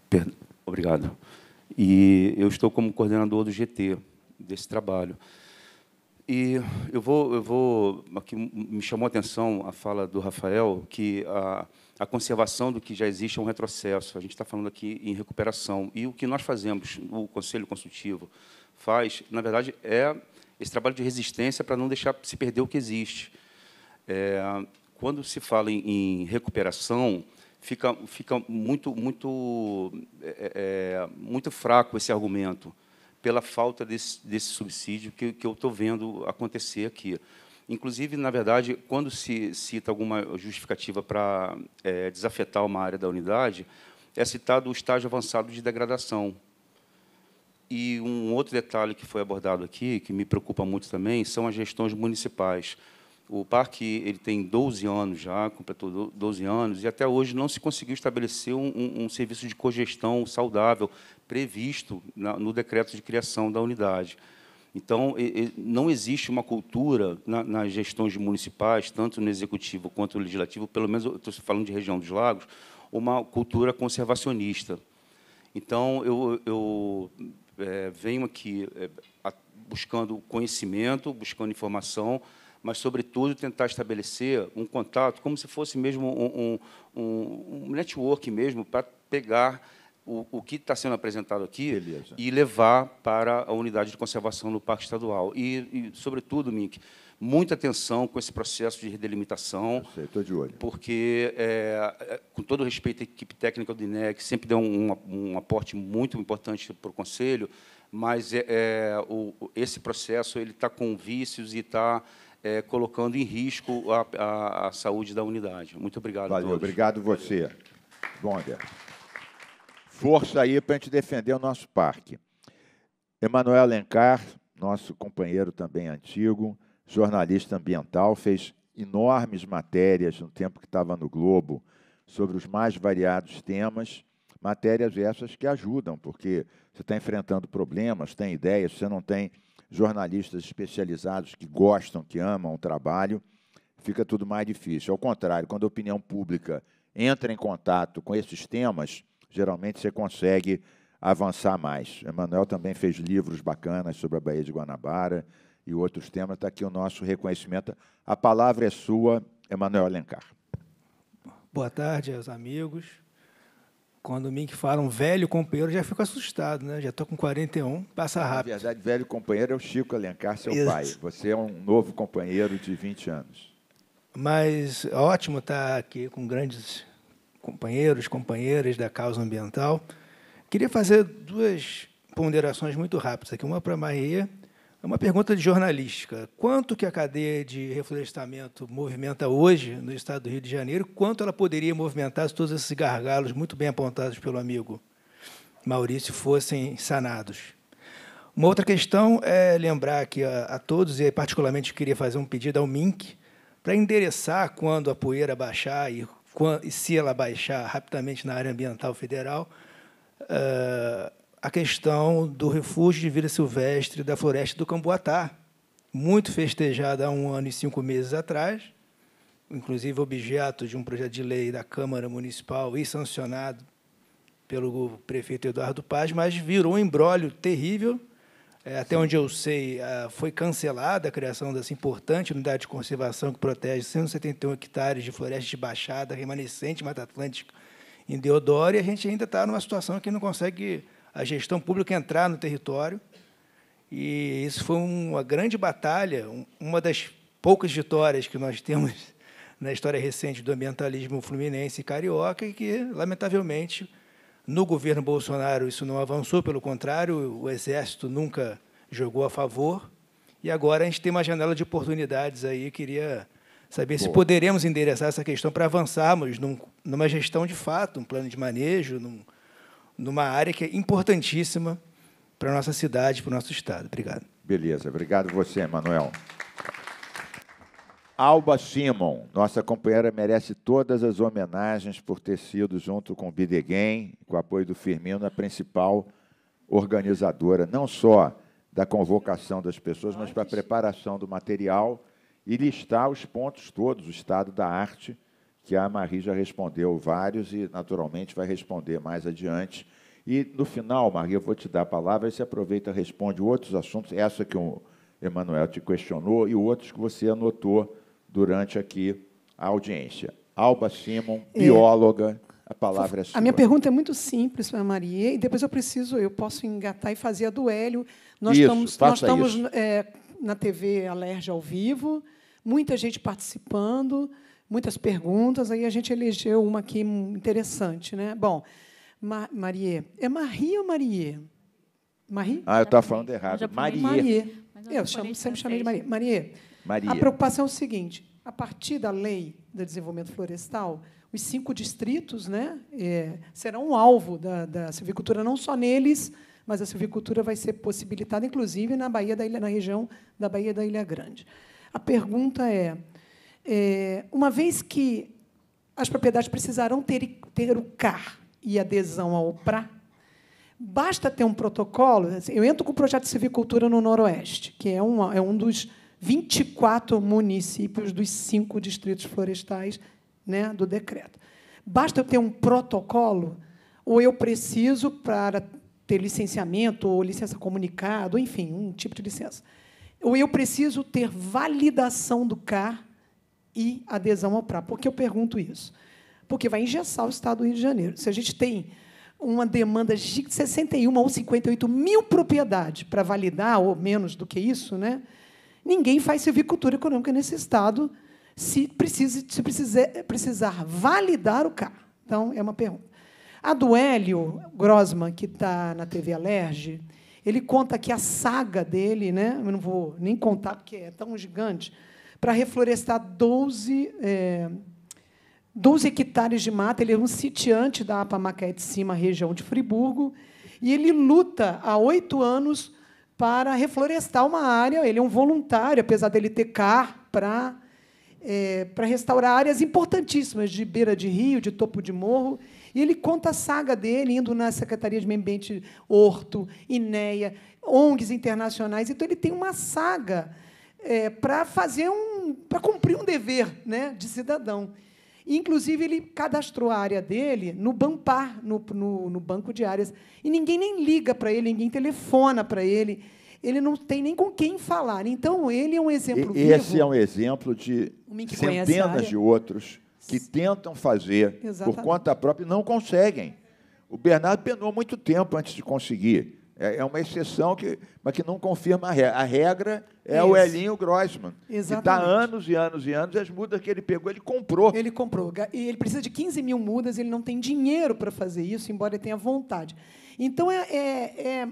Perdão, obrigado. E eu estou como coordenador do GT, desse trabalho. E eu vou, eu vou aqui me chamou a atenção a fala do Rafael que a a conservação do que já existe é um retrocesso. A gente está falando aqui em recuperação. E o que nós fazemos, o Conselho Consultivo faz, na verdade, é esse trabalho de resistência para não deixar se perder o que existe. É, quando se fala em, em, recuperação, fica, fica muito, muito, é, é, é muito fraco esse argumento pela falta desse, desse subsídio que, que eu estou vendo acontecer aqui. Inclusive, na verdade, quando se cita alguma justificativa para é, desafetar uma área da unidade, é citado o estágio avançado de degradação. E um outro detalhe que foi abordado aqui, que me preocupa muito também, são as gestões municipais. O parque ele tem 12 anos já, completou 12 anos, e até hoje não se conseguiu estabelecer um, um, serviço de cogestão saudável previsto na, no decreto de criação da unidade. Então, não existe uma cultura nas gestões municipais, tanto no executivo quanto no legislativo, pelo menos estou falando de região dos lagos, uma cultura conservacionista. Então, eu, eu é, venho aqui é, buscando conhecimento, buscando informação, mas, sobretudo, tentar estabelecer um contato, como se fosse mesmo um, um, um network mesmo, para pegar o, o que está sendo apresentado aqui Beleza. e levar para a unidade de conservação no Parque Estadual. E, e sobretudo, Mink, muita atenção com esse processo de redelimitação. Estou de olho. Porque, é, é, com todo respeito à equipe técnica do INE, que sempre deu um, um aporte muito importante para o Conselho, mas é, é, o, esse processo ele está com vícios e está é, colocando em risco a, a, a, saúde da unidade. Muito obrigado. Valeu, a todos. obrigado você.
Bonder força aí para a gente defender o nosso parque. Emanuel Alencar, nosso companheiro também antigo, jornalista ambiental, fez enormes matérias no tempo que estava no Globo sobre os mais variados temas, matérias essas que ajudam, porque você está enfrentando problemas, tem ideias, você não tem jornalistas especializados que gostam, que amam o trabalho, fica tudo mais difícil. Ao contrário, quando a opinião pública entra em contato com esses temas, geralmente você consegue avançar mais. Emanuel também fez livros bacanas sobre a Baía de Guanabara e outros temas. Está aqui o nosso reconhecimento. A palavra é sua, Emanuel Alencar.
Boa tarde aos amigos. Quando me um velho companheiro, já fico assustado, né? Já estou com 41,
passa rápido. Na verdade, velho companheiro é o Chico Alencar, seu Isso. pai. Você é um novo companheiro de 20 anos.
Mas ótimo estar tá aqui com grandes companheiros, companheiras da causa ambiental. Queria fazer duas ponderações muito rápidas aqui, uma para a Maria, uma pergunta de jornalística. Quanto que a cadeia de reflorestamento movimenta hoje no estado do Rio de Janeiro? Quanto ela poderia movimentar se todos esses gargalos, muito bem apontados pelo amigo Maurício, fossem sanados? Uma outra questão é lembrar aqui a, a todos, e particularmente queria fazer um pedido ao MINC, para endereçar quando a poeira baixar e se ela baixar rapidamente na área ambiental federal, eh, a questão do refúgio de vida silvestre da floresta do Camboatá, muito festejada há um ano e cinco meses atrás, inclusive objeto de um projeto de lei da Câmara Municipal e sancionado pelo prefeito Eduardo Paz, mas virou um embrólio terrível é, até onde eu sei, ah, foi cancelada a criação dessa importante unidade de conservação que protege 171 hectares de floresta de baixada remanescente Mata Atlântica em Deodoro, e a gente ainda está numa situação que não consegue a gestão pública entrar no território. E isso foi uma grande batalha, uma das poucas vitórias que nós temos na história recente do ambientalismo fluminense e carioca, e que, lamentavelmente, no governo Bolsonaro, isso não avançou, pelo contrário, o Exército nunca jogou a favor. E agora a gente tem uma janela de oportunidades aí. Queria saber Boa. se poderemos endereçar essa questão para avançarmos num, numa gestão de fato, um plano de manejo, num, numa área que é importantíssima para a nossa cidade, para o nosso Estado. Obrigado.
Beleza. Obrigado você, Emanuel. Alba Simon, nossa companheira, merece todas as homenagens por ter sido, junto com o Bideguen, com o apoio do Firmino, a principal organizadora, não só da convocação das pessoas, mas para a preparação do material e listar os pontos todos, o estado da arte, que a Marie já respondeu vários e, naturalmente, vai responder mais adiante. E, no final, Maria, eu vou te dar a palavra e você aproveita e responde outros assuntos, essa que o Emanuel te questionou e outros que você anotou durante aqui a audiência. Alba Simon, é. bióloga, é. a palavra é sua. A minha pergunta
é muito simples para Maria, e depois eu preciso, eu posso engatar e fazer a do Hélio. Nós isso, estamos, nós estamos é, na TV Alerge ao vivo, muita gente participando, muitas perguntas, aí a gente elegeu uma aqui interessante. Né? Bom, Ma Marie, é Marie ou Marie? Marie? Ah, eu estava falando errado.
Marie. Marie.
Eu chamo, sempre chamei de Marie. Né? Marie, Maria. A preocupação é o seguinte: a partir da lei de desenvolvimento florestal, os cinco distritos né, é, serão um alvo da, da silvicultura, não só neles, mas a silvicultura vai ser possibilitada, inclusive, na Bahia da Ilha, na região da Bahia da Ilha Grande. A pergunta é, é uma vez que as propriedades precisarão ter, ter o CAR e adesão ao PRA, basta ter um protocolo. Assim, eu entro com o projeto de silvicultura no Noroeste, que é, um é um dos 24 municípios dos cinco distritos florestais né, do decreto. Basta eu ter um protocolo, ou eu preciso, para ter licenciamento, ou licença comunicado, enfim, um tipo de licença, ou eu preciso ter validação do CAR e adesão ao PRA. Por que eu pergunto isso? Porque vai engessar o Estado do Rio de Janeiro. Se a gente tem uma demanda de 61 ou 58 mil propriedades para validar, ou menos do que isso, né? Ninguém faz silvicultura econômica nesse estado se, precise, se precisar precisar validar o CAR. Então, é uma pergunta. A do Hélio Grossman, que está na TV Alerge, ele conta que a saga dele, né? eu não vou nem contar porque é tão gigante, para reflorestar 12, é, 12 hectares de mata. Ele é um sitiante da Macaé de Cima, região de Friburgo, e ele luta há oito anos para reflorestar uma área. Ele é um voluntário, apesar dele ter CAR, para é, para restaurar áreas importantíssimas de beira de rio, de topo de morro. E ele conta a saga dele, indo na Secretaria de Meio Ambiente, Horto, INEA, ONGs internacionais. Então, ele tem uma saga é, para fazer um. para cumprir um dever né, de cidadão. Inclusive, ele cadastrou a área dele no Bampar, no, no, no banco de áreas. E ninguém nem liga para ele, ninguém telefona para ele. Ele não tem nem com quem falar. Então, ele é um exemplo e, vivo. Esse é um
exemplo de centenas de outros que tentam fazer Exatamente. por conta própria e não conseguem. O Bernardo penou muito tempo antes de conseguir. É, é uma exceção, que, mas que não confirma a regra. A regra é Isso. o Elinho
Grossman. Exatamente. Que está anos e anos e anos, as mudas que ele pegou, ele comprou. Ele comprou. E ele precisa de 15 mil mudas, ele não tem dinheiro para fazer isso, embora ele tenha vontade. Então, é, é, é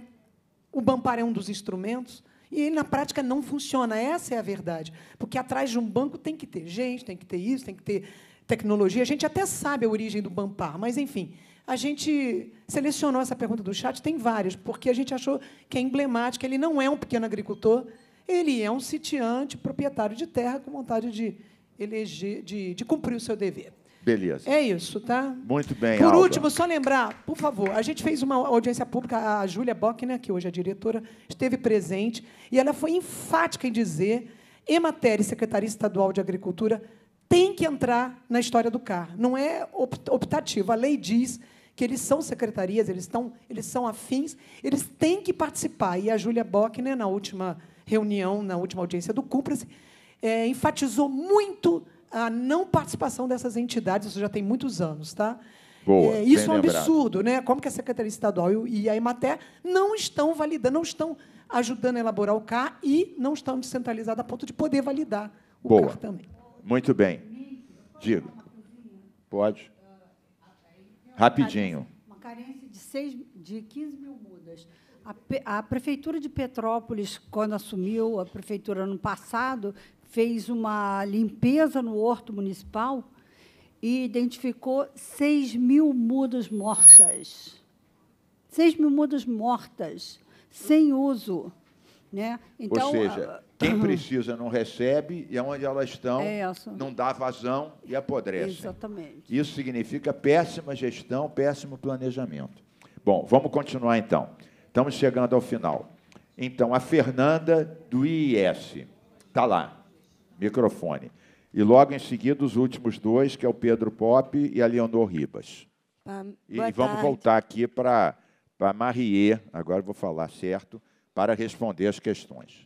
o Bampar é um dos instrumentos, e ele, na prática, não funciona. Essa é a verdade. Porque atrás de um banco tem que ter gente, tem que ter isso, tem que ter tecnologia. A gente até sabe a origem do Bampar, mas, enfim, a gente selecionou essa pergunta do chat, tem várias, porque a gente achou que é emblemática. Ele não é um pequeno agricultor, ele é um sitiante, proprietário de terra, com vontade de, eleger, de, de cumprir o seu dever. Beleza. É isso, tá?
Muito bem. Por último,
só lembrar, por favor, a gente fez uma audiência pública, a Júlia Bockner, né, que hoje é diretora, esteve presente, e ela foi enfática em dizer: Ematéria, Secretaria Estadual de Agricultura, tem que entrar na história do CAR. Não é optativo. A lei diz que eles são secretarias, eles, estão, eles são afins, eles têm que participar. E a Júlia Bockner, na última reunião, na última audiência do Cúmplice, é, enfatizou muito a não participação dessas entidades, isso já tem muitos anos, tá? Boa, é, isso é um absurdo, né? Como que a Secretaria Estadual e a Imaté não estão validando, não estão ajudando a elaborar o CAR e não estão descentralizados a ponto de poder validar o Boa. CAR também.
Muito bem. Digo. Pode. Rapidinho.
Uma carência de, seis de 15 mil mudas. A, a Prefeitura de Petrópolis, quando assumiu a Prefeitura ano passado, fez uma limpeza no horto municipal e identificou 6 mil mudas mortas. 6 mil mudas mortas, sem uso. Né? Então, Ou seja, ah,
quem ah, ah. precisa não recebe e onde elas estão é não dá vazão e apodrece.
Exatamente.
Isso significa péssima gestão, péssimo planejamento. Bom, vamos continuar então. Estamos chegando ao final. Então, a Fernanda do IES. Está lá, microfone. E logo em seguida, os últimos dois, que é o Pedro Pop e a Leonor Ribas.
Ah, e, vamos voltar
aqui para Marie, agora vou falar certo para responder as questões.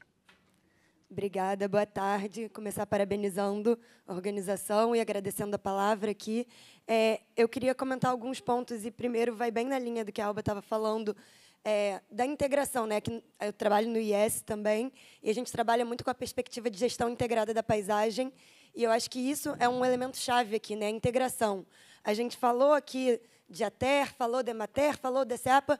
Obrigada, boa tarde. Começar parabenizando a organização e agradecendo a palavra aqui. É, eu queria comentar alguns pontos e primeiro vai bem na linha do que a Alba estava falando é, da integração, né? Que eu trabalho no IES também e a gente trabalha muito com a perspectiva de gestão integrada da paisagem e eu acho que isso é um elemento chave aqui, né? A integração. A gente falou aqui de ATER, falou de EMATER, falou de CEAPA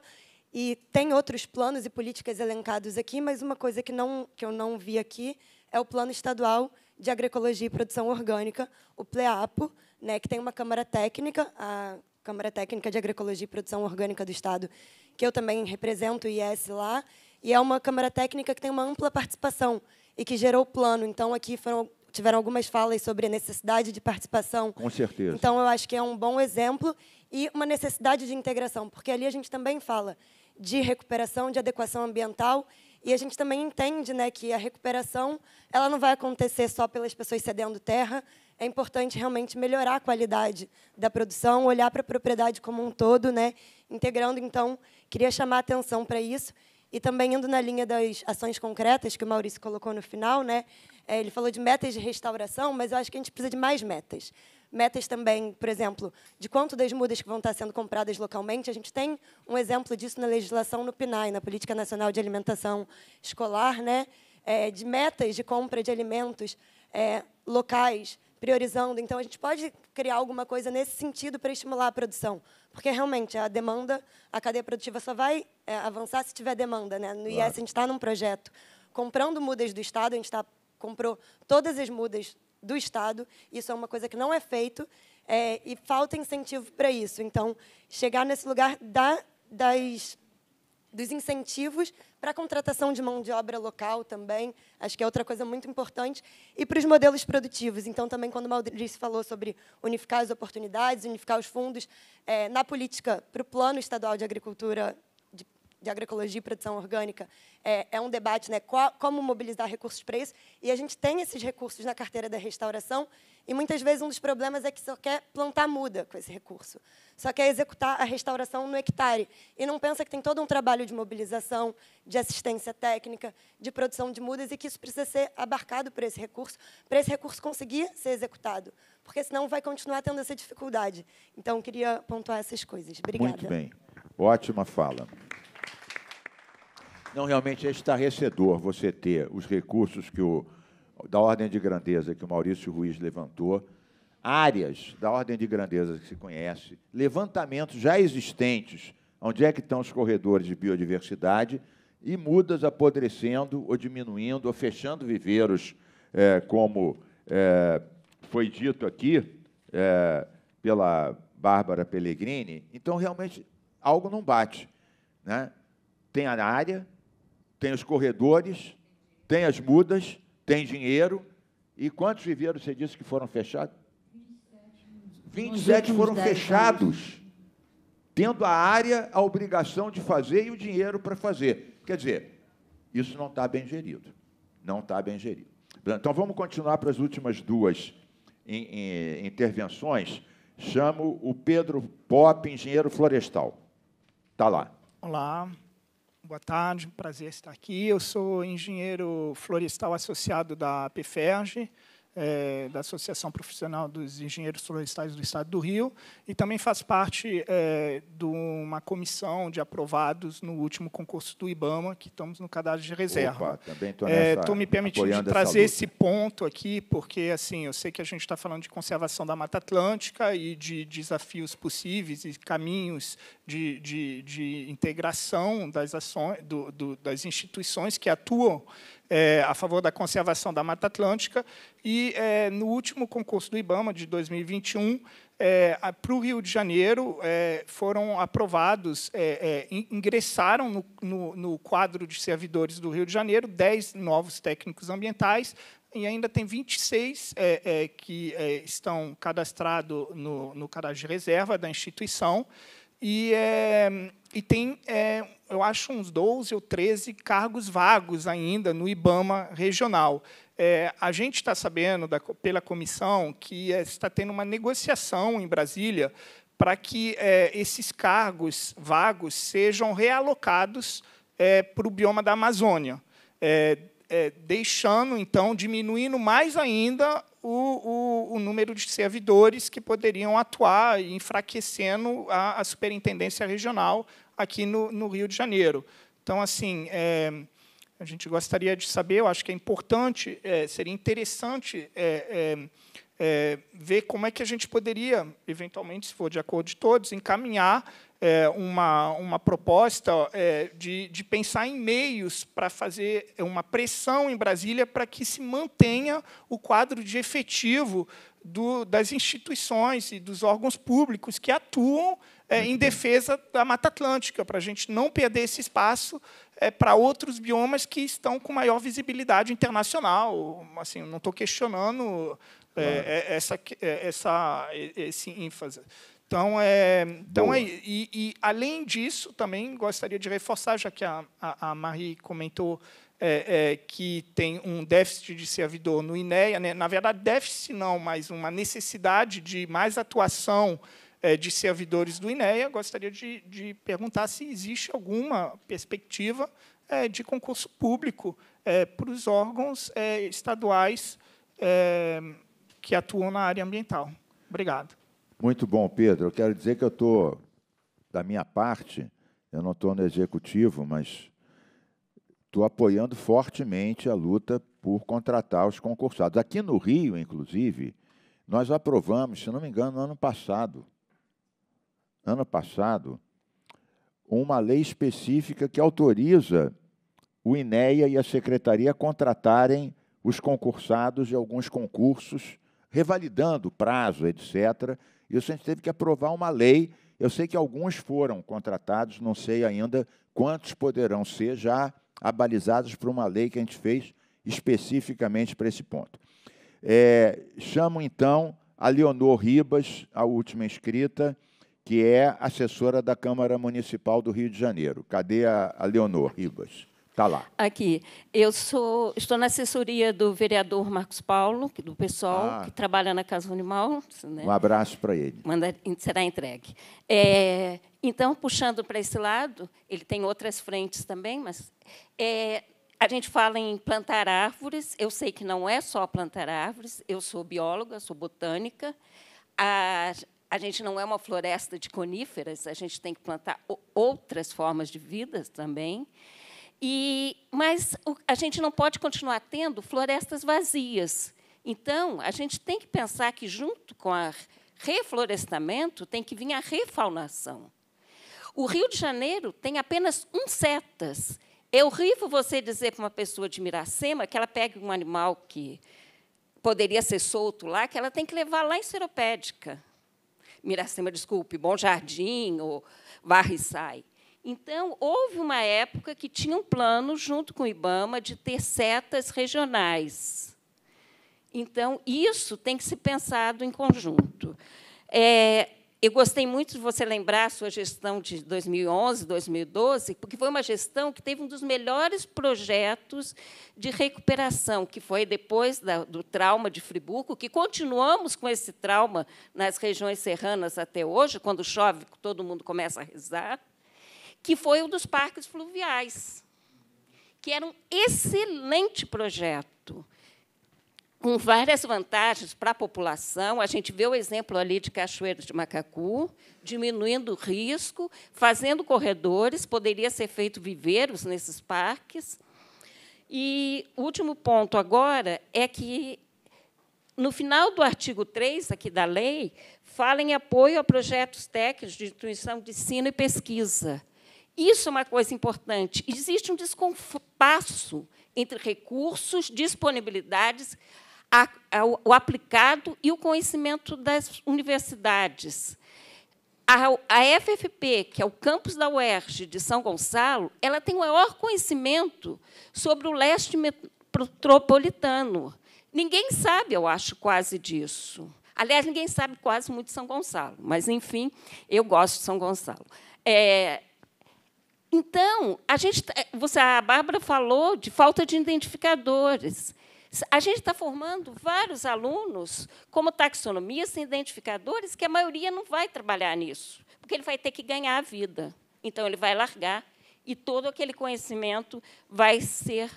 e tem outros planos e políticas elencados aqui, mas uma coisa que, não, que eu não vi aqui é o Plano Estadual de Agroecologia e Produção Orgânica, o PLEAPO, né, que tem uma Câmara Técnica, a Câmara Técnica de Agroecologia e Produção Orgânica do Estado, que eu também represento o IES lá, e é uma Câmara Técnica que tem uma ampla participação e que gerou o plano. Então, aqui foram, tiveram algumas falas sobre a necessidade de participação. Com
certeza. Então,
eu acho que é um bom exemplo e uma necessidade de integração, porque ali a gente também fala de recuperação, de adequação ambiental. E a gente também entende né, que a recuperação ela não vai acontecer só pelas pessoas cedendo terra. É importante realmente melhorar a qualidade da produção, olhar para a propriedade como um todo, né, integrando. Então, queria chamar a atenção para isso. E também indo na linha das ações concretas que o Maurício colocou no final, né, é, ele falou de metas de restauração, mas eu acho que a gente precisa de mais metas metas também, por exemplo, de quanto das mudas que vão estar sendo compradas localmente. A gente tem um exemplo disso na legislação no PNAE, na Política Nacional de Alimentação Escolar, né? É, de metas de compra de alimentos é, locais, priorizando. Então, a gente pode criar alguma coisa nesse sentido para estimular a produção, porque realmente a demanda, a cadeia produtiva só vai é, avançar se tiver demanda. Né? No claro. IES, a gente está num projeto comprando mudas do Estado, a gente tá, comprou todas as mudas do Estado. Isso é uma coisa que não é feito é, e falta incentivo para isso. Então, chegar nesse lugar da, das, dos incentivos para a contratação de mão de obra local também, acho que é outra coisa muito importante, e para os modelos produtivos. Então, também, quando o Maurício falou sobre unificar as oportunidades, unificar os fundos, é, na política, para o Plano Estadual de Agricultura de agroecologia e produção orgânica é, é um debate, né? Qual, como mobilizar recursos para isso. E a gente tem esses recursos na carteira da restauração e muitas vezes um dos problemas é que só quer plantar muda com esse recurso, só quer executar a restauração no hectare e não pensa que tem todo um trabalho de mobilização, de assistência técnica, de produção de mudas e que isso precisa ser abarcado por esse recurso, para esse recurso conseguir ser executado, porque senão vai continuar tendo essa dificuldade. Então, queria pontuar essas coisas. Obrigada. Muito bem.
Ótima fala. Não, realmente é estarrecedor você ter os recursos que o, da ordem de grandeza que o Maurício Ruiz levantou, áreas da ordem de grandeza que se conhece, levantamentos já existentes, onde é que estão os corredores de biodiversidade, e mudas apodrecendo ou diminuindo ou fechando viveiros, é, como é, foi dito aqui é, pela Bárbara Pellegrini. Então, realmente, algo não bate. Né? Tem a área, tem os corredores, tem as mudas, tem dinheiro. E quantos viveiros você disse que foram fechados? 27 foram fechados, tendo a área a obrigação de fazer e o dinheiro para fazer. Quer dizer, isso não está bem gerido. Não está bem gerido. Então vamos continuar para as últimas duas intervenções. Chamo o Pedro Pop, engenheiro florestal. Está lá.
Olá, Boa tarde, prazer estar aqui. Eu sou engenheiro florestal associado da PFERG é, da Associação Profissional dos Engenheiros Florestais do Estado do Rio e também faz parte é, de uma comissão de aprovados no último concurso do IBAMA, que estamos no cadastro de reserva. Estou é, me permitindo trazer esse ponto aqui, porque assim eu sei que a gente está falando de conservação da Mata Atlântica e de desafios possíveis e caminhos de, de, de integração das, ações, do, do, das instituições que atuam é, a favor da conservação da Mata Atlântica. E, é, no último concurso do IBAMA, de 2021, é, para o Rio de Janeiro é, foram aprovados, é, é ingressaram no, no, no, quadro de servidores do Rio de Janeiro 10 novos técnicos ambientais e ainda tem 26 é, é, que estão cadastrados no, no cadastro de reserva da instituição. E, e tem eu acho, uns 12 ou 13 cargos vagos ainda no IBAMA regional. É, a gente está sabendo, da, pela comissão, que é, está tendo uma negociação em Brasília para que é, esses cargos vagos sejam realocados é, para o bioma da Amazônia, é, deixando, então, diminuindo mais ainda o, o, o, número de servidores que poderiam atuar, enfraquecendo a, a superintendência regional, aqui no, no Rio de Janeiro. Então, assim, é, a gente gostaria de saber, eu acho que é importante, é, seria interessante é, é, é ver como é que a gente poderia, eventualmente, se for de acordo de todos, encaminhar é, uma, uma proposta de, de pensar em meios para fazer uma pressão em Brasília para que se mantenha o quadro de efetivo do, das instituições e dos órgãos públicos que atuam é, em defesa da Mata Atlântica, para a gente não perder esse espaço é, para outros biomas que estão com maior visibilidade internacional. Assim, não estou questionando é, é essa, é, essa, esse ênfase. Então, é, então é, e, e, além disso, também gostaria de reforçar, já que a, a, a Marie comentou é, é, que tem um déficit de servidor no INEA, né? na verdade, déficit não, mas uma necessidade de mais atuação é, de servidores do INEA, gostaria de, de perguntar se existe alguma perspectiva é, de concurso público é, para os órgãos estaduais que atuam na área ambiental. Obrigado.
Muito bom, Pedro. Eu quero dizer que eu estou, da minha parte, eu não estou no executivo, mas estou apoiando fortemente a luta por contratar os concursados. Aqui no Rio, inclusive, nós aprovamos, se não me engano, no ano passado, ano passado, uma lei específica que autoriza o INEA e a secretaria contratarem os concursados de alguns concursos, revalidando o prazo, etc. Isso a gente teve que aprovar uma lei. Eu sei que alguns foram contratados, não sei ainda quantos poderão ser já abalizados por uma lei que a gente fez especificamente para esse ponto. É, chamo então a Leonor Ribas, a última inscrita, que é assessora da Câmara Municipal do Rio de Janeiro. Cadê a, a Leonor Ribas? Está lá.
Aqui. Eu sou, estou na assessoria do vereador Marcos Paulo, do pessoal ah. que trabalha na Casa Animal. Né? Um
abraço para ele.
Manda, será entregue. É, então, puxando para esse lado, ele tem outras frentes também, mas é, a gente fala em plantar árvores. Eu sei que não é só plantar árvores. Eu sou bióloga, sou botânica. A, a gente não é uma floresta de coníferas, a gente tem que plantar outras formas de vida também. E, mas a gente não pode continuar tendo florestas vazias. Então, a gente tem que pensar que, junto com o reflorestamento, tem que vir a refaunação. O Rio de Janeiro tem apenas um setas. É horrível você dizer para uma pessoa de Miracema que ela pegue um animal que poderia ser solto lá, que ela tem que levar lá em Seropédica Miracema, desculpe, Bom Jardim, ou Varriçai. Então, houve uma época que tinha um plano, junto com o IBAMA, de ter setas regionais. Então, isso tem que ser pensado em conjunto. É, eu gostei muito de você lembrar a sua gestão de 2011, 2012, porque foi uma gestão que teve um dos melhores projetos de recuperação, que foi depois da, do trauma de Friburgo, que continuamos com esse trauma nas regiões serranas até hoje, quando chove, todo mundo começa a rezar, que foi um dos parques fluviais, que era um excelente projeto com várias vantagens para a população. A gente vê o exemplo ali de Cachoeiro de Macacu, diminuindo o risco, fazendo corredores, poderia ser feito viveiros nesses parques. E último ponto agora é que no final do artigo 3 aqui da lei, fala em apoio a projetos técnicos de instituição de ensino e pesquisa. Isso é uma coisa importante. Existe um descompasso entre recursos, disponibilidades, a, a, o aplicado e o conhecimento das universidades. A, a FFP, que é o campus da UERJ de São Gonçalo, ela tem o maior conhecimento sobre o leste metropolitano. Ninguém sabe, eu acho, quase disso. Aliás, ninguém sabe quase muito de São Gonçalo, mas, enfim, eu gosto de São Gonçalo. É, então, a gente, é, você, a Bárbara falou de falta de identificadores. A gente está formando vários alunos como taxonomistas, identificadores, que a maioria não vai trabalhar nisso, porque ele vai ter que ganhar a vida. Então, ele vai largar e todo aquele conhecimento vai ser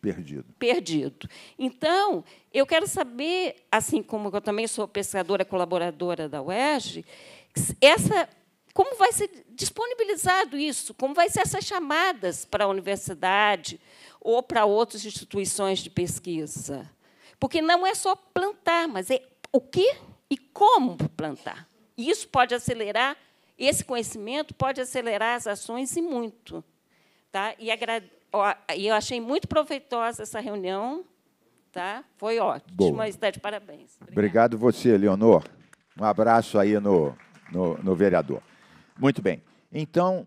perdido. Perdido. Então, eu quero saber, assim como eu também sou pescadora colaboradora da UERJ, essa como vai ser disponibilizado isso? Como vai ser essas chamadas para a universidade? ou para outras instituições de pesquisa. Porque não é só plantar, mas é o que e como plantar. E isso pode acelerar, esse conhecimento pode acelerar as ações e muito. Tá? E eu achei muito proveitosa essa reunião. Tá? Foi ótimo. Boa. Está de parabéns.
Obrigado. Obrigado você, Leonor. Um abraço aí no, no, no vereador. Muito bem. Então,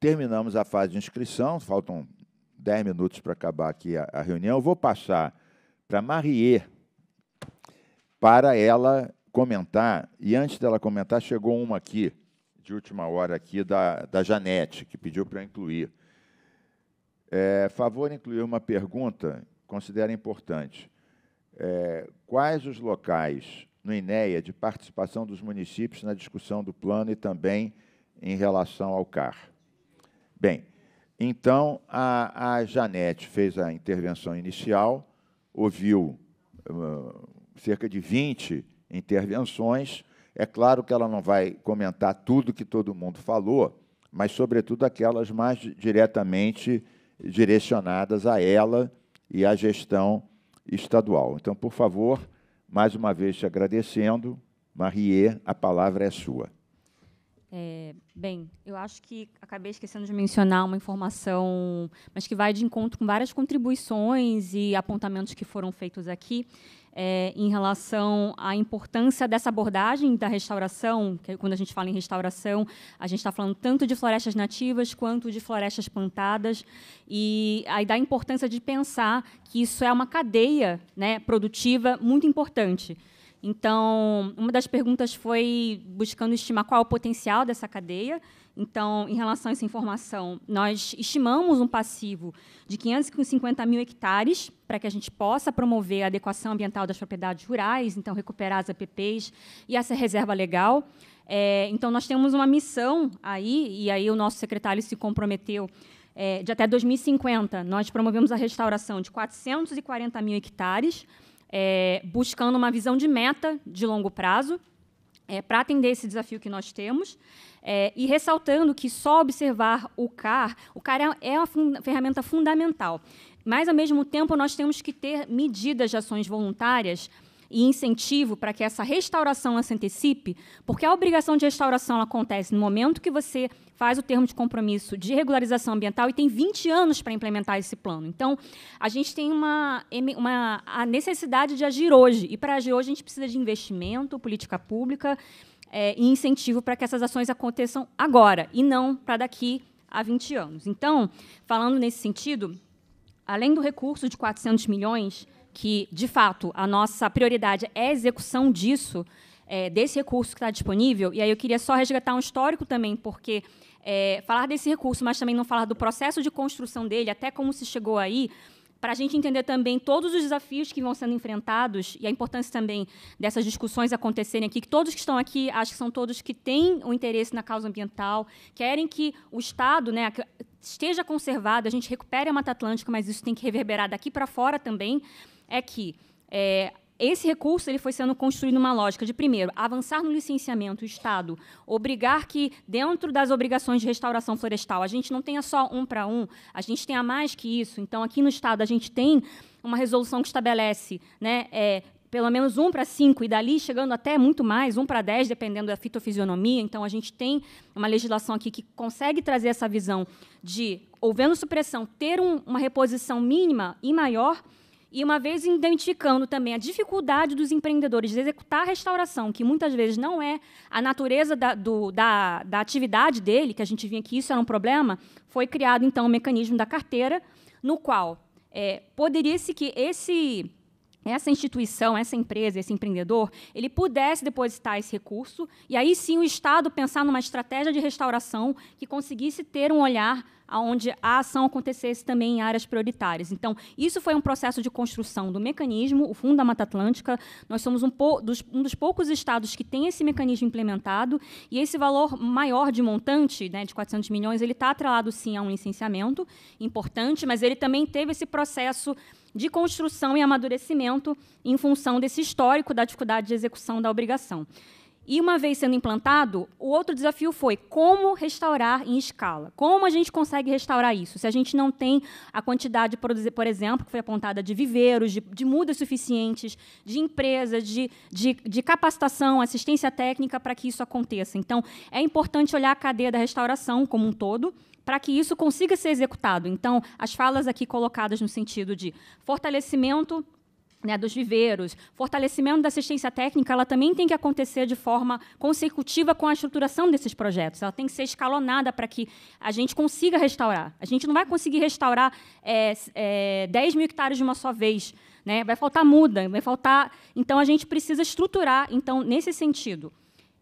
terminamos a fase de inscrição, faltam 10 minutos para acabar aqui a, a reunião, eu vou passar para Marie para ela comentar. E antes dela comentar, chegou uma aqui, de última hora aqui, da, da Janete, que pediu para incluir. É, favor incluir uma pergunta, considera importante. É, quais os locais no INEA de participação dos municípios na discussão do plano e também em relação ao CAR? Bem, então, a, a Janete fez a intervenção inicial, ouviu uh, cerca de 20 intervenções. É claro que ela não vai comentar tudo que todo mundo falou, mas, sobretudo, aquelas mais diretamente direcionadas a ela e à gestão estadual. Então, por favor, mais uma vez te agradecendo, Marie, a palavra é sua.
É, bem, eu acho que acabei esquecendo de mencionar uma informação, mas que vai de encontro com várias contribuições e apontamentos que foram feitos aqui, é, em relação à importância dessa abordagem da restauração, que quando a gente fala em restauração, a gente está falando tanto de florestas nativas quanto de florestas plantadas, e aí da importância de pensar que isso é uma cadeia né, produtiva muito importante. Então, uma das perguntas foi buscando estimar qual é o potencial dessa cadeia. Então, em relação a essa informação, nós estimamos um passivo de 550 mil hectares para que a gente possa promover a adequação ambiental das propriedades rurais, então recuperar as APPs e essa reserva legal. É, então, nós temos uma missão aí, e aí o nosso secretário se comprometeu é, de até 2050, nós promovemos a restauração de 440 mil hectares é, buscando uma visão de meta de longo prazo é, para atender esse desafio que nós temos. É, e ressaltando que só observar o CAR, o CAR é, é uma fun ferramenta fundamental, mas, ao mesmo tempo, nós temos que ter medidas de ações voluntárias e incentivo para que essa restauração se antecipe, porque a obrigação de restauração acontece no momento que você faz o termo de compromisso de regularização ambiental e tem 20 anos para implementar esse plano. Então, a gente tem uma, uma a necessidade de agir hoje, e para agir hoje a gente precisa de investimento, política pública é, e incentivo para que essas ações aconteçam agora, e não para daqui a 20 anos. Então, falando nesse sentido, além do recurso de 400 milhões que, de fato, a nossa prioridade é a execução disso, é, desse recurso que está disponível. E aí eu queria só resgatar um histórico também, porque é, falar desse recurso, mas também não falar do processo de construção dele, até como se chegou aí, para a gente entender também todos os desafios que vão sendo enfrentados e a importância também dessas discussões acontecerem aqui, que todos que estão aqui, acho que são todos que têm o um interesse na causa ambiental, querem que o Estado né, esteja conservado, a gente recupere a Mata Atlântica, mas isso tem que reverberar daqui para fora também, é que é, esse recurso ele foi sendo construído numa lógica de, primeiro, avançar no licenciamento, o Estado obrigar que, dentro das obrigações de restauração florestal, a gente não tenha só um para um, a gente tenha mais que isso. Então, aqui no Estado, a gente tem uma resolução que estabelece né, é, pelo menos um para cinco, e dali chegando até muito mais, um para dez, dependendo da fitofisionomia. Então, a gente tem uma legislação aqui que consegue trazer essa visão de, houvendo supressão, ter um, uma reposição mínima e maior e uma vez identificando também a dificuldade dos empreendedores de executar a restauração, que muitas vezes não é a natureza da, do, da, da atividade dele, que a gente vinha que isso era um problema, foi criado então o mecanismo da carteira, no qual é, poderia-se que esse essa instituição, essa empresa, esse empreendedor, ele pudesse depositar esse recurso e aí sim o Estado pensar numa estratégia de restauração que conseguisse ter um olhar onde a ação acontecesse também em áreas prioritárias. Então, isso foi um processo de construção do mecanismo, o Fundo da Mata Atlântica. Nós somos um, dos, um dos poucos estados que tem esse mecanismo implementado e esse valor maior de montante, né, de 400 milhões, ele está atrelado sim a um licenciamento importante, mas ele também teve esse processo de construção e amadurecimento em função desse histórico da dificuldade de execução da obrigação. E uma vez sendo implantado, o outro desafio foi como restaurar em escala. Como a gente consegue restaurar isso? Se a gente não tem a quantidade, por exemplo, que foi apontada de viveiros, de, de mudas suficientes, de empresas, de, de, de capacitação, assistência técnica para que isso aconteça. Então, é importante olhar a cadeia da restauração como um todo, para que isso consiga ser executado. Então, as falas aqui colocadas no sentido de fortalecimento né, dos viveiros, fortalecimento da assistência técnica, ela também tem que acontecer de forma consecutiva com a estruturação desses projetos. Ela tem que ser escalonada para que a gente consiga restaurar. A gente não vai conseguir restaurar é, é, 10 mil hectares de uma só vez. Né? Vai faltar muda, vai faltar. Então, a gente precisa estruturar, então, nesse sentido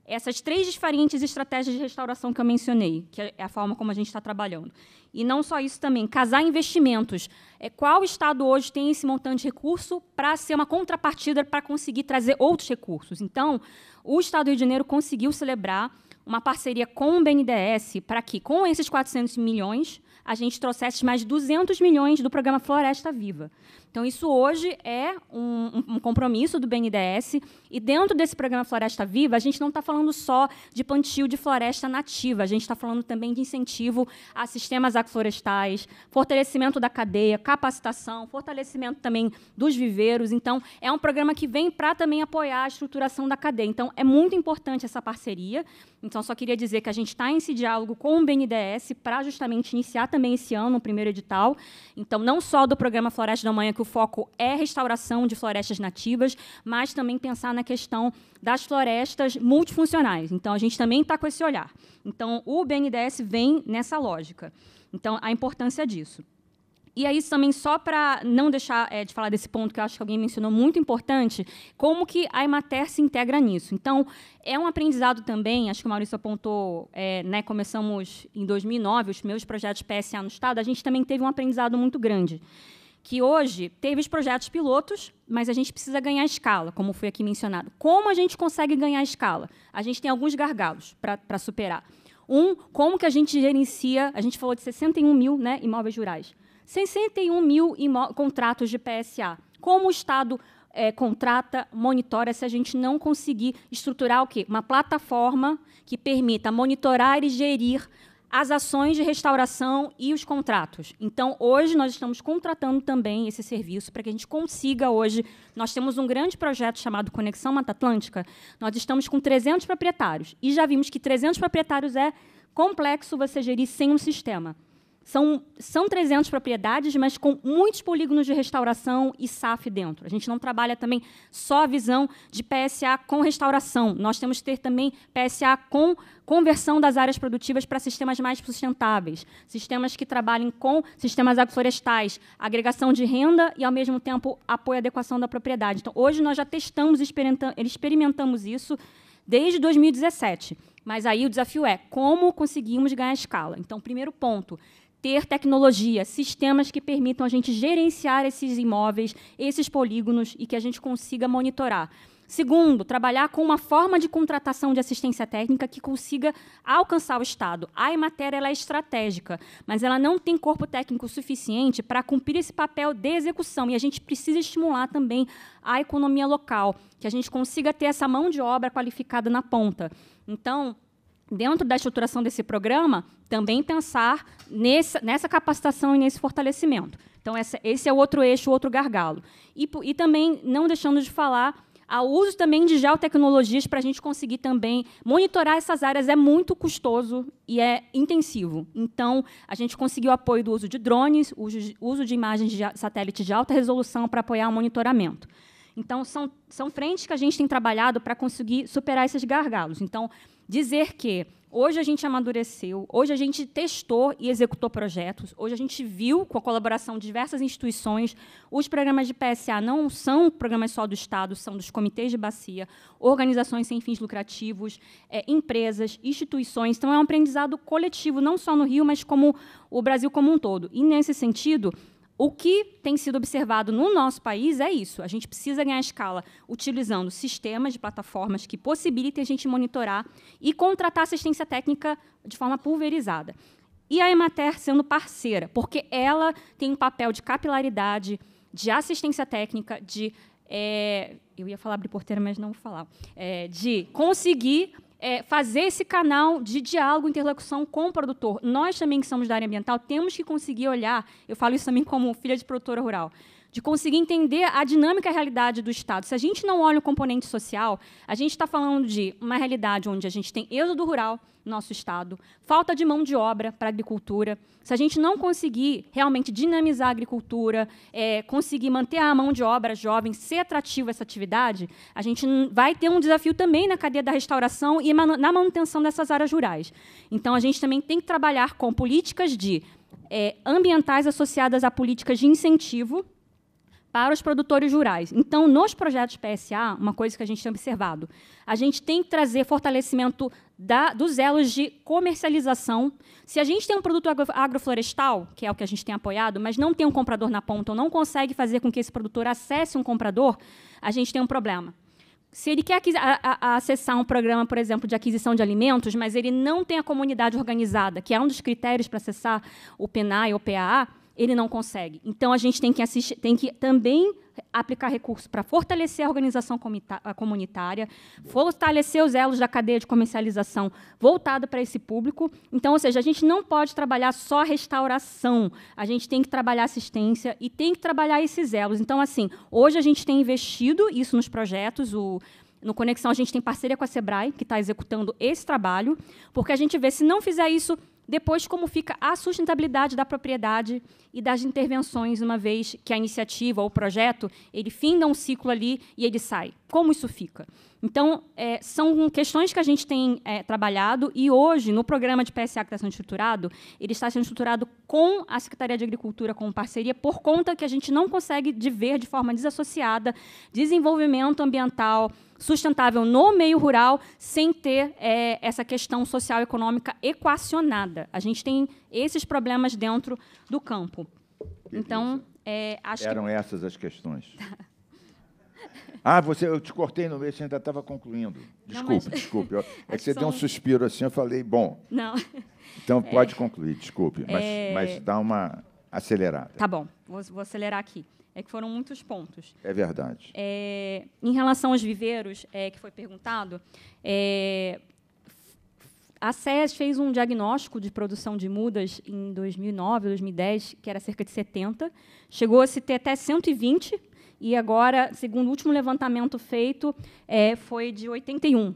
essas três diferentes estratégias de restauração que eu mencionei, que é, é a forma como a gente está trabalhando. E não só isso também, casar investimentos. É, qual Estado hoje tem esse montante de recurso para ser uma contrapartida para conseguir trazer outros recursos? Então, o Estado do Rio de Janeiro conseguiu celebrar uma parceria com o BNDES para que, com esses 400 milhões, a gente trouxesse mais 200 milhões do programa Floresta Viva. Então, isso hoje é um, um compromisso do BNDES. E dentro desse programa Floresta Viva, a gente não está falando só de plantio de floresta nativa, a gente está falando também de incentivo a sistemas agroflorestais, fortalecimento da cadeia, capacitação, fortalecimento também dos viveiros. Então, é um programa que vem para também apoiar a estruturação da cadeia. Então, é muito importante essa parceria. Então, só queria dizer que a gente está em esse diálogo com o BNDES para justamente iniciar também esse ano no primeiro edital. Então, não só do programa Floresta da Manhã, que o foco é restauração de florestas nativas, mas também pensar na questão das florestas multifuncionais. Então, a gente também está com esse olhar. Então, o BNDES vem nessa lógica. Então, a importância disso. E aí, é também, só para não deixar é, de falar desse ponto que eu acho que alguém mencionou muito importante, como que a Emater se integra nisso. Então, é um aprendizado também, acho que o Maurício apontou, é, né, começamos em 2009 os meus projetos PSA no Estado, a gente também teve um aprendizado muito grande que hoje teve os projetos pilotos, mas a gente precisa ganhar escala, como foi aqui mencionado. Como a gente consegue ganhar escala? A gente tem alguns gargalos para superar. Um, como que a gente gerencia, a gente falou de 61 mil né, imóveis rurais. 61 mil contratos de PSA. Como o Estado é, contrata, monitora, se a gente não conseguir estruturar o quê? Uma plataforma que permita monitorar e gerir as ações de restauração e os contratos. Então, hoje nós estamos contratando também esse serviço para que a gente consiga hoje. Nós temos um grande projeto chamado Conexão Mata Atlântica. Nós estamos com 300 proprietários e já vimos que 300 proprietários é complexo você gerir sem um sistema. São, são 300 propriedades, mas com muitos polígonos de restauração e SAF dentro. A gente não trabalha também só a visão de PSA com restauração. Nós temos que ter também PSA com conversão das áreas produtivas para sistemas mais sustentáveis, sistemas que trabalhem com sistemas agroflorestais, agregação de renda e, ao mesmo tempo, apoio à adequação da propriedade. Então, hoje nós já testamos, experimentamos isso desde 2017. Mas aí o desafio é como conseguimos ganhar escala. Então, primeiro ponto, ter tecnologia, sistemas que permitam a gente gerenciar esses imóveis, esses polígonos e que a gente consiga monitorar. Segundo, trabalhar com uma forma de contratação de assistência técnica que consiga alcançar o Estado. A matéria ela é estratégica, mas ela não tem corpo técnico suficiente para cumprir esse papel de execução. E a gente precisa estimular também a economia local, que a gente consiga ter essa mão de obra qualificada na ponta. Então, dentro da estruturação desse programa, também pensar nessa, nessa capacitação e nesse fortalecimento. Então, essa, esse é o outro eixo, outro gargalo. E, e também, não deixando de falar, o uso também de geotecnologias para a gente conseguir também monitorar essas áreas é muito custoso e é intensivo. Então, a gente conseguiu apoio do uso de drones, uso de imagens de satélite de alta resolução para apoiar o monitoramento. Então, são, são frentes que a gente tem trabalhado para conseguir superar esses gargalos. Então, dizer que hoje a gente amadureceu, hoje a gente testou e executou projetos, hoje a gente viu, com a colaboração de diversas instituições, os programas de PSA não são programas só do Estado, são dos comitês de bacia, organizações sem fins lucrativos, é, empresas, instituições. Então, é um aprendizado coletivo, não só no Rio, mas como o Brasil como um todo. E, nesse sentido, o que tem sido observado no nosso país é isso. A gente precisa ganhar escala utilizando sistemas de plataformas que possibilitem a gente monitorar e contratar assistência técnica de forma pulverizada. E a Emater sendo parceira, porque ela tem um papel de capilaridade, de assistência técnica, de. É, eu ia falar abrir porteira, mas não vou falar. É, de conseguir é, fazer esse canal de diálogo, interlocução com o produtor. Nós também que somos da área ambiental, temos que conseguir olhar, eu falo isso também como filha de produtora rural, de conseguir entender a dinâmica e a realidade do Estado. Se a gente não olha o componente social, a gente está falando de uma realidade onde a gente tem êxodo rural no nosso Estado, falta de mão de obra para a agricultura. Se a gente não conseguir realmente dinamizar a agricultura, é, conseguir manter a mão de obra jovem, ser atrativa essa atividade, a gente vai ter um desafio também na cadeia da restauração e na manutenção dessas áreas rurais. Então, a gente também tem que trabalhar com políticas de é, ambientais associadas a políticas de incentivo para os produtores rurais. Então, nos projetos PSA, uma coisa que a gente tem observado, a gente tem que trazer fortalecimento da, dos elos de comercialização. Se a gente tem um produto agro, agroflorestal, que é o que a gente tem apoiado, mas não tem um comprador na ponta ou não consegue fazer com que esse produtor acesse um comprador, a gente tem um problema. Se ele quer acessar um programa, por exemplo, de aquisição de alimentos, mas ele não tem a comunidade organizada, que é um dos critérios para acessar o PNAE ou PAA, ele não consegue. Então, a gente tem que, assistir, tem que também aplicar recursos para fortalecer a organização comunitária, fortalecer os elos da cadeia de comercialização voltada para esse público. Então, ou seja, a gente não pode trabalhar só restauração, a gente tem que trabalhar assistência e tem que trabalhar esses elos. Então, assim, hoje a gente tem investido isso nos projetos, o no Conexão, a gente tem parceria com a Sebrae, que está executando esse trabalho, porque a gente vê se não fizer isso depois, como fica a sustentabilidade da propriedade e das intervenções, uma vez que a iniciativa ou o projeto ele finda um ciclo ali e ele sai. Como isso fica? Então, é, são questões que a gente tem é, trabalhado e hoje, no programa de PSA que está sendo estruturado, ele está sendo estruturado com a Secretaria de Agricultura como parceria, por conta que a gente não consegue de ver de forma desassociada desenvolvimento ambiental sustentável no meio rural sem ter é, essa questão social e econômica equacionada. A gente tem esses problemas dentro do campo. Então, é, acho Eram que...
essas as questões. Ah, você, eu te cortei no meio, você ainda estava concluindo.
Desculpe, mas... desculpe.
é, é que você deu um suspiro assim, eu falei, bom. Não. Então é. pode é... concluir, desculpe, mas, é... mas dá uma
acelerada. Tá bom, vou, vou, acelerar aqui. É que foram muitos pontos. É verdade. É, em relação aos viveiros, é, que foi perguntado, a SES fez um diagnóstico de produção de mudas em 2009, 2010, que era cerca de 70. Chegou a se ter até 120 e agora, segundo o último levantamento feito, é, foi de 81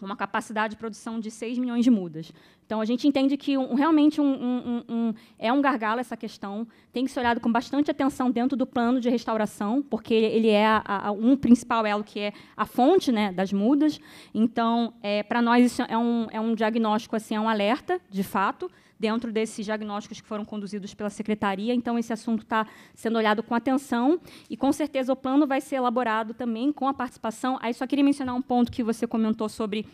uma capacidade de produção de 6 milhões de mudas. Então, a gente entende que um, realmente um, um, é um gargalo essa questão, tem que ser olhado com bastante atenção dentro do plano de restauração, porque ele é a, a, um principal elo que é a fonte né, das mudas. Então, é, para nós, isso é um, é um diagnóstico, assim, é um alerta, de fato, dentro desses diagnósticos que foram conduzidos pela secretaria. Então, esse assunto está sendo olhado com atenção e, com certeza, o plano vai ser elaborado também com a participação. Aí, só queria mencionar um ponto que você comentou sobre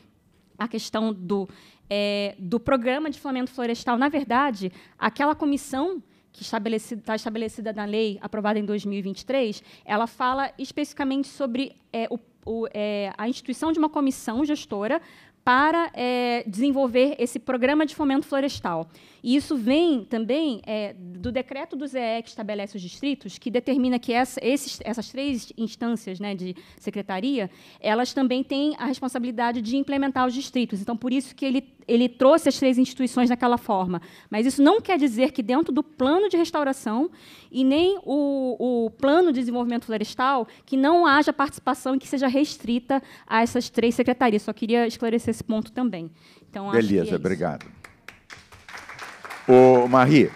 a questão do, é, do programa de flamengo florestal. Na verdade, aquela comissão que está estabelecida, tá estabelecida na lei aprovada em 2023, ela fala especificamente sobre é, o, o, é, a instituição de uma comissão gestora para é, desenvolver esse programa de fomento florestal. E isso vem também é, do decreto do ZE que estabelece os distritos, que determina que essa, esses, essas três instâncias né, de secretaria, elas também têm a responsabilidade de implementar os distritos. Então, por isso que ele, ele trouxe as três instituições daquela forma. Mas isso não quer dizer que dentro do plano de restauração e nem o, o plano de desenvolvimento florestal, que não haja participação e que seja restrita a essas três secretarias. Só queria esclarecer esse ponto também. Então, Beleza, é
obrigado. Ô, Marie,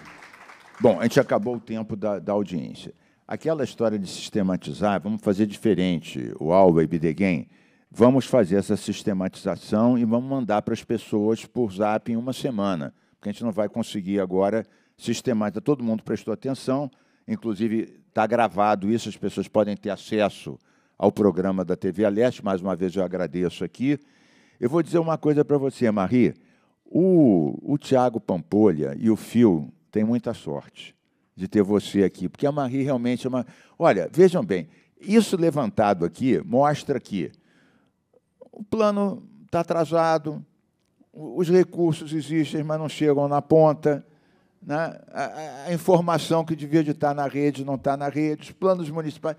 bom, a gente acabou o tempo da, da audiência. Aquela história de sistematizar, vamos fazer diferente, o Alba e Bidegame, vamos fazer essa sistematização e vamos mandar para as pessoas por zap em uma semana, porque a gente não vai conseguir agora sistematizar. Todo mundo prestou atenção, inclusive está gravado isso, as pessoas podem ter acesso ao programa da TV Aleste, mais uma vez eu agradeço aqui. Eu vou dizer uma coisa para você, Marie, o, o Tiago Pampolha e o Fio têm muita sorte de ter você aqui, porque a Marie realmente é uma. Olha, vejam bem, isso levantado aqui mostra que o plano está atrasado, os recursos existem, mas não chegam na ponta. Né? A, a, informação que devia de estar tá na rede não está na rede, os planos municipais.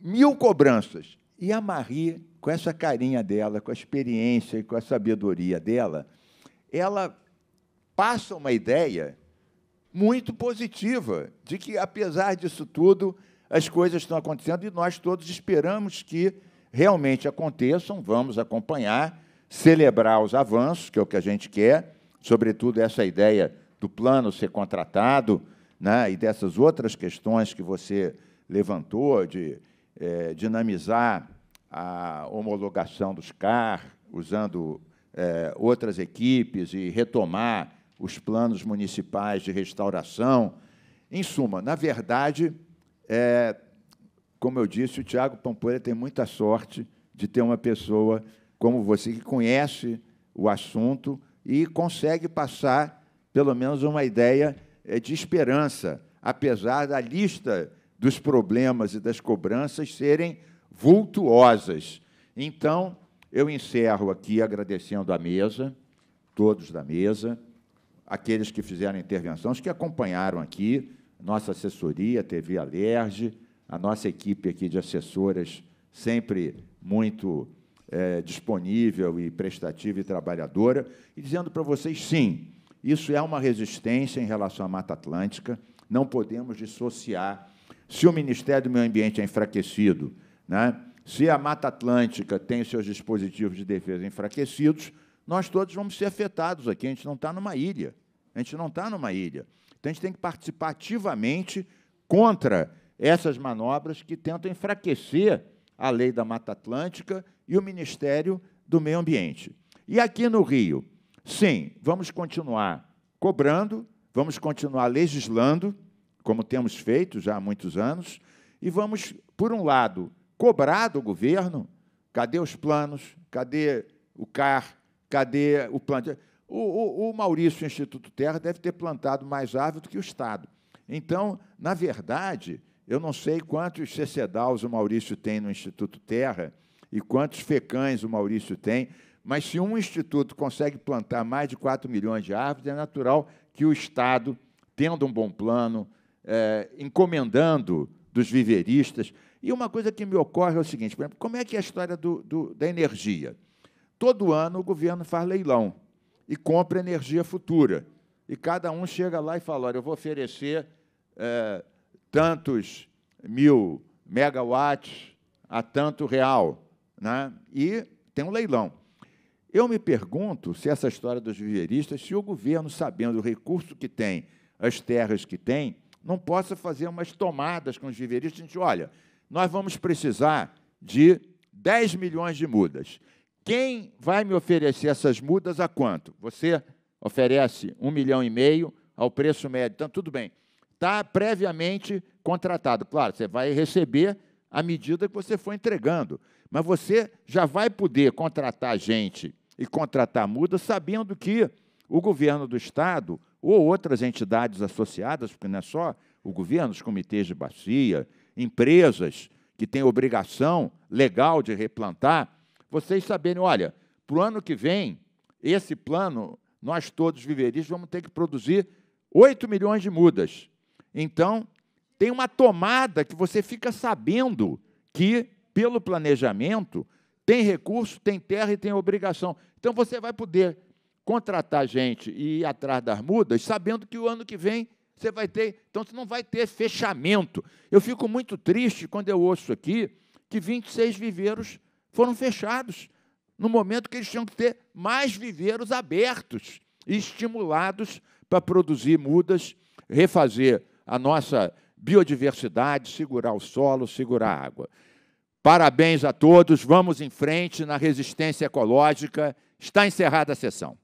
Mil cobranças. E a Marie, com essa carinha dela, com a experiência e com a sabedoria dela, ela passa uma ideia muito positiva de que, apesar disso tudo, as coisas estão acontecendo e nós todos esperamos que realmente aconteçam, vamos acompanhar, celebrar os avanços, que é o que a gente quer, sobretudo essa ideia do plano ser contratado né, e dessas outras questões que você levantou, de é, dinamizar a homologação dos CAR, usando é, outras equipes e retomar os planos municipais de restauração. Em suma, na verdade, é, como eu disse, o Tiago Pampolha tem muita sorte de ter uma pessoa como você, que conhece o assunto e consegue passar, pelo menos, uma ideia é, de esperança, apesar da lista dos problemas e das cobranças serem vultuosas. Então, eu encerro aqui agradecendo a mesa, todos da mesa, aqueles que fizeram intervenção, os que acompanharam aqui, nossa assessoria, TV Alerge, a nossa equipe aqui de assessoras, sempre muito é, disponível e prestativa e trabalhadora, e dizendo para vocês, sim, isso é uma resistência em relação à Mata Atlântica, não podemos dissociar. Se o Ministério do Meio Ambiente é enfraquecido, né, se a Mata Atlântica tem seus dispositivos de defesa enfraquecidos, nós todos vamos ser afetados aqui. A gente não está numa ilha. A gente não está numa ilha. Então a gente tem que participar ativamente contra essas manobras que tentam enfraquecer a lei da Mata Atlântica e o Ministério do Meio Ambiente. E aqui no Rio, sim, vamos continuar cobrando, vamos continuar legislando, como temos feito já há muitos anos, e vamos, por um lado, cobrar do governo cadê os planos, cadê o CAR, cadê o plano. O, o, o Maurício, o Instituto Terra, deve ter plantado mais árvore do que o Estado. Então, na verdade, eu não sei quantos Cecedaus o Maurício tem no Instituto Terra e quantos fecães o Maurício tem, mas se um instituto consegue plantar mais de 4 milhões de árvores, é natural que o Estado, tendo um bom plano, é, encomendando dos viveristas, e uma coisa que me ocorre é o seguinte: por exemplo, como é que é a história do, do, da energia? Todo ano o governo faz leilão e compra energia futura. E cada um chega lá e fala: olha, eu vou oferecer é, tantos mil megawatts a tanto real. Né? E tem um leilão. Eu me pergunto se essa história dos viveristas, se o governo, sabendo o recurso que tem, as terras que tem, não possa fazer umas tomadas com os viveristas. A gente, olha, nós vamos precisar de 10 milhões de mudas. Quem vai me oferecer essas mudas a quanto? Você oferece um milhão e meio ao preço médio. Então, tudo bem. Está previamente contratado. Claro, você vai receber à medida que você for entregando. Mas você já vai poder contratar gente e contratar muda sabendo que o governo do Estado ou outras entidades associadas, porque não é só o governo, os comitês de bacia, empresas que têm obrigação legal de replantar, vocês saberem, olha, para o ano que vem, esse plano, nós todos viveristas vamos ter que produzir 8 milhões de mudas. Então, tem uma tomada que você fica sabendo que, pelo planejamento, tem recurso, tem terra e tem obrigação. Então, você vai poder contratar gente e ir atrás das mudas, sabendo que o ano que vem você vai ter, então você não vai ter fechamento. Eu fico muito triste quando eu ouço aqui que 26 viveiros foram fechados, no momento que eles tinham que ter mais viveiros abertos e estimulados para produzir mudas, refazer a nossa biodiversidade, segurar o solo, segurar a água. Parabéns a todos, vamos em frente na resistência ecológica. Está encerrada a sessão.